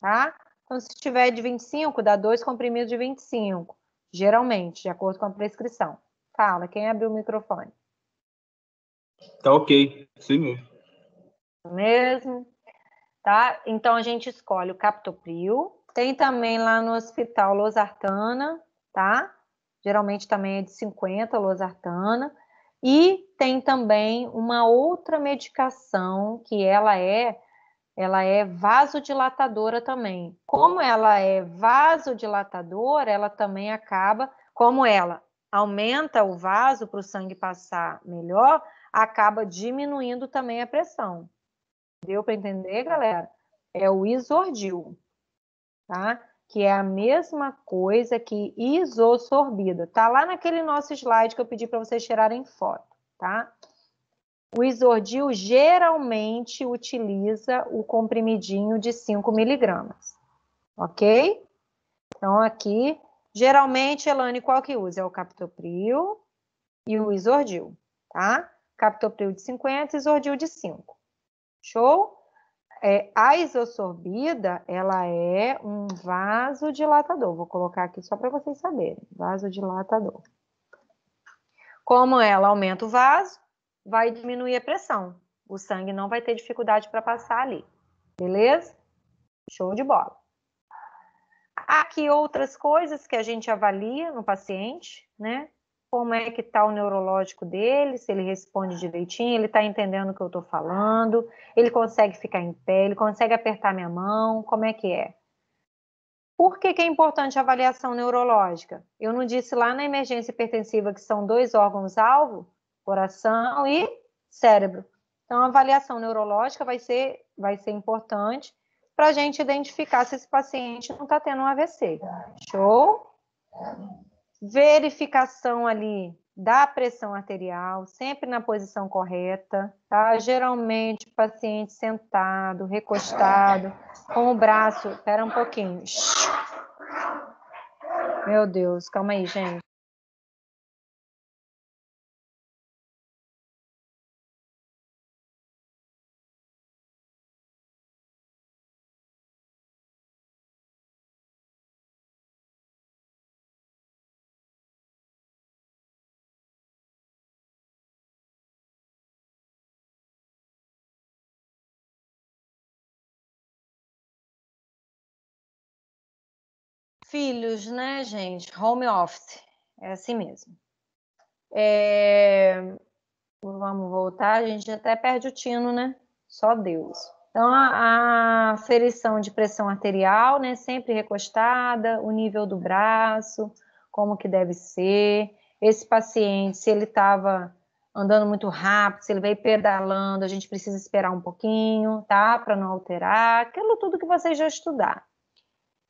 tá? Então, se tiver de 25, dá dois comprimidos de 25, geralmente, de acordo com a prescrição. Fala, quem abriu o microfone? Tá ok, sim mesmo mesmo, tá? Então a gente escolhe o captopril. Tem também lá no hospital losartana, tá? Geralmente também é de 50 losartana. E tem também uma outra medicação que ela é ela é vasodilatadora também. Como ela é vasodilatadora, ela também acaba, como ela aumenta o vaso para o sangue passar melhor, acaba diminuindo também a pressão. Deu para entender, galera? É o isordil, tá? Que é a mesma coisa que isosorbida. Tá lá naquele nosso slide que eu pedi para vocês tirarem foto, tá? O isordil geralmente utiliza o comprimidinho de 5 miligramas, ok? Então, aqui, geralmente, Elane, qual que usa? É o captopril e o isordil, tá? Captopril de 50, isordil de 5. Show? É, a isosorbida, ela é um vasodilatador. Vou colocar aqui só para vocês saberem. Vasodilatador. Como ela aumenta o vaso, vai diminuir a pressão. O sangue não vai ter dificuldade para passar ali. Beleza? Show de bola. aqui outras coisas que a gente avalia no paciente, né? como é que está o neurológico dele, se ele responde direitinho, ele está entendendo o que eu estou falando, ele consegue ficar em pé, ele consegue apertar minha mão, como é que é? Por que, que é importante a avaliação neurológica? Eu não disse lá na emergência hipertensiva que são dois órgãos-alvo, coração e cérebro. Então, a avaliação neurológica vai ser, vai ser importante para a gente identificar se esse paciente não está tendo um AVC. Show? verificação ali da pressão arterial, sempre na posição correta, tá? Geralmente paciente sentado, recostado, com o braço. espera um pouquinho. Meu Deus, calma aí, gente. Filhos, né, gente? Home office. É assim mesmo. É... Vamos voltar, a gente até perde o tino, né? Só Deus. Então, a, a ferição de pressão arterial, né? Sempre recostada, o nível do braço, como que deve ser. Esse paciente, se ele estava andando muito rápido, se ele veio pedalando, a gente precisa esperar um pouquinho, tá? Para não alterar, aquilo tudo que vocês já estudaram.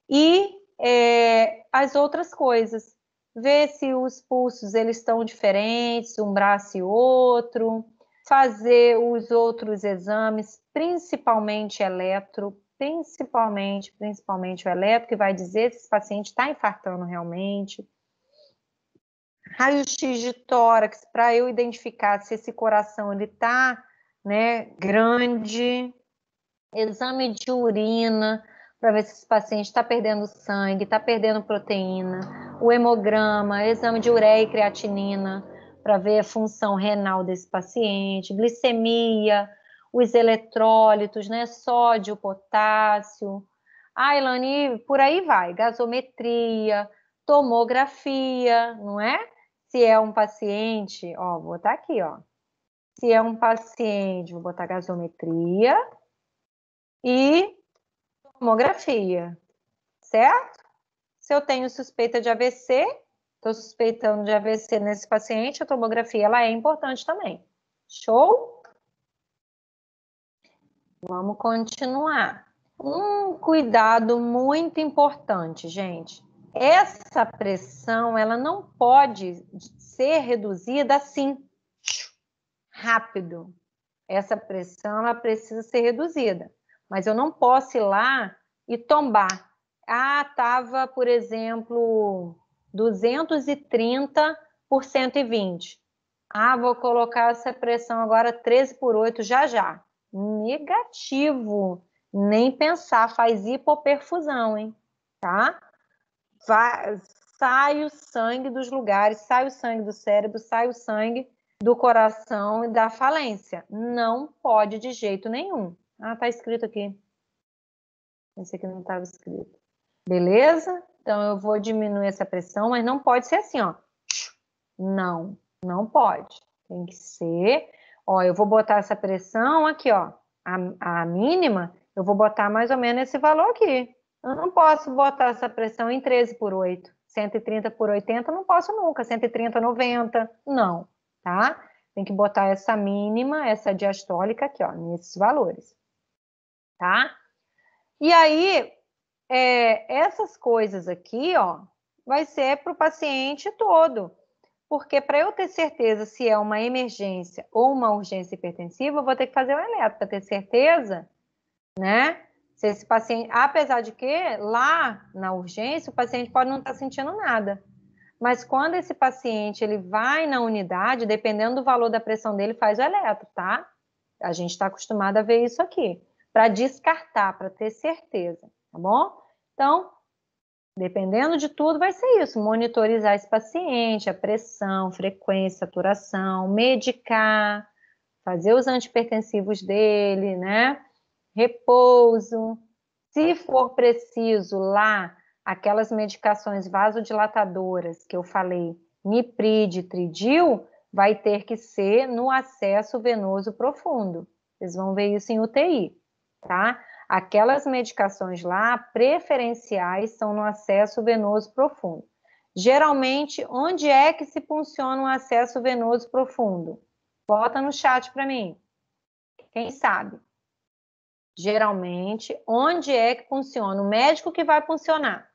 E é, as outras coisas. Ver se os pulsos eles estão diferentes, um braço e outro. Fazer os outros exames, principalmente eletro, principalmente, principalmente o eletro, que vai dizer se esse paciente está infartando realmente. Raio-x de tórax, para eu identificar se esse coração ele está né, grande. Exame de urina, para ver se esse paciente está perdendo sangue, está perdendo proteína, o hemograma, exame de ureia e creatinina, para ver a função renal desse paciente, glicemia, os eletrólitos, né? Sódio, potássio. Ah, Elane, por aí vai, gasometria, tomografia, não é? Se é um paciente, ó, vou botar aqui, ó. Se é um paciente, vou botar gasometria e tomografia, certo? Se eu tenho suspeita de AVC, estou suspeitando de AVC nesse paciente, a tomografia ela é importante também. Show? Vamos continuar. Um cuidado muito importante, gente. Essa pressão, ela não pode ser reduzida assim, rápido. Essa pressão, ela precisa ser reduzida mas eu não posso ir lá e tombar. Ah, estava, por exemplo, 230 por 120. Ah, vou colocar essa pressão agora 13 por 8 já já. Negativo. Nem pensar, faz hipoperfusão, hein? Tá? Vai, sai o sangue dos lugares, sai o sangue do cérebro, sai o sangue do coração e da falência. Não pode de jeito nenhum. Ah, tá escrito aqui. Pensei que não estava escrito. Beleza? Então eu vou diminuir essa pressão, mas não pode ser assim, ó. Não, não pode. Tem que ser. Ó, eu vou botar essa pressão aqui, ó. A, a mínima, eu vou botar mais ou menos esse valor aqui. Eu não posso botar essa pressão em 13 por 8. 130 por 80 não posso nunca. 130, 90, não, tá? Tem que botar essa mínima, essa diastólica aqui, ó, nesses valores tá? E aí, é, essas coisas aqui, ó, vai ser para o paciente todo. Porque para eu ter certeza se é uma emergência ou uma urgência hipertensiva, eu vou ter que fazer o eletro para ter certeza, né? Se esse paciente, apesar de que lá na urgência o paciente pode não estar tá sentindo nada. Mas quando esse paciente ele vai na unidade, dependendo do valor da pressão dele, faz o eletro, tá? A gente está acostumado a ver isso aqui para descartar, para ter certeza, tá bom? Então, dependendo de tudo, vai ser isso: monitorizar esse paciente, a pressão, frequência, saturação, medicar, fazer os antipertensivos dele, né? Repouso. Se for preciso lá, aquelas medicações vasodilatadoras que eu falei, nipride, tridil, vai ter que ser no acesso venoso profundo. Vocês vão ver isso em UTI, tá? Aquelas medicações lá preferenciais são no acesso venoso profundo. Geralmente, onde é que se funciona um acesso venoso profundo? Bota no chat para mim. Quem sabe? Geralmente, onde é que funciona? O médico que vai funcionar.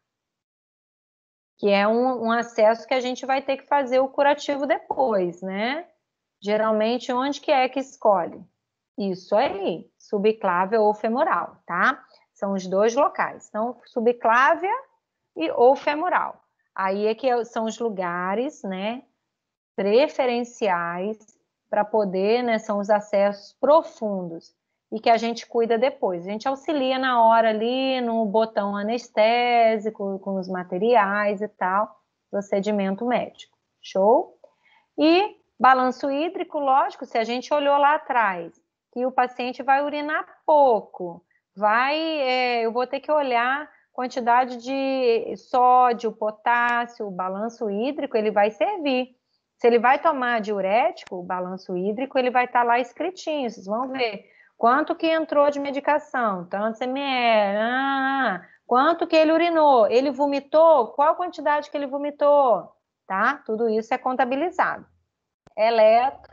Que é um, um acesso que a gente vai ter que fazer o curativo depois, né? Geralmente, onde que é que escolhe? Isso aí subclávia ou femoral, tá? São os dois locais. Então, subclávia e ou femoral. Aí é que é são os lugares, né, preferenciais para poder, né, são os acessos profundos e que a gente cuida depois. A gente auxilia na hora ali no botão anestésico, com os materiais e tal, procedimento médico. Show? E balanço hídrico, lógico, se a gente olhou lá atrás que o paciente vai urinar pouco, vai, é, eu vou ter que olhar quantidade de sódio, potássio, balanço hídrico, ele vai servir. Se ele vai tomar diurético, o balanço hídrico, ele vai estar tá lá escritinho, vocês vão ver quanto que entrou de medicação, tantos ml, ah, ah, ah, ah, quanto que ele urinou, ele vomitou, qual quantidade que ele vomitou, tá? Tudo isso é contabilizado. Eletro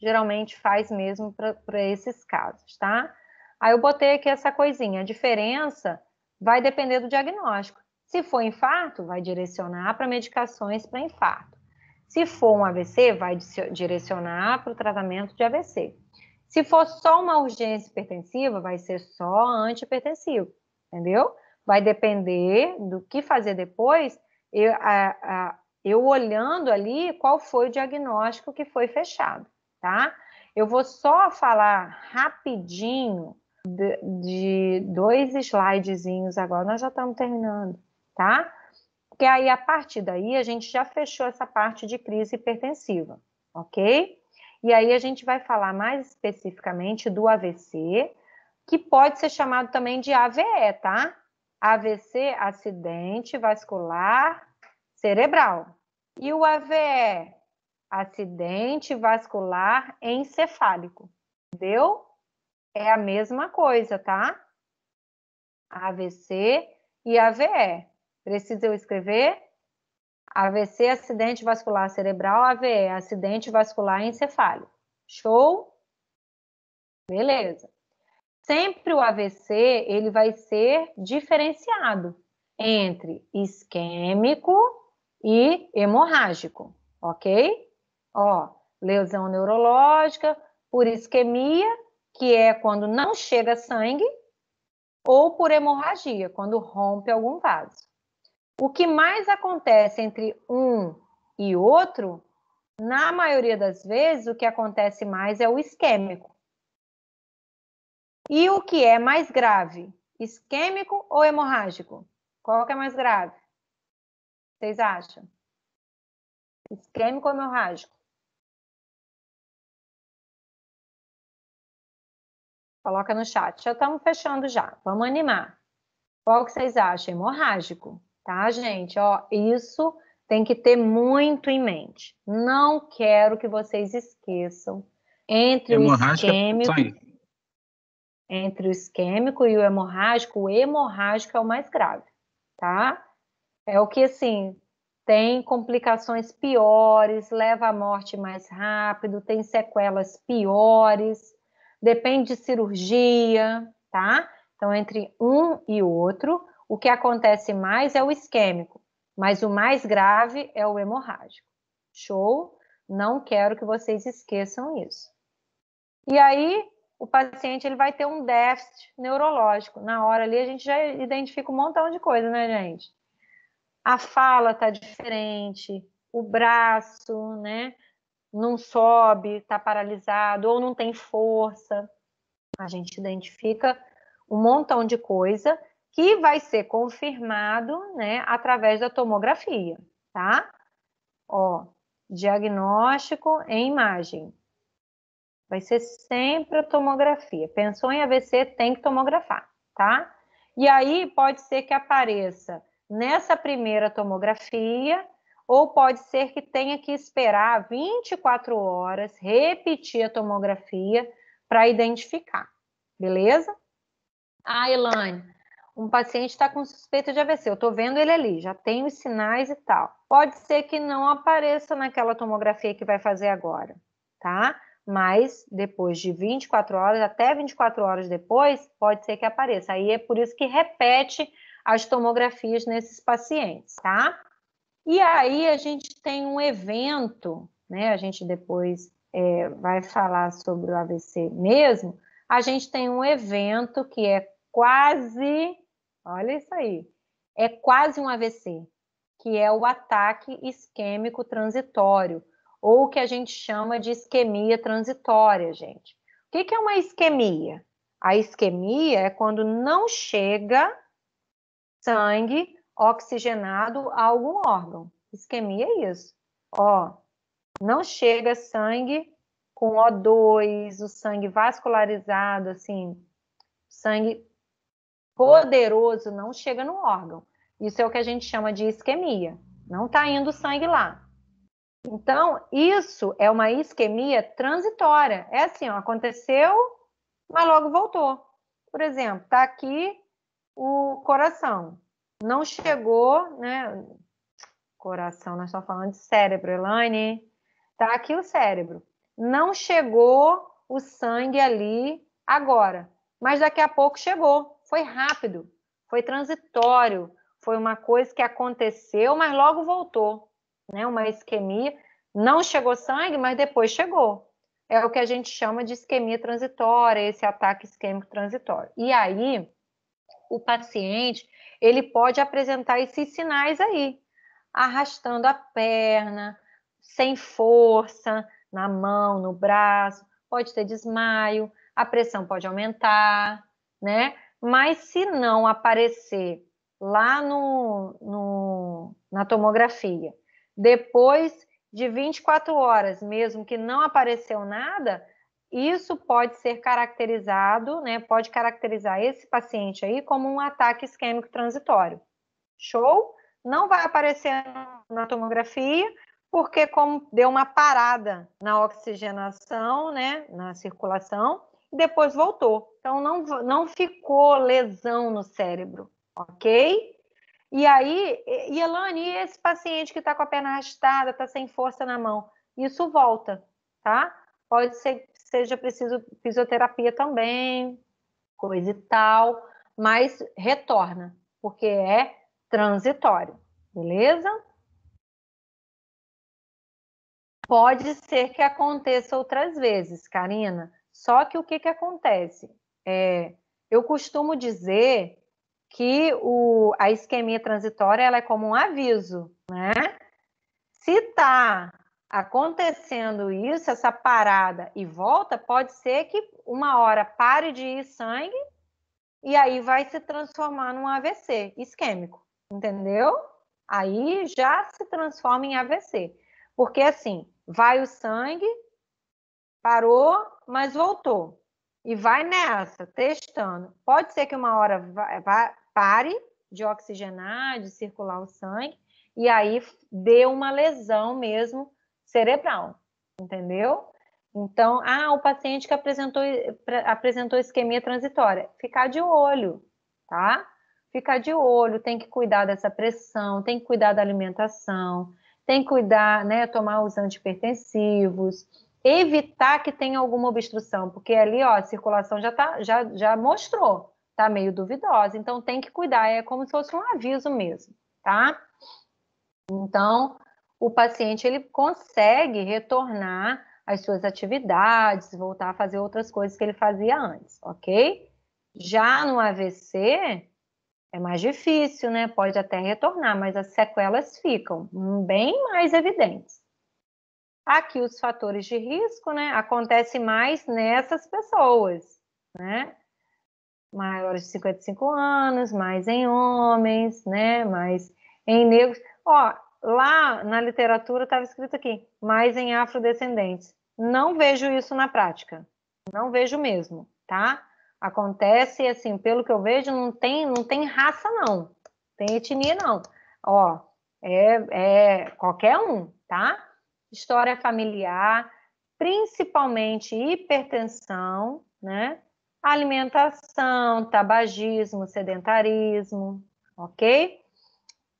geralmente faz mesmo para esses casos, tá? Aí eu botei aqui essa coisinha, a diferença vai depender do diagnóstico. Se for infarto, vai direcionar para medicações para infarto. Se for um AVC, vai direcionar para o tratamento de AVC. Se for só uma urgência hipertensiva, vai ser só antihipertensivo, entendeu? Vai depender do que fazer depois, eu, a, a, eu olhando ali qual foi o diagnóstico que foi fechado tá? Eu vou só falar rapidinho de, de dois slidezinhos agora, nós já estamos terminando, tá? Porque aí, a partir daí, a gente já fechou essa parte de crise hipertensiva, ok? E aí a gente vai falar mais especificamente do AVC, que pode ser chamado também de AVE, tá? AVC, acidente vascular cerebral. E o AVE acidente vascular encefálico. Deu? É a mesma coisa, tá? AVC e AVE. Precisa eu escrever? AVC, acidente vascular cerebral, AVE, acidente vascular encefálico. Show? Beleza. Sempre o AVC, ele vai ser diferenciado entre isquêmico e hemorrágico, ok? Ó, lesão neurológica por isquemia, que é quando não chega sangue, ou por hemorragia, quando rompe algum vaso. O que mais acontece entre um e outro, na maioria das vezes, o que acontece mais é o isquêmico. E o que é mais grave, isquêmico ou hemorrágico? Qual que é mais grave? Vocês acham? Isquêmico ou hemorrágico? Coloca no chat. Já estamos fechando já. Vamos animar. Qual que vocês acham? Hemorrágico, tá, gente? Ó, isso tem que ter muito em mente. Não quero que vocês esqueçam entre o isquêmico. Entre o isquêmico e o hemorrágico, o hemorrágico é o mais grave, tá? É o que assim tem complicações piores, leva à morte mais rápido, tem sequelas piores, depende de cirurgia, tá? Então, entre um e outro, o que acontece mais é o isquêmico, mas o mais grave é o hemorrágico. Show? Não quero que vocês esqueçam isso. E aí, o paciente ele vai ter um déficit neurológico. Na hora ali, a gente já identifica um montão de coisa, né, gente? A fala tá diferente, o braço, né? não sobe, está paralisado ou não tem força. A gente identifica um montão de coisa que vai ser confirmado, né, através da tomografia, tá? Ó, diagnóstico em imagem. Vai ser sempre a tomografia. Pensou em AVC, tem que tomografar, tá? E aí pode ser que apareça nessa primeira tomografia ou pode ser que tenha que esperar 24 horas, repetir a tomografia para identificar, beleza? Ah, Elaine, um paciente está com suspeita de AVC, eu estou vendo ele ali, já tem os sinais e tal. Pode ser que não apareça naquela tomografia que vai fazer agora, tá? Mas depois de 24 horas, até 24 horas depois, pode ser que apareça. Aí é por isso que repete as tomografias nesses pacientes, tá? E aí a gente tem um evento, né? A gente depois é, vai falar sobre o AVC mesmo. A gente tem um evento que é quase, olha isso aí, é quase um AVC, que é o ataque isquêmico transitório, ou o que a gente chama de isquemia transitória, gente. O que é uma isquemia? A isquemia é quando não chega sangue oxigenado a algum órgão. Isquemia é isso. Ó, não chega sangue com O2, o sangue vascularizado, assim, sangue poderoso não chega no órgão. Isso é o que a gente chama de isquemia. Não está indo sangue lá. Então, isso é uma isquemia transitória. É assim, ó, aconteceu, mas logo voltou. Por exemplo, está aqui o coração não chegou, né? Coração, nós estamos falando de cérebro, Elaine. Tá aqui o cérebro. Não chegou o sangue ali agora, mas daqui a pouco chegou. Foi rápido, foi transitório, foi uma coisa que aconteceu, mas logo voltou, né? Uma isquemia. Não chegou sangue, mas depois chegou. É o que a gente chama de isquemia transitória, esse ataque isquêmico transitório. E aí, o paciente ele pode apresentar esses sinais aí, arrastando a perna, sem força, na mão, no braço, pode ter desmaio, a pressão pode aumentar, né? Mas se não aparecer lá no, no, na tomografia, depois de 24 horas, mesmo que não apareceu nada, isso pode ser caracterizado, né? Pode caracterizar esse paciente aí como um ataque isquêmico transitório. Show? Não vai aparecer na tomografia, porque como deu uma parada na oxigenação, né, na circulação, depois voltou. Então não, não ficou lesão no cérebro, ok? E aí, e Elane, e esse paciente que está com a perna arrastada, está sem força na mão, isso volta, tá? Pode ser seja preciso fisioterapia também, coisa e tal, mas retorna, porque é transitório, beleza? Pode ser que aconteça outras vezes, Karina. Só que o que, que acontece? É, eu costumo dizer que o, a isquemia transitória ela é como um aviso, né? Se tá acontecendo isso, essa parada e volta, pode ser que uma hora pare de ir sangue e aí vai se transformar num AVC isquêmico, entendeu? Aí já se transforma em AVC. Porque assim, vai o sangue, parou, mas voltou. E vai nessa, testando. Pode ser que uma hora pare de oxigenar, de circular o sangue, e aí dê uma lesão mesmo cerebral, entendeu? Então, ah, o paciente que apresentou, apresentou isquemia transitória, ficar de olho, tá? Ficar de olho, tem que cuidar dessa pressão, tem que cuidar da alimentação, tem que cuidar, né, tomar os antipertensivos, evitar que tenha alguma obstrução, porque ali, ó, a circulação já tá, já, já mostrou, tá meio duvidosa, então tem que cuidar, é como se fosse um aviso mesmo, tá? Então, o paciente ele consegue retornar às suas atividades, voltar a fazer outras coisas que ele fazia antes, ok? Já no AVC é mais difícil, né? Pode até retornar, mas as sequelas ficam bem mais evidentes. Aqui os fatores de risco, né? Acontece mais nessas pessoas, né? Maiores de 55 anos, mais em homens, né? Mais em negros. Ó, lá na literatura estava escrito aqui, mais em afrodescendentes. Não vejo isso na prática. Não vejo mesmo, tá? Acontece assim, pelo que eu vejo, não tem, não tem raça, não. Tem etnia, não. Ó, é, é qualquer um, tá? História familiar, principalmente hipertensão, né? Alimentação, tabagismo, sedentarismo, ok?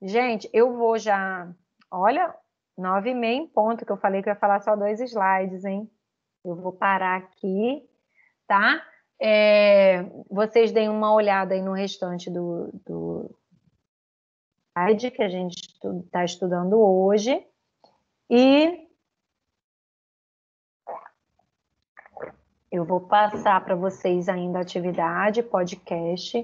Gente, eu vou já. Olha, nove e meia ponto, que eu falei que eu ia falar só dois slides, hein? Eu vou parar aqui, tá? É, vocês deem uma olhada aí no restante do, do slide que a gente está tá estudando hoje. E eu vou passar para vocês ainda a atividade, podcast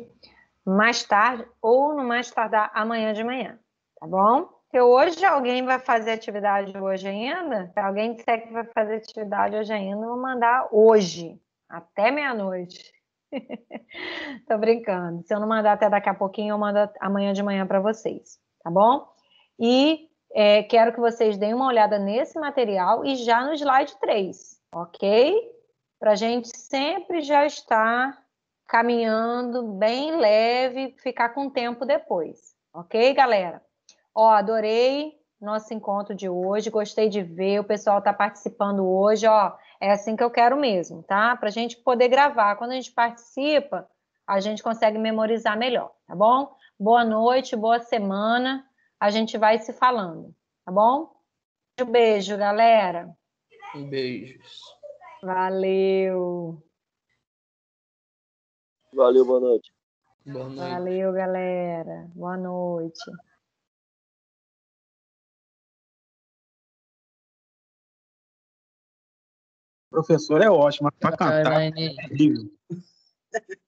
mais tarde ou no mais tardar amanhã de manhã, tá bom? Se hoje alguém vai fazer atividade hoje ainda, se alguém disser que vai fazer atividade hoje ainda, eu vou mandar hoje, até meia-noite. Tô brincando. Se eu não mandar até daqui a pouquinho, eu mando amanhã de manhã para vocês, tá bom? E é, quero que vocês deem uma olhada nesse material e já no slide 3, ok? Para a gente sempre já estar caminhando bem leve, ficar com tempo depois. Ok, galera? Ó, adorei nosso encontro de hoje, gostei de ver, o pessoal está participando hoje, ó, é assim que eu quero mesmo, tá? Para a gente poder gravar. Quando a gente participa, a gente consegue memorizar melhor, tá bom? Boa noite, boa semana, a gente vai se falando, tá bom? Um beijo, galera. Beijos. Valeu. Valeu, boa noite. Boa noite. Valeu, galera. Boa noite. Professor é ótimo, para cantar. É é